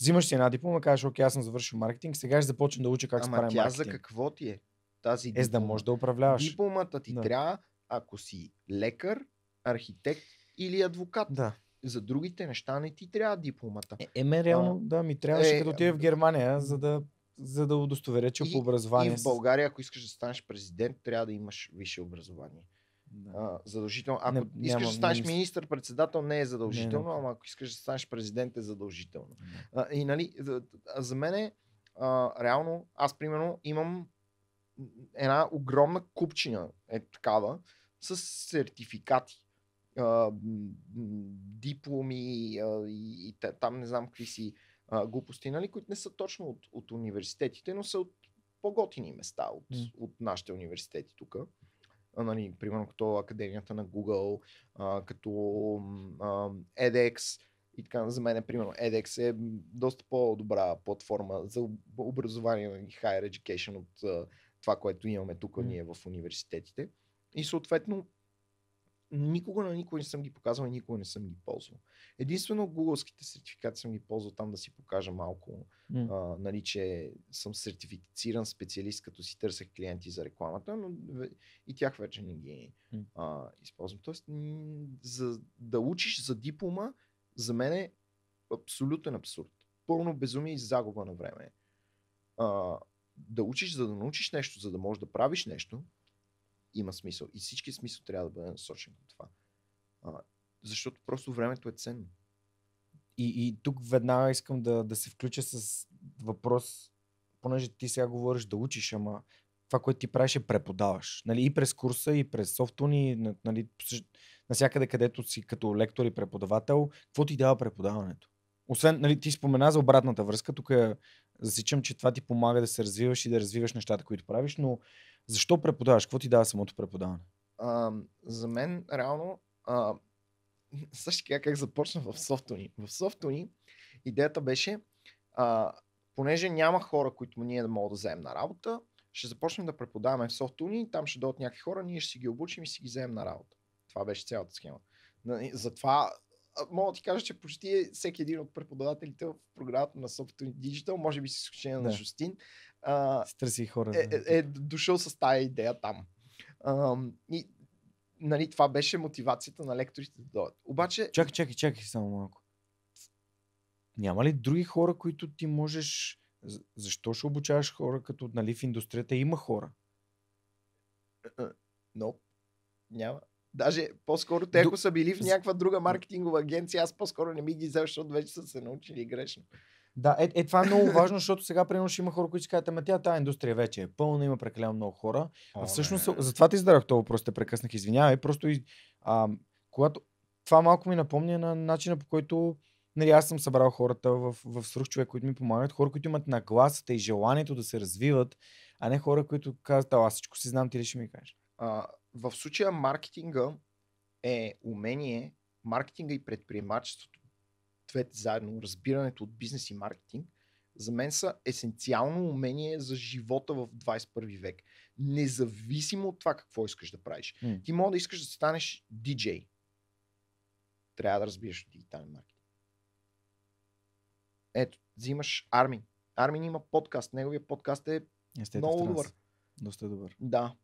Взимаш си една диплома, кажеш, окей, аз съм завършил маркетинг, сега ще започна да уча как се прави маркетинг. Ама за какво ти е? Тази диплома. Е, за да можеш да управляваш. Дипломата ти да. трябва, ако си лекар, архитект или адвокат. Да за другите неща не ти трябва дипломата. Е, е ме, реално, а, да, ми трябваше е, като отида в Германия, за да, за да удостоверя, че и, по образование... И в България, ако искаш да станеш президент, трябва да имаш висше образование. Да. А, задължително. Ако не, искаш няма, да станеш не... министър-председател, не е задължително, не, не. ама ако искаш да станеш президент, е задължително. А, и нали, за мен е, а, реално, аз примерно имам една огромна купчина, е такава, с сертификати дипломи а, и, и там не знам какви си а, глупости, нали, които не са точно от, от университетите, но са от по-готини места от, mm. от нашите университети тук. Нали, примерно като Академията на Google, а, като а, edX, и така, за мен, примерно, edX е доста по-добра платформа за образование и higher education от това, което имаме тук mm. ние в университетите. И съответно, никога на никой не съм ги показвал и никога не съм ги ползвал. Единствено гугълските сертификати съм ги ползвал там да си покажа малко, mm. а, нали, че съм сертифициран специалист, като си търсех клиенти за рекламата, но и тях вече не ги а, използвам. Тоест, за, да учиш за диплома, за мен е абсолютен абсурд. Пълно безумие и загуба на време. А, да учиш, за да научиш нещо, за да можеш да правиш нещо, има смисъл. И всички смисъл трябва да бъде насочен към това. А, защото просто времето е ценно. И, и тук веднага искам да, да се включа с въпрос, понеже ти сега говориш да учиш, ама това, което ти правиш е преподаваш. Нали, и през курса, и през софтуни, нали, насякъде където си като лектор и преподавател, какво ти дава преподаването? Освен, нали, ти спомена за обратната връзка, тук засичам, че това ти помага да се развиваш и да развиваш нещата, които правиш, но защо преподаваш? Какво ти дава самото преподаване? А, за мен, реално, а, също така как започна в софтуни. В софтуни идеята беше, а, понеже няма хора, които ние да могат да вземем на работа, ще започнем да преподаваме в софтуни, там ще дойдат някакви хора, ние ще си ги обучим и си ги вземем на работа. Това беше цялата схема. Нали, затова мога да ти кажа, че почти е всеки един от преподавателите в програмата на Software Digital, може би с изключение да. на Жустин, а, Стърси хора, е, е, е дошъл с тази идея там. А, и нали, това беше мотивацията на лекторите да дойдат. Обаче... Чакай, чакай, чакай само малко. Няма ли други хора, които ти можеш... Защо ще обучаваш хора, като нали, в индустрията има хора? Е, е, Но, няма. Даже по-скоро те, ако са били в някаква друга маркетингова агенция, аз по-скоро не ми ги взел, защото вече са се научили грешно. Да, е, е, това е много важно, защото сега примерно ще има хора, които си казват, ама тя тази индустрия вече е пълна, има прекалено много хора. О, а всъщност, не. затова ти издадах това въпрос, те прекъснах, извинявай. Просто, а, когато, това малко ми напомня на начина по който нали, аз съм събрал хората в, в срух човек, които ми помагат, хора, които имат нагласата и желанието да се развиват, а не хора, които казват, аз всичко си знам, ти ли ще ми кажеш? А, в случая маркетинга е умение, маркетинга и предприемачеството, двете заедно, разбирането от бизнес и маркетинг, за мен са есенциално умение за живота в 21 век. Независимо от това какво искаш да правиш. Mm. Ти може да искаш да станеш диджей. Трябва да разбираш дигитален маркетинг. Ето, взимаш Армин. Армин има подкаст. Неговия подкаст е Естете много добър. Доста е добър. Да,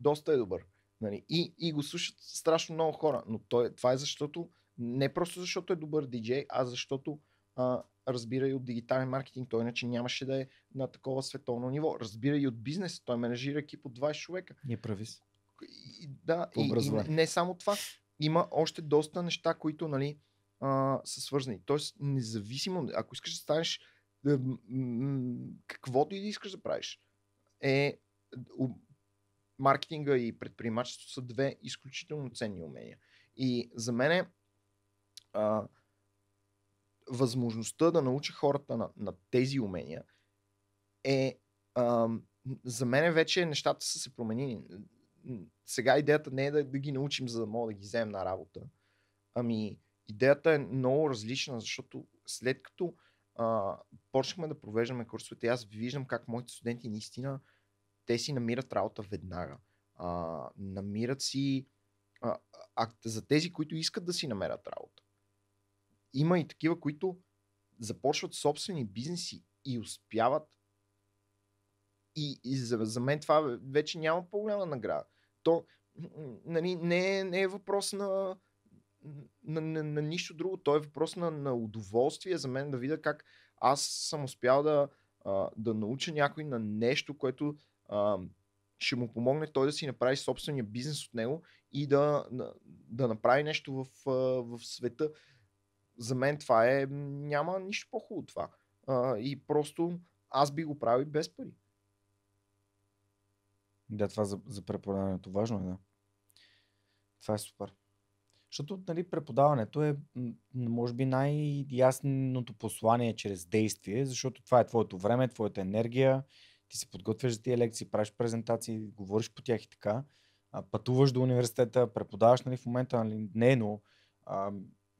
доста е добър. Нали? И, и го слушат страшно много хора. Но той, това е защото, не просто защото е добър диджей, а защото а, разбира и от дигитален маркетинг. Той иначе нямаше да е на такова световно ниво. Разбира и от бизнес. Той менежира екип от 20 човека. Не прави се. И, да, и, и не само това. Има още доста неща, които нали, а, са свързани. Тоест, независимо, ако искаш да станеш каквото и да искаш да правиш, е маркетинга и предприемачеството са две изключително ценни умения. И за мен е възможността да науча хората на, на тези умения е а, за мен вече нещата са се променили. Сега идеята не е да, да ги научим, за да мога да ги вземем на работа. Ами, идеята е много различна, защото след като а, почнахме да провеждаме курсовете, аз виждам как моите студенти наистина те си намират работа веднага. А, намират си. А, а, за тези, които искат да си намерят работа. Има и такива, които започват собствени бизнеси и успяват. И, и за, за мен това вече няма по-голяма награда. То нали, не, е, не е въпрос на, на, на, на нищо друго. То е въпрос на, на удоволствие за мен да видя как аз съм успял да, да науча някой на нещо, което а, ще му помогне той да си направи собствения бизнес от него и да, да, да направи нещо в, в света. За мен това е, няма нищо по-хубаво от това. А, и просто аз би го правил без пари. Да, това за, за преподаването важно е, да. Това е супер. Защото нали, преподаването е, може би, най-ясното послание чрез действие, защото това е твоето време, твоята енергия, ти се подготвяш за тия лекции, правиш презентации, говориш по тях и така, а, пътуваш до университета, преподаваш нали, в момента, нали, не, но а,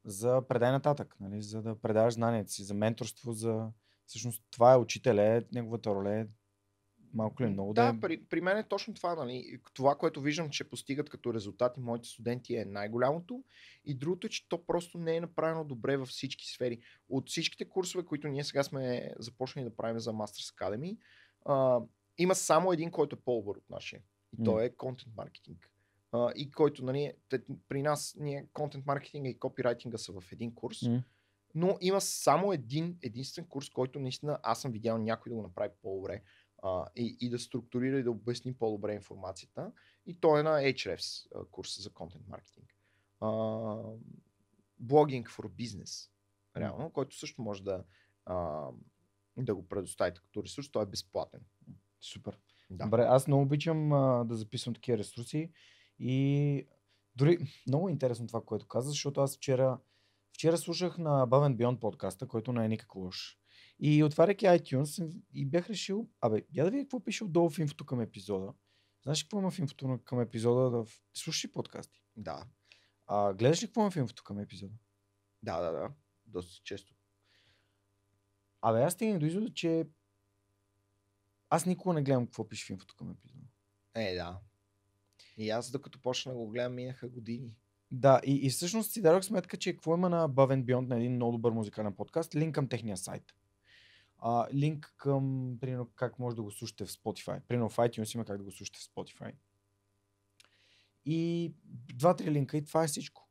за предай нататък, нали, за да предаваш знанията си, за менторство, за... Всъщност това е учителя, е, неговата роля е малко ли много да... Да, е при, при мен е точно това, нали. Това, което виждам, че постигат като резултати моите студенти е най-голямото. И другото е, че то просто не е направено добре във всички сфери. От всичките курсове, които ние сега сме започнали да правим за Masters Academy, а, има само един, който е по-добър от нашия. И mm. той е контент маркетинг. Uh, и който нали, те, при нас ние контент маркетинга и копирайтинга са в един курс, mm. но има само един единствен курс, който наистина аз съм видял някой да го направи по-добре uh, и, и да структурира и да обясни по-добре информацията и то е на Hrefs uh, курса за контент маркетинг. Блогинг for Business, реално, който също може да да го предоставите като ресурс, той е безплатен. Супер. Да. Добре, аз много обичам а, да записвам такива ресурси и дори много е интересно това, което каза, защото аз вчера, вчера слушах на Бавен Beyond подкаста, който не е никак лош. И отваряйки iTunes и бях решил, абе, я да видя какво пише отдолу в инфото към епизода. Знаеш ли какво има в инфото към епизода? Да слушаш ли подкасти? Да. А, гледаш ли какво има в инфото към епизода? Да, да, да. Доста често. Абе, аз стигнах до извода, че аз никога не гледам какво пише в инфото към епизода. Е, да. И аз докато почна да го гледам, минаха години. Да, и, и всъщност си дадох сметка, че какво има на Бавен and Beyond на един много добър музикален подкаст, линк към техния сайт. А, линк към, примерно, как може да го слушате в Spotify. Примерно в iTunes има как да го слушате в Spotify. И два-три линка и това е всичко.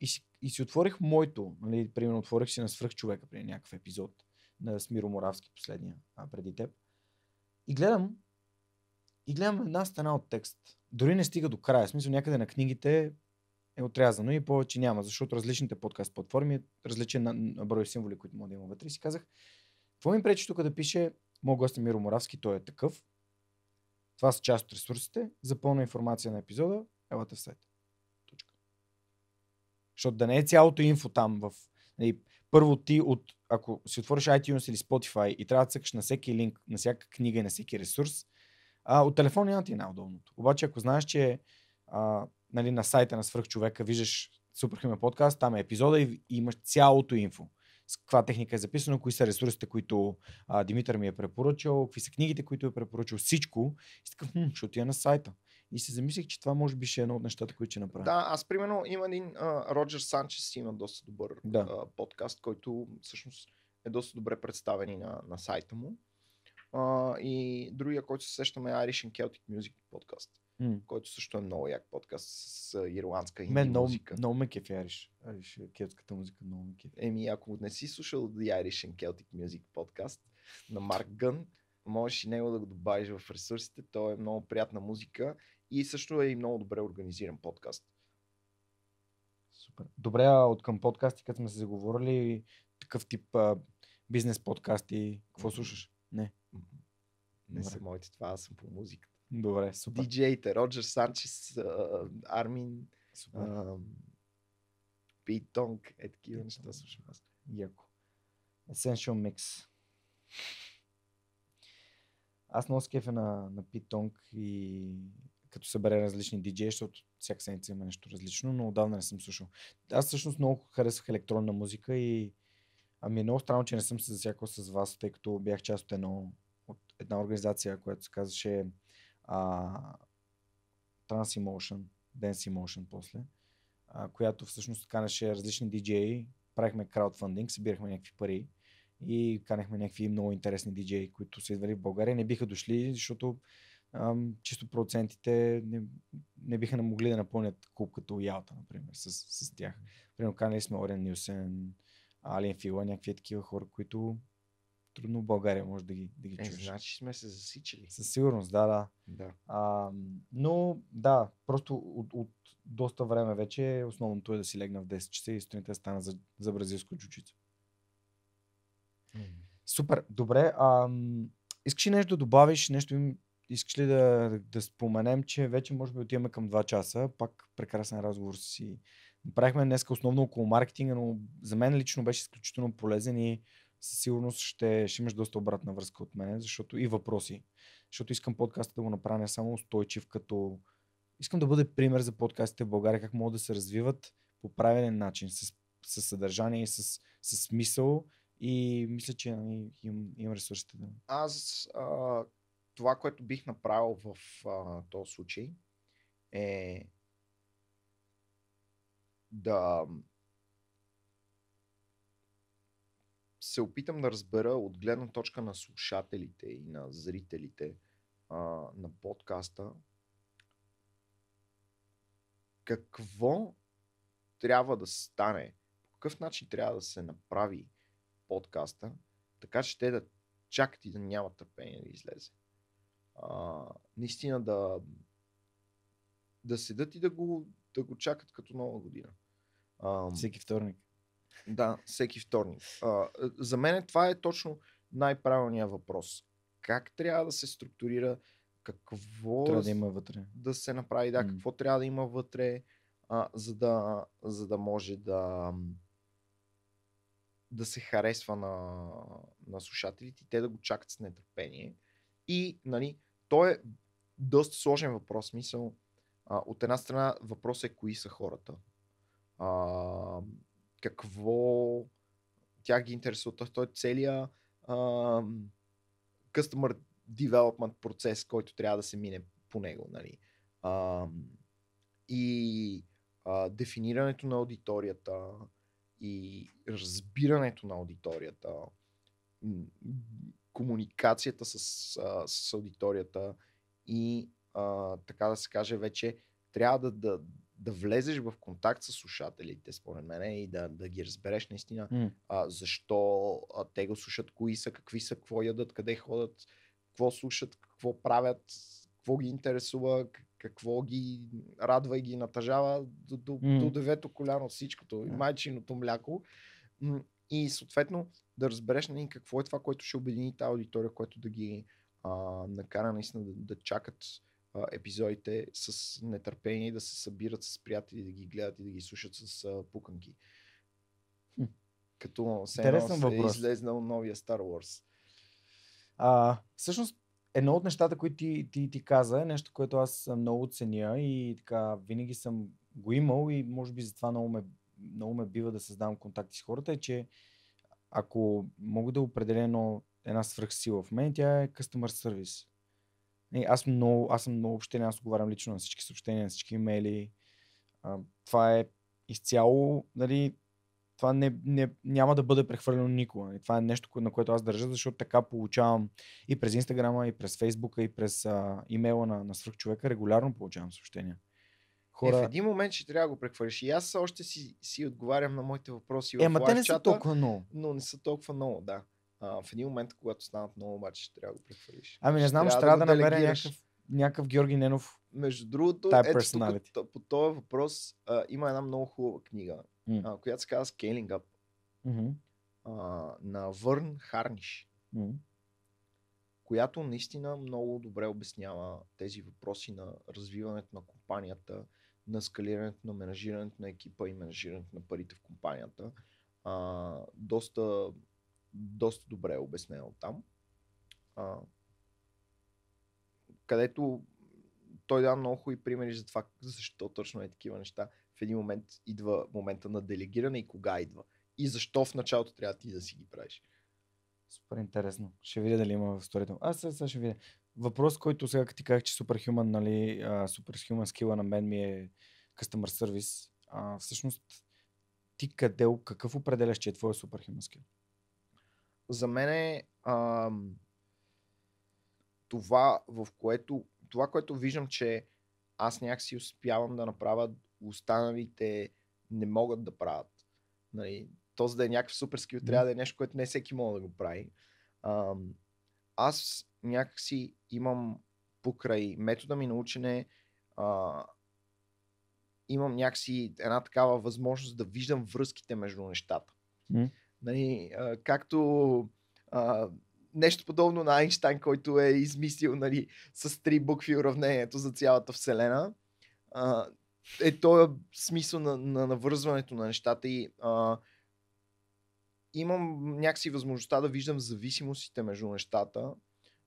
И си, и си отворих моето, нали, примерно отворих си на свръх човека при някакъв епизод на Смиро Моравски последния, а преди теб. И гледам, и гледам една стена от текст. Дори не стига до края. В смисъл някъде на книгите е отрязано и повече няма, защото различните подкаст платформи, различен брой символи, които мога да има вътре. И си казах, какво ми пречи тук да пише мога гост е Миро Моравски, той е такъв. Това са част от ресурсите. За пълна информация на епизода, елате в сайта. Точка. Защото да не е цялото инфо там в... Нали, първо ти от, ако си отвориш iTunes или Spotify и трябва да цъкаш на всеки линк, на всяка книга и на всеки ресурс, а, от телефона няма ти е най-удобното. Обаче ако знаеш, че а, нали, на сайта на свръхчовека виждаш Суперхюмен подкаст, там е епизода и, и имаш цялото инфо с каква техника е записано, кои са ресурсите, които а, Димитър ми е препоръчал, какви са книгите, които е препоръчал, всичко. И така, хм, ще отида на сайта. И се замислих, че това може би ще е едно от нещата, които ще направя. Да, аз примерно има един а, Роджер Санчес, има доста добър да. а, подкаст, който всъщност е доста добре представен и на, на сайта му. А, и другия, който се сещаме е Irish and Celtic Music подкаст, mm. който също е много як подкаст с ирландска и Мен, музика. Много ме кефи Irish. Irish, е, келтската музика много ме кефи. Еми, ако не си слушал The Irish and Celtic Music подкаст на Марк Гън, можеш и него да го добавиш в ресурсите. той е много приятна музика и също е и много добре организиран подкаст. Супер. Добре, а от към подкасти, като сме се заговорили, такъв тип а, бизнес подкасти, какво слушаш? Не. Не са моите, това аз съм по музиката. Добре, супер. Диджейте, Роджер Санчес, Армин, Пит Тонг, е такива неща слушам аз. Яко. Essential Mix. Аз много скефа на, на Пит Тонг и като събере различни диджеи, защото всяка седмица има нещо различно, но отдавна не съм слушал. Аз всъщност много харесвах електронна музика и ами е много странно, че не съм се засякал с вас, тъй като бях част от, едно, от една организация, която се казваше а, Trans Emotion, Dance Emotion после, а, която всъщност канеше различни диджеи, правихме краудфандинг, събирахме някакви пари и канехме някакви много интересни диджеи, които са идвали в България. Не биха дошли, защото ам, чисто процентите не, не биха не могли да напълнят клуб като Ялта, например, с, с тях. Примерно канали сме Орен Нюсен, Алин Фила, някакви такива хора, които трудно в България може да ги, да ги е, чуеш. Значи сме се засичали. Със сигурност, да, да. да. А, но да, просто от, от доста време вече основното е да си легна в 10 часа и сутринта стана за, за бразилско чучица. Супер, добре. А, искаш ли нещо да добавиш, нещо им Искаш ли да, да споменем, че вече може би отиваме към 2 часа. Пак прекрасен разговор си. Направихме днес основно около маркетинга, но за мен лично беше изключително полезен и със сигурност ще, ще имаш доста обратна връзка от мен, защото и въпроси. Защото искам подкаста да го направя не само устойчив, като искам да бъде пример за подкастите в България, как могат да се развиват по правилен начин, с, с съдържание и с, с смисъл. И мисля, че имам, им ресурсите да. Аз а, това, което бих направил в а, този случай е да се опитам да разбера от гледна точка на слушателите и на зрителите а, на подкаста какво трябва да стане, по какъв начин трябва да се направи подкаста, така че те да чакат и да нямат търпение да излезе а, наистина да, да седат и да го, да го чакат като нова година. А, всеки вторник. Да, всеки вторник. А, за мен това е точно най-правилният въпрос. Как трябва да се структурира, какво трябва да има вътре. Да се направи, да, mm. какво трябва да има вътре, а, за, да, за да може да да се харесва на, на слушателите и те да го чакат с нетърпение. И, нали, то е доста сложен въпрос. Мисъл, а, от една страна въпрос е кои са хората. А, какво тя ги интересува. Той е целият customer development процес, който трябва да се мине по него. Нали? А, и а, дефинирането на аудиторията и разбирането на аудиторията комуникацията с, а, с аудиторията и а, така да се каже вече трябва да, да, да влезеш в контакт с слушателите, според мен, и да, да ги разбереш наистина mm. а, защо а, те го слушат, кои са, какви са, какво ядат, къде ходят, какво слушат, какво правят, какво ги интересува, какво ги радва и ги натъжава до, до, mm. до девето коляно всичкото, и майчиното мляко и съответно да разбереш нали, какво е това, което ще обедини тази аудитория, което да ги а, накара наистина да, да чакат а, епизодите с нетърпение, да се събират с приятели, да ги гледат и да ги слушат с а, пуканки. Като се е излезнал новия Star Wars. А, всъщност, едно от нещата, които ти, ти, ти каза, е нещо, което аз много ценя и така винаги съм го имал и може би затова много ме много ме бива да създавам контакти с хората е, че ако мога да определя една свръхсила в мен, тя е customer service. И нали, аз, много, аз съм много общен, аз отговарям лично на всички съобщения, на всички имейли. А, това е изцяло, нали, това не, не, няма да бъде прехвърлено никога. Нали. Това е нещо, на което аз държа, защото така получавам и през Инстаграма, и през Фейсбука, и през а, имейла на, на свръхчовека. Регулярно получавам съобщения хора. Е, в един момент ще трябва да го прехвърлиш. И аз още си, си отговарям на моите въпроси. Ема те не са толкова много. Но не са толкова много, да. А, в един момент, когато станат много, обаче ще трябва да го прехвърлиш. Ами не знам, ще трябва, трябва да, да намеря някакъв, някакъв Георги Ненов. Между другото, ето тук, по този въпрос а, има една много хубава книга, mm. а, която се казва Scaling Up mm-hmm. а, на Върн Харниш. Mm-hmm която наистина много добре обяснява тези въпроси на развиването на компанията, на скалирането, на менажирането на екипа и менажирането на парите в компанията. А, доста, доста добре е обяснено там. А, където той дава много хубави примери за това, защо точно е такива неща. В един момент идва момента на делегиране и кога идва. И защо в началото трябва ти да си ги правиш. Супер интересно. Ще видя дали има в сторито. Аз сега ще видя. Въпрос, който сега ти казах, че е Суперхюман, нали, Супер Superhuman скила на мен ми е Customer Service. А, всъщност, ти къде, какъв определяш, че е твоя Superhuman скил? За мен е ам, това, в което, това, което виждам, че аз някакси успявам да направя останалите не могат да правят. Нали, този да е някакъв супер скил, mm. трябва да е нещо, което не всеки мога да го прави. Ам, аз някакси имам покрай метода ми на учене, а, имам някакси една такава възможност да виждам връзките между нещата. Mm. Нали, а, както а, нещо подобно на Айнштайн, който е измислил нали, с три букви уравнението за цялата Вселена. А, е този е смисъл на, на навързването на нещата и а, имам някакси възможността да виждам зависимостите между нещата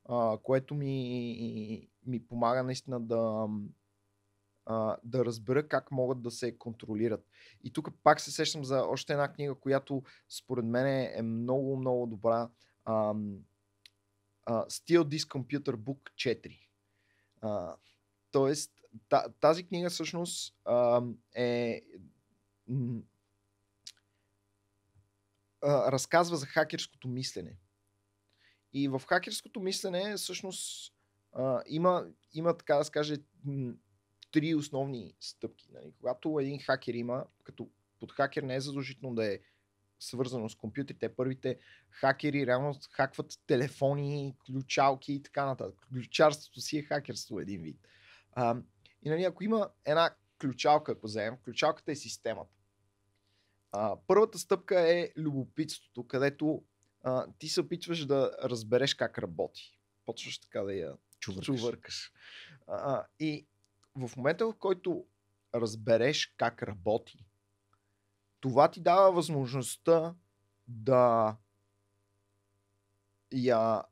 а, което ми, ми помага наистина да, а, да разбера как могат да се контролират. И тук пак се сещам за още една книга, която според мен е, е много, много добра. А, а, Steel This Computer Book 4. тоест, тази книга всъщност е разказва за хакерското мислене. И в хакерското мислене всъщност а, има, има, така да скаже, три основни стъпки. Нали? Когато един хакер има, като под хакер не е задължително да е свързано с компютрите. Първите хакери реално хакват телефони, ключалки и така нататък. Ключарството си е хакерство един вид. А, и нали, ако има една ключалка, ако вземем, ключалката е системата. А, първата стъпка е любопитството, където а, ти се опитваш да разбереш как работи. Почваш така да я чувъркаш. чувъркаш. А, и в момента, в който разбереш как работи, това ти дава възможността да я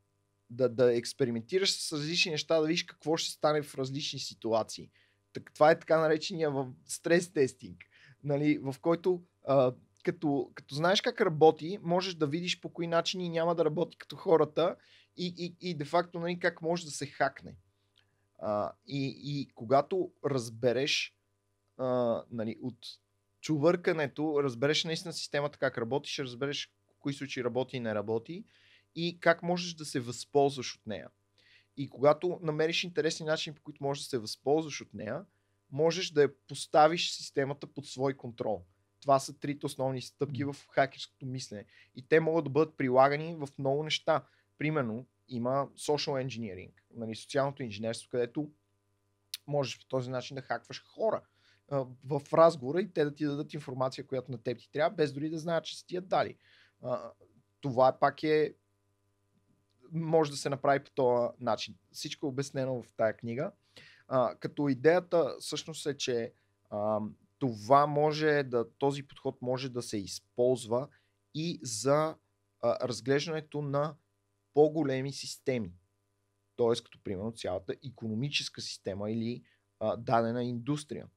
да, да експериментираш с различни неща, да видиш какво ще стане в различни ситуации. Так, това е така наречения в стрес тестинг, нали, в който а, като, като знаеш как работи, можеш да видиш по кои начини няма да работи като хората и, и, и де-факто нали, как може да се хакне. А, и, и когато разбереш а, нали, от чувъркането, разбереш наистина системата как работи, ще разбереш в кои случаи работи и не работи и как можеш да се възползваш от нея. И когато намериш интересни начини, по които можеш да се възползваш от нея, можеш да я поставиш системата под свой контрол това са трите основни стъпки в хакерското мислене. И те могат да бъдат прилагани в много неща. Примерно, има social engineering, нали, социалното инженерство, където можеш по този начин да хакваш хора а, в разговора и те да ти дадат информация, която на теб ти трябва, без дори да знаят, че са ти я дали. А, това пак е може да се направи по този начин. Всичко е обяснено в тая книга. А, като идеята всъщност е, че а, това може да, този подход може да се използва и за а, разглеждането на по-големи системи. Тоест, като примерно цялата економическа система или а, дадена индустрия.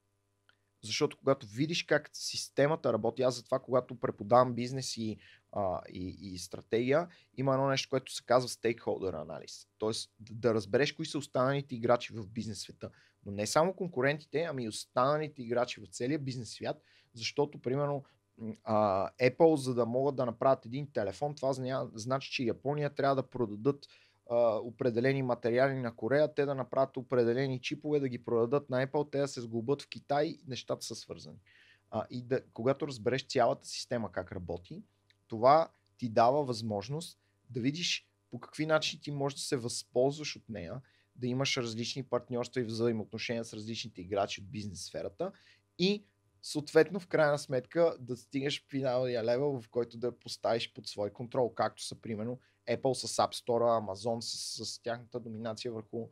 Защото когато видиш как системата работи, аз затова когато преподавам бизнес и, а, и, и стратегия, има едно нещо, което се казва стейкхолдер анализ. Тоест да, да разбереш кои са останалите играчи в бизнес света. Но не само конкурентите, ами и останалите играчи в целия бизнес свят, защото, примерно, Apple, за да могат да направят един телефон, това значи, че Япония трябва да продадат определени материали на Корея, те да направят определени чипове, да ги продадат на Apple, те да се сглобат в Китай, нещата са свързани. А, и да, когато разбереш цялата система как работи, това ти дава възможност да видиш по какви начини ти можеш да се възползваш от нея да имаш различни партньорства и взаимоотношения с различните играчи от бизнес сферата и съответно в крайна сметка да стигнеш финалния левел, в който да поставиш под свой контрол, както са примерно Apple с App Store, Amazon с, с тяхната доминация върху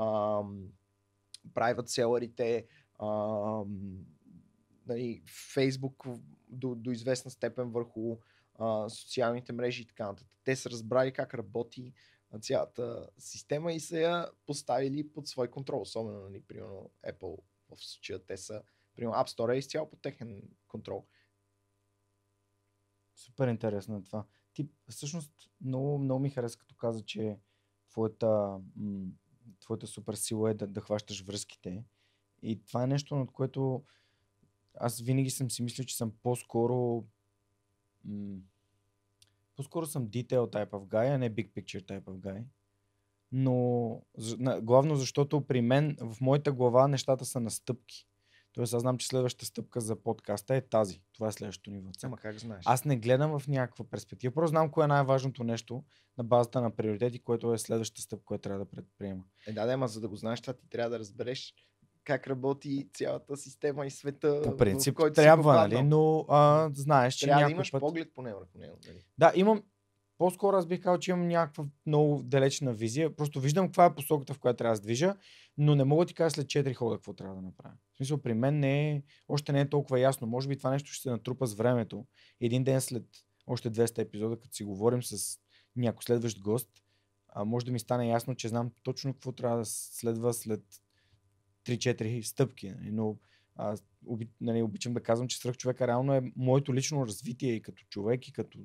ам, private селерите, ам, нали, Facebook до, до известна степен върху а, социалните мрежи и така нататък. Те са разбрали как работи на цялата система и са я поставили под свой контрол. Особено, нали, примерно Apple в случая те са, примерно App Store е изцяло под техен контрол. Супер интересно е това. Ти всъщност много, много ми хареса, като каза, че твоята, твоята супер сила е да, да хващаш връзките. И това е нещо, над което аз винаги съм си мислил, че съм по-скоро м- по-скоро съм detail type of guy, а не big picture type of guy. Но главно защото при мен, в моята глава, нещата са на стъпки. Тоест аз знам, че следващата стъпка за подкаста е тази. Това е следващото ниво. Ама как знаеш? Аз не гледам в някаква перспектива. Просто знам кое е най-важното нещо на базата на приоритети, което е следващата стъпка, която трябва да предприема. Е, да, да, ама за да го знаеш, това ти трябва да разбереш как работи цялата система и света. По принцип, в който трябва, нали? Но а, знаеш, че. Трябва да имаш път... поглед поне върху него. Нали? Да, имам. По-скоро аз бих казал, че имам някаква много далечна визия. Просто виждам каква е посоката, в която трябва да движа, но не мога да ти кажа след 4 хода какво трябва да направя. В смисъл, при мен не е, още не е толкова ясно. Може би това нещо ще се натрупа с времето. Един ден след още 200 епизода, като си говорим с някой следващ гост, а може да ми стане ясно, че знам точно какво трябва да следва след 3-4 стъпки. Нали, но аз оби, нали, обичам да казвам, че човека реално е моето лично развитие и като човек, и като,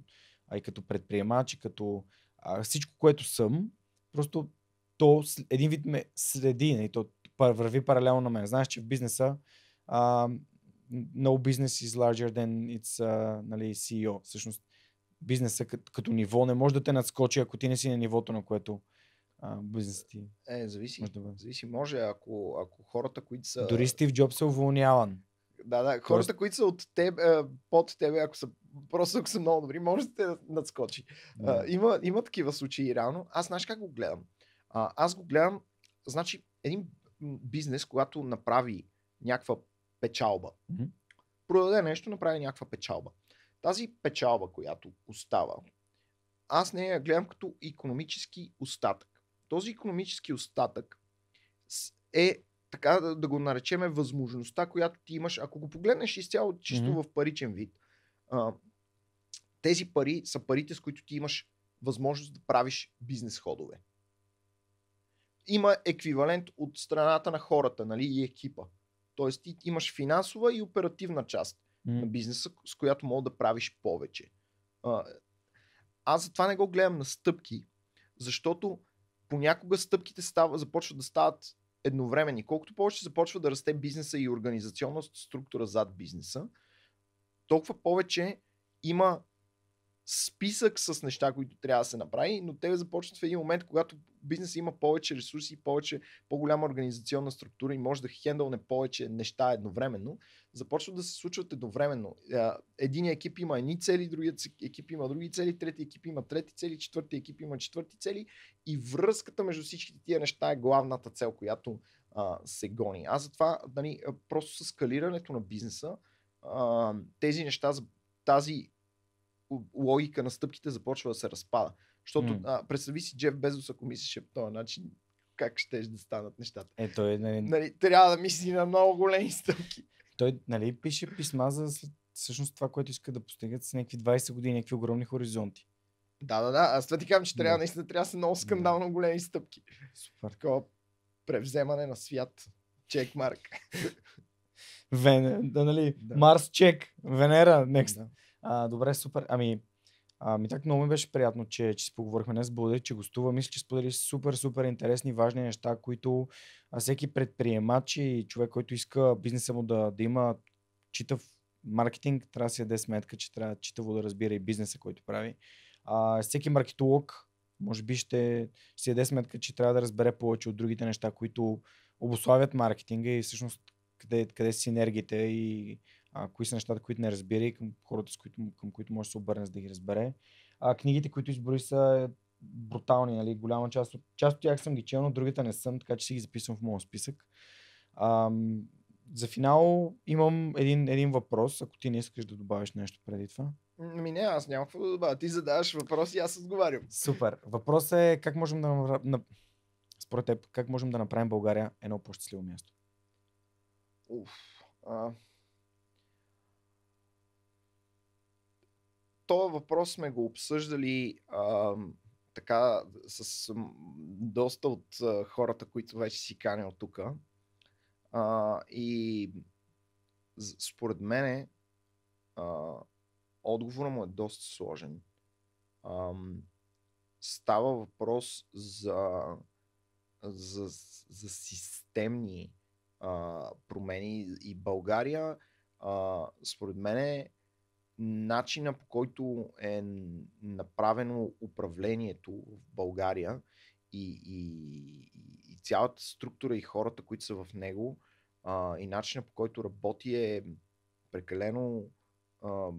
а и като предприемач, и като а, всичко, което съм. Просто то един вид ме следи, нали, то върви паралелно на мен. Знаеш, че в бизнеса а, no business is larger than its uh, нали, CEO. Всъщност, бизнеса като, като ниво не може да те надскочи, ако ти не си на нивото, на което а, ти Е, зависи. Може да бъде. зависи. Може, ако, ако хората, които са... Дори Стив Джобс е уволняван. Да, да. Хората, Тоест... които са от теб, е, под тебе, ако са просто ако са много добри, може да те надскочи. Да. има, има такива случаи, реално. Аз знаеш как го гледам? А, аз го гледам, значи, един бизнес, когато направи някаква печалба, mm-hmm. продаде нещо, направи някаква печалба. Тази печалба, която остава, аз не я гледам като економически остатък. Този економически остатък е така да, го наречеме възможността, която ти имаш, ако го погледнеш изцяло чисто mm-hmm. в паричен вид, а, тези пари са парите, с които ти имаш възможност да правиш бизнес ходове. Има еквивалент от страната на хората нали, и екипа. Тоест ти имаш финансова и оперативна част mm-hmm. на бизнеса, с която мога да правиш повече. А, аз затова не го гледам на стъпки, защото понякога стъпките става, започват да стават едновременни. Колкото повече започва да расте бизнеса и организационната структура зад бизнеса, толкова повече има списък с неща, които трябва да се направи, но те започват в един момент, когато бизнес има повече ресурси, повече, по-голяма организационна структура и може да хендълне повече неща едновременно, започват да се случват едновременно. Единият екип има едни цели, другият екип има други цели, трети екип има трети цели, четвърти екип има четвърти цели и връзката между всички тия неща е главната цел, която а, се гони. Аз затова нали, просто с скалирането на бизнеса а, тези неща, тази логика на стъпките започва да се разпада. Защото mm. а, представи си Джеф Безос, ако мислеше по този начин, как ще да станат нещата. Е, той, нали... Нали, трябва да мисли на много големи стъпки. Той нали, пише писма за всъщност това, което иска да постигат с някакви 20 години, някакви огромни хоризонти. Да, да, да. Аз това ти казвам, че трябва, да. наистина трябва да са много скандално да. големи стъпки. Супер. Такова превземане на свят. Чек марк. Вене, да, нали? Да. Марс чек. Венера, next. Да. А, добре, супер. Ами, ми так много ми беше приятно, че, че си поговорихме днес. Благодаря, че гостува. Мисля, че сподели супер, супер интересни, важни неща, които всеки предприемач и човек, който иска бизнеса му да, да има читав маркетинг, трябва да си даде сметка, че трябва читаво да разбира и бизнеса, който прави. А, всеки маркетолог, може би, ще, ще си даде сметка, че трябва да разбере повече от другите неща, които обославят маркетинга и всъщност къде, къде са синергите и а, кои са нещата, които не разбира и към хората, с които, към които може да се обърне, за да ги разбере. А, книгите, които изброи са брутални, нали? голяма част от, част от тях съм ги чел, но другите не съм, така че си ги записвам в моят списък. А, за финал имам един, един въпрос, ако ти не искаш да добавиш нещо преди това. Ми не, аз нямам какво да добавя. Ти задаваш въпрос и аз отговарям. Супер. Въпросът е как можем да направим, според теб, как можем да направим България едно по-щастливо място? Уф. А, този въпрос сме го обсъждали а, така с доста от а, хората, които вече си канял тук. И според мен отговорът му е доста сложен. А, става въпрос за, за, за системни а, промени и България, а, според мен, начина по който е направено управлението в България и, и, и цялата структура и хората, които са в него а, и начина по който работи е прекалено а,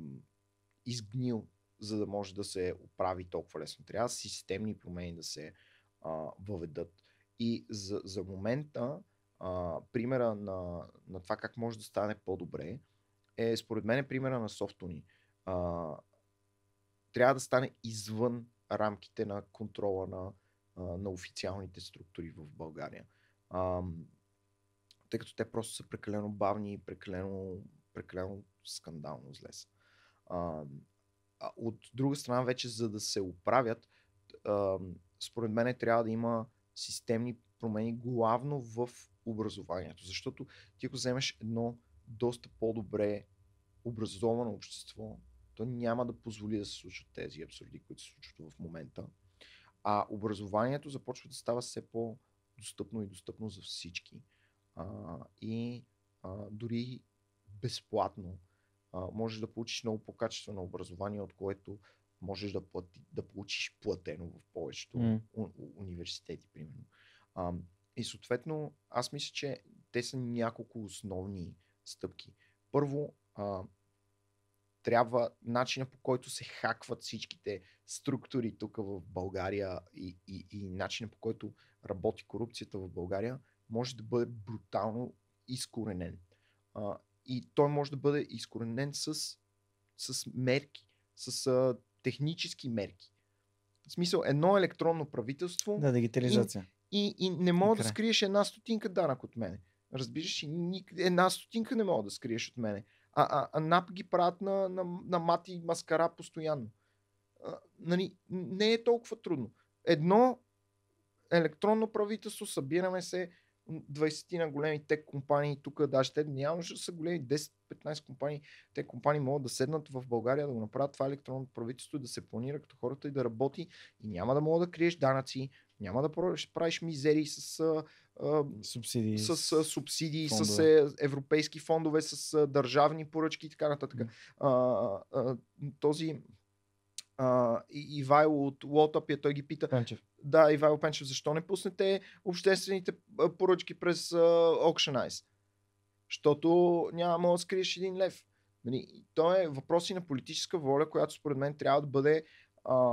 изгнил, за да може да се оправи толкова лесно. Трябва системни промени да се а, въведат. И за, за момента а, примера на, на това как може да стане по-добре е според мен е примера на софтуни. А, трябва да стане извън рамките на контрола на, на официалните структури в България. А, тъй като те просто са прекалено бавни и прекалено, прекалено скандално зле са. А, от друга страна, вече за да се оправят, а, според мен трябва да има системни промени главно в образованието. Защото ти ако вземеш едно доста по-добре образовано общество, то няма да позволи да се случат тези абсурди, които се случват в момента. А образованието започва да става все по-достъпно и достъпно за всички. А, и а, дори безплатно а, можеш да получиш много по-качествено образование, от което можеш да, плати, да получиш платено в повечето mm. у, у, университети, примерно. А, и съответно, аз мисля, че те са няколко основни стъпки. Първо, а, трябва начина по който се хакват всичките структури тук в България и, и, и начина по който работи корупцията в България, може да бъде брутално изкоренен. А, и той може да бъде изкоренен с, с мерки, с а, технически мерки. В смисъл, едно електронно правителство. Да, дигитализация. И, и, и не мога да скриеш една стотинка данък от мене. Разбираш, една стотинка не мога да скриеш от мене. А, а, а НАП ги правят на, на, на мати маскара постоянно. А, нали, не е толкова трудно. Едно електронно правителство, събираме се 20 на големи тек компании, тук да, ще няма ще са големи, 10-15 компании, те компании могат да седнат в България, да го направят това електронно правителство, да се планира като хората и да работи и няма да могат да криеш данъци, няма да правиш мизери с а, субсидии, с, с, субсидии фондове. с е, европейски фондове, с държавни поръчки и така нататък. А, а, този а, Ивайло от Лотъп, е, той ги пита. Пенчев. Да, Ивайло Пенчев, защо не пуснете обществените поръчки през Окшенайс? Защото няма да скриеш един лев. Нали, то е въпрос и на политическа воля, която според мен трябва да бъде а,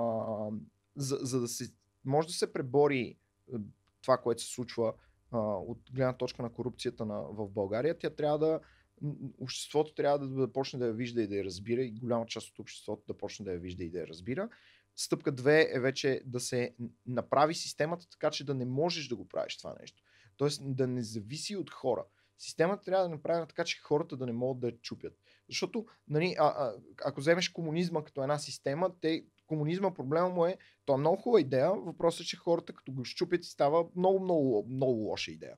за, за да се може да се пребори е, това, което се случва а, от гледна точка на корупцията на, в България, тя трябва да обществото трябва да, да почне да я вижда и да я разбира и голяма част от обществото да почне да я вижда и да я разбира. Стъпка две е вече да се направи системата така, че да не можеш да го правиш това нещо. Тоест да не зависи от хора. Системата трябва да е направи така, че хората да не могат да я чупят. Защото, нали, а, а, ако вземеш комунизма като една система, те комунизма проблема му е, то е много хубава идея, въпросът е, че хората като го щупят става много, много, много лоша идея.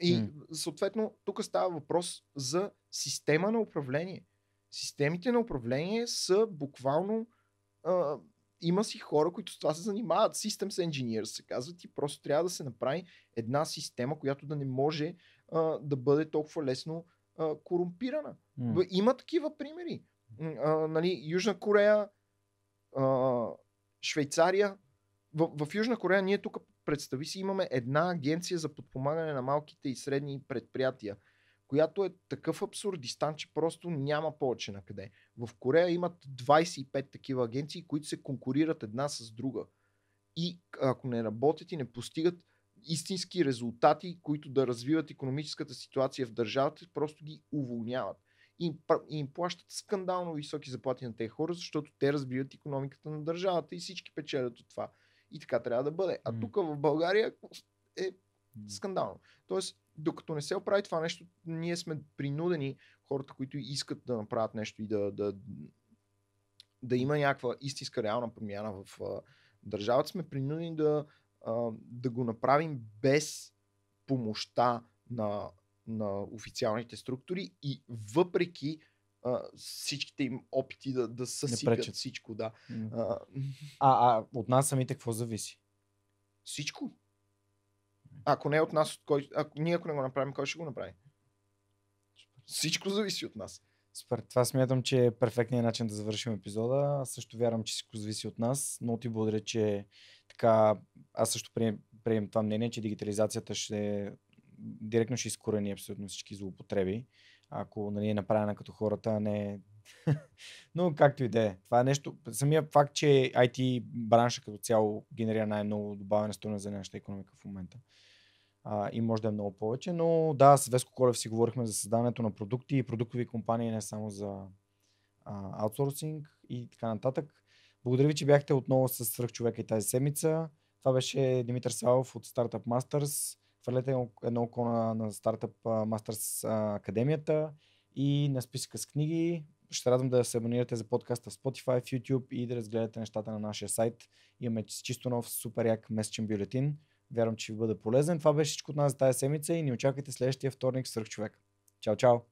И mm. съответно тук става въпрос за система на управление. Системите на управление са буквално а, има си хора, които с това се занимават. Systems engineers се казват и просто трябва да се направи една система, която да не може а, да бъде толкова лесно а, корумпирана. Mm. Има такива примери. А, нали, Южна Корея, Швейцария, в, в Южна Корея ние тук представи си имаме една агенция за подпомагане на малките и средни предприятия, която е такъв абсурдистан, че просто няма повече на къде. В Корея имат 25 такива агенции, които се конкурират една с друга. И ако не работят и не постигат истински резултати, които да развиват економическата ситуация в държавата, просто ги уволняват им, им плащат скандално високи заплати на тези хора, защото те разбиват економиката на държавата и всички печелят от това. И така трябва да бъде. А тук в България е скандално. Тоест, докато не се оправи това нещо, ние сме принудени, хората, които искат да направят нещо и да, да, да има някаква истинска реална промяна в uh, държавата, сме принудени да, uh, да го направим без помощта на на официалните структури и въпреки а, всичките им опити да, да съсипят всичко. Да. А, а, от нас самите какво зависи? Всичко. Ако не е от нас, от кой, ако ние ако не го направим, кой ще го направи? Всичко зависи от нас. Според това смятам, че е перфектният начин да завършим епизода. Аз също вярвам, че всичко зависи от нас. Но ти благодаря, че така... Аз също прием, прием това мнение, че дигитализацията ще директно ще изкорени абсолютно всички злоупотреби, ако нали, е направена като хората, а не но както и да е. Това е нещо. Самия факт, че IT бранша като цяло генерира най-много добавена стойност за нашата економика в момента. А, и може да е много повече, но да, с Веско Колев си говорихме за създаването на продукти и продуктови компании, не само за а, аутсорсинг и така нататък. Благодаря ви, че бяхте отново с човека и тази седмица. Това беше Димитър Савов от Startup Masters хвърлете едно, едно око на, на Startup Masters Академията и на списъка с книги. Ще радвам да се абонирате за подкаста в Spotify, в YouTube и да разгледате нещата на нашия сайт. Имаме чисто нов, супер як месечен бюлетин. Вярвам, че ви бъде полезен. Това беше всичко от нас за тази седмица и ни очаквайте следващия вторник в Сръх човек. Чао, чао!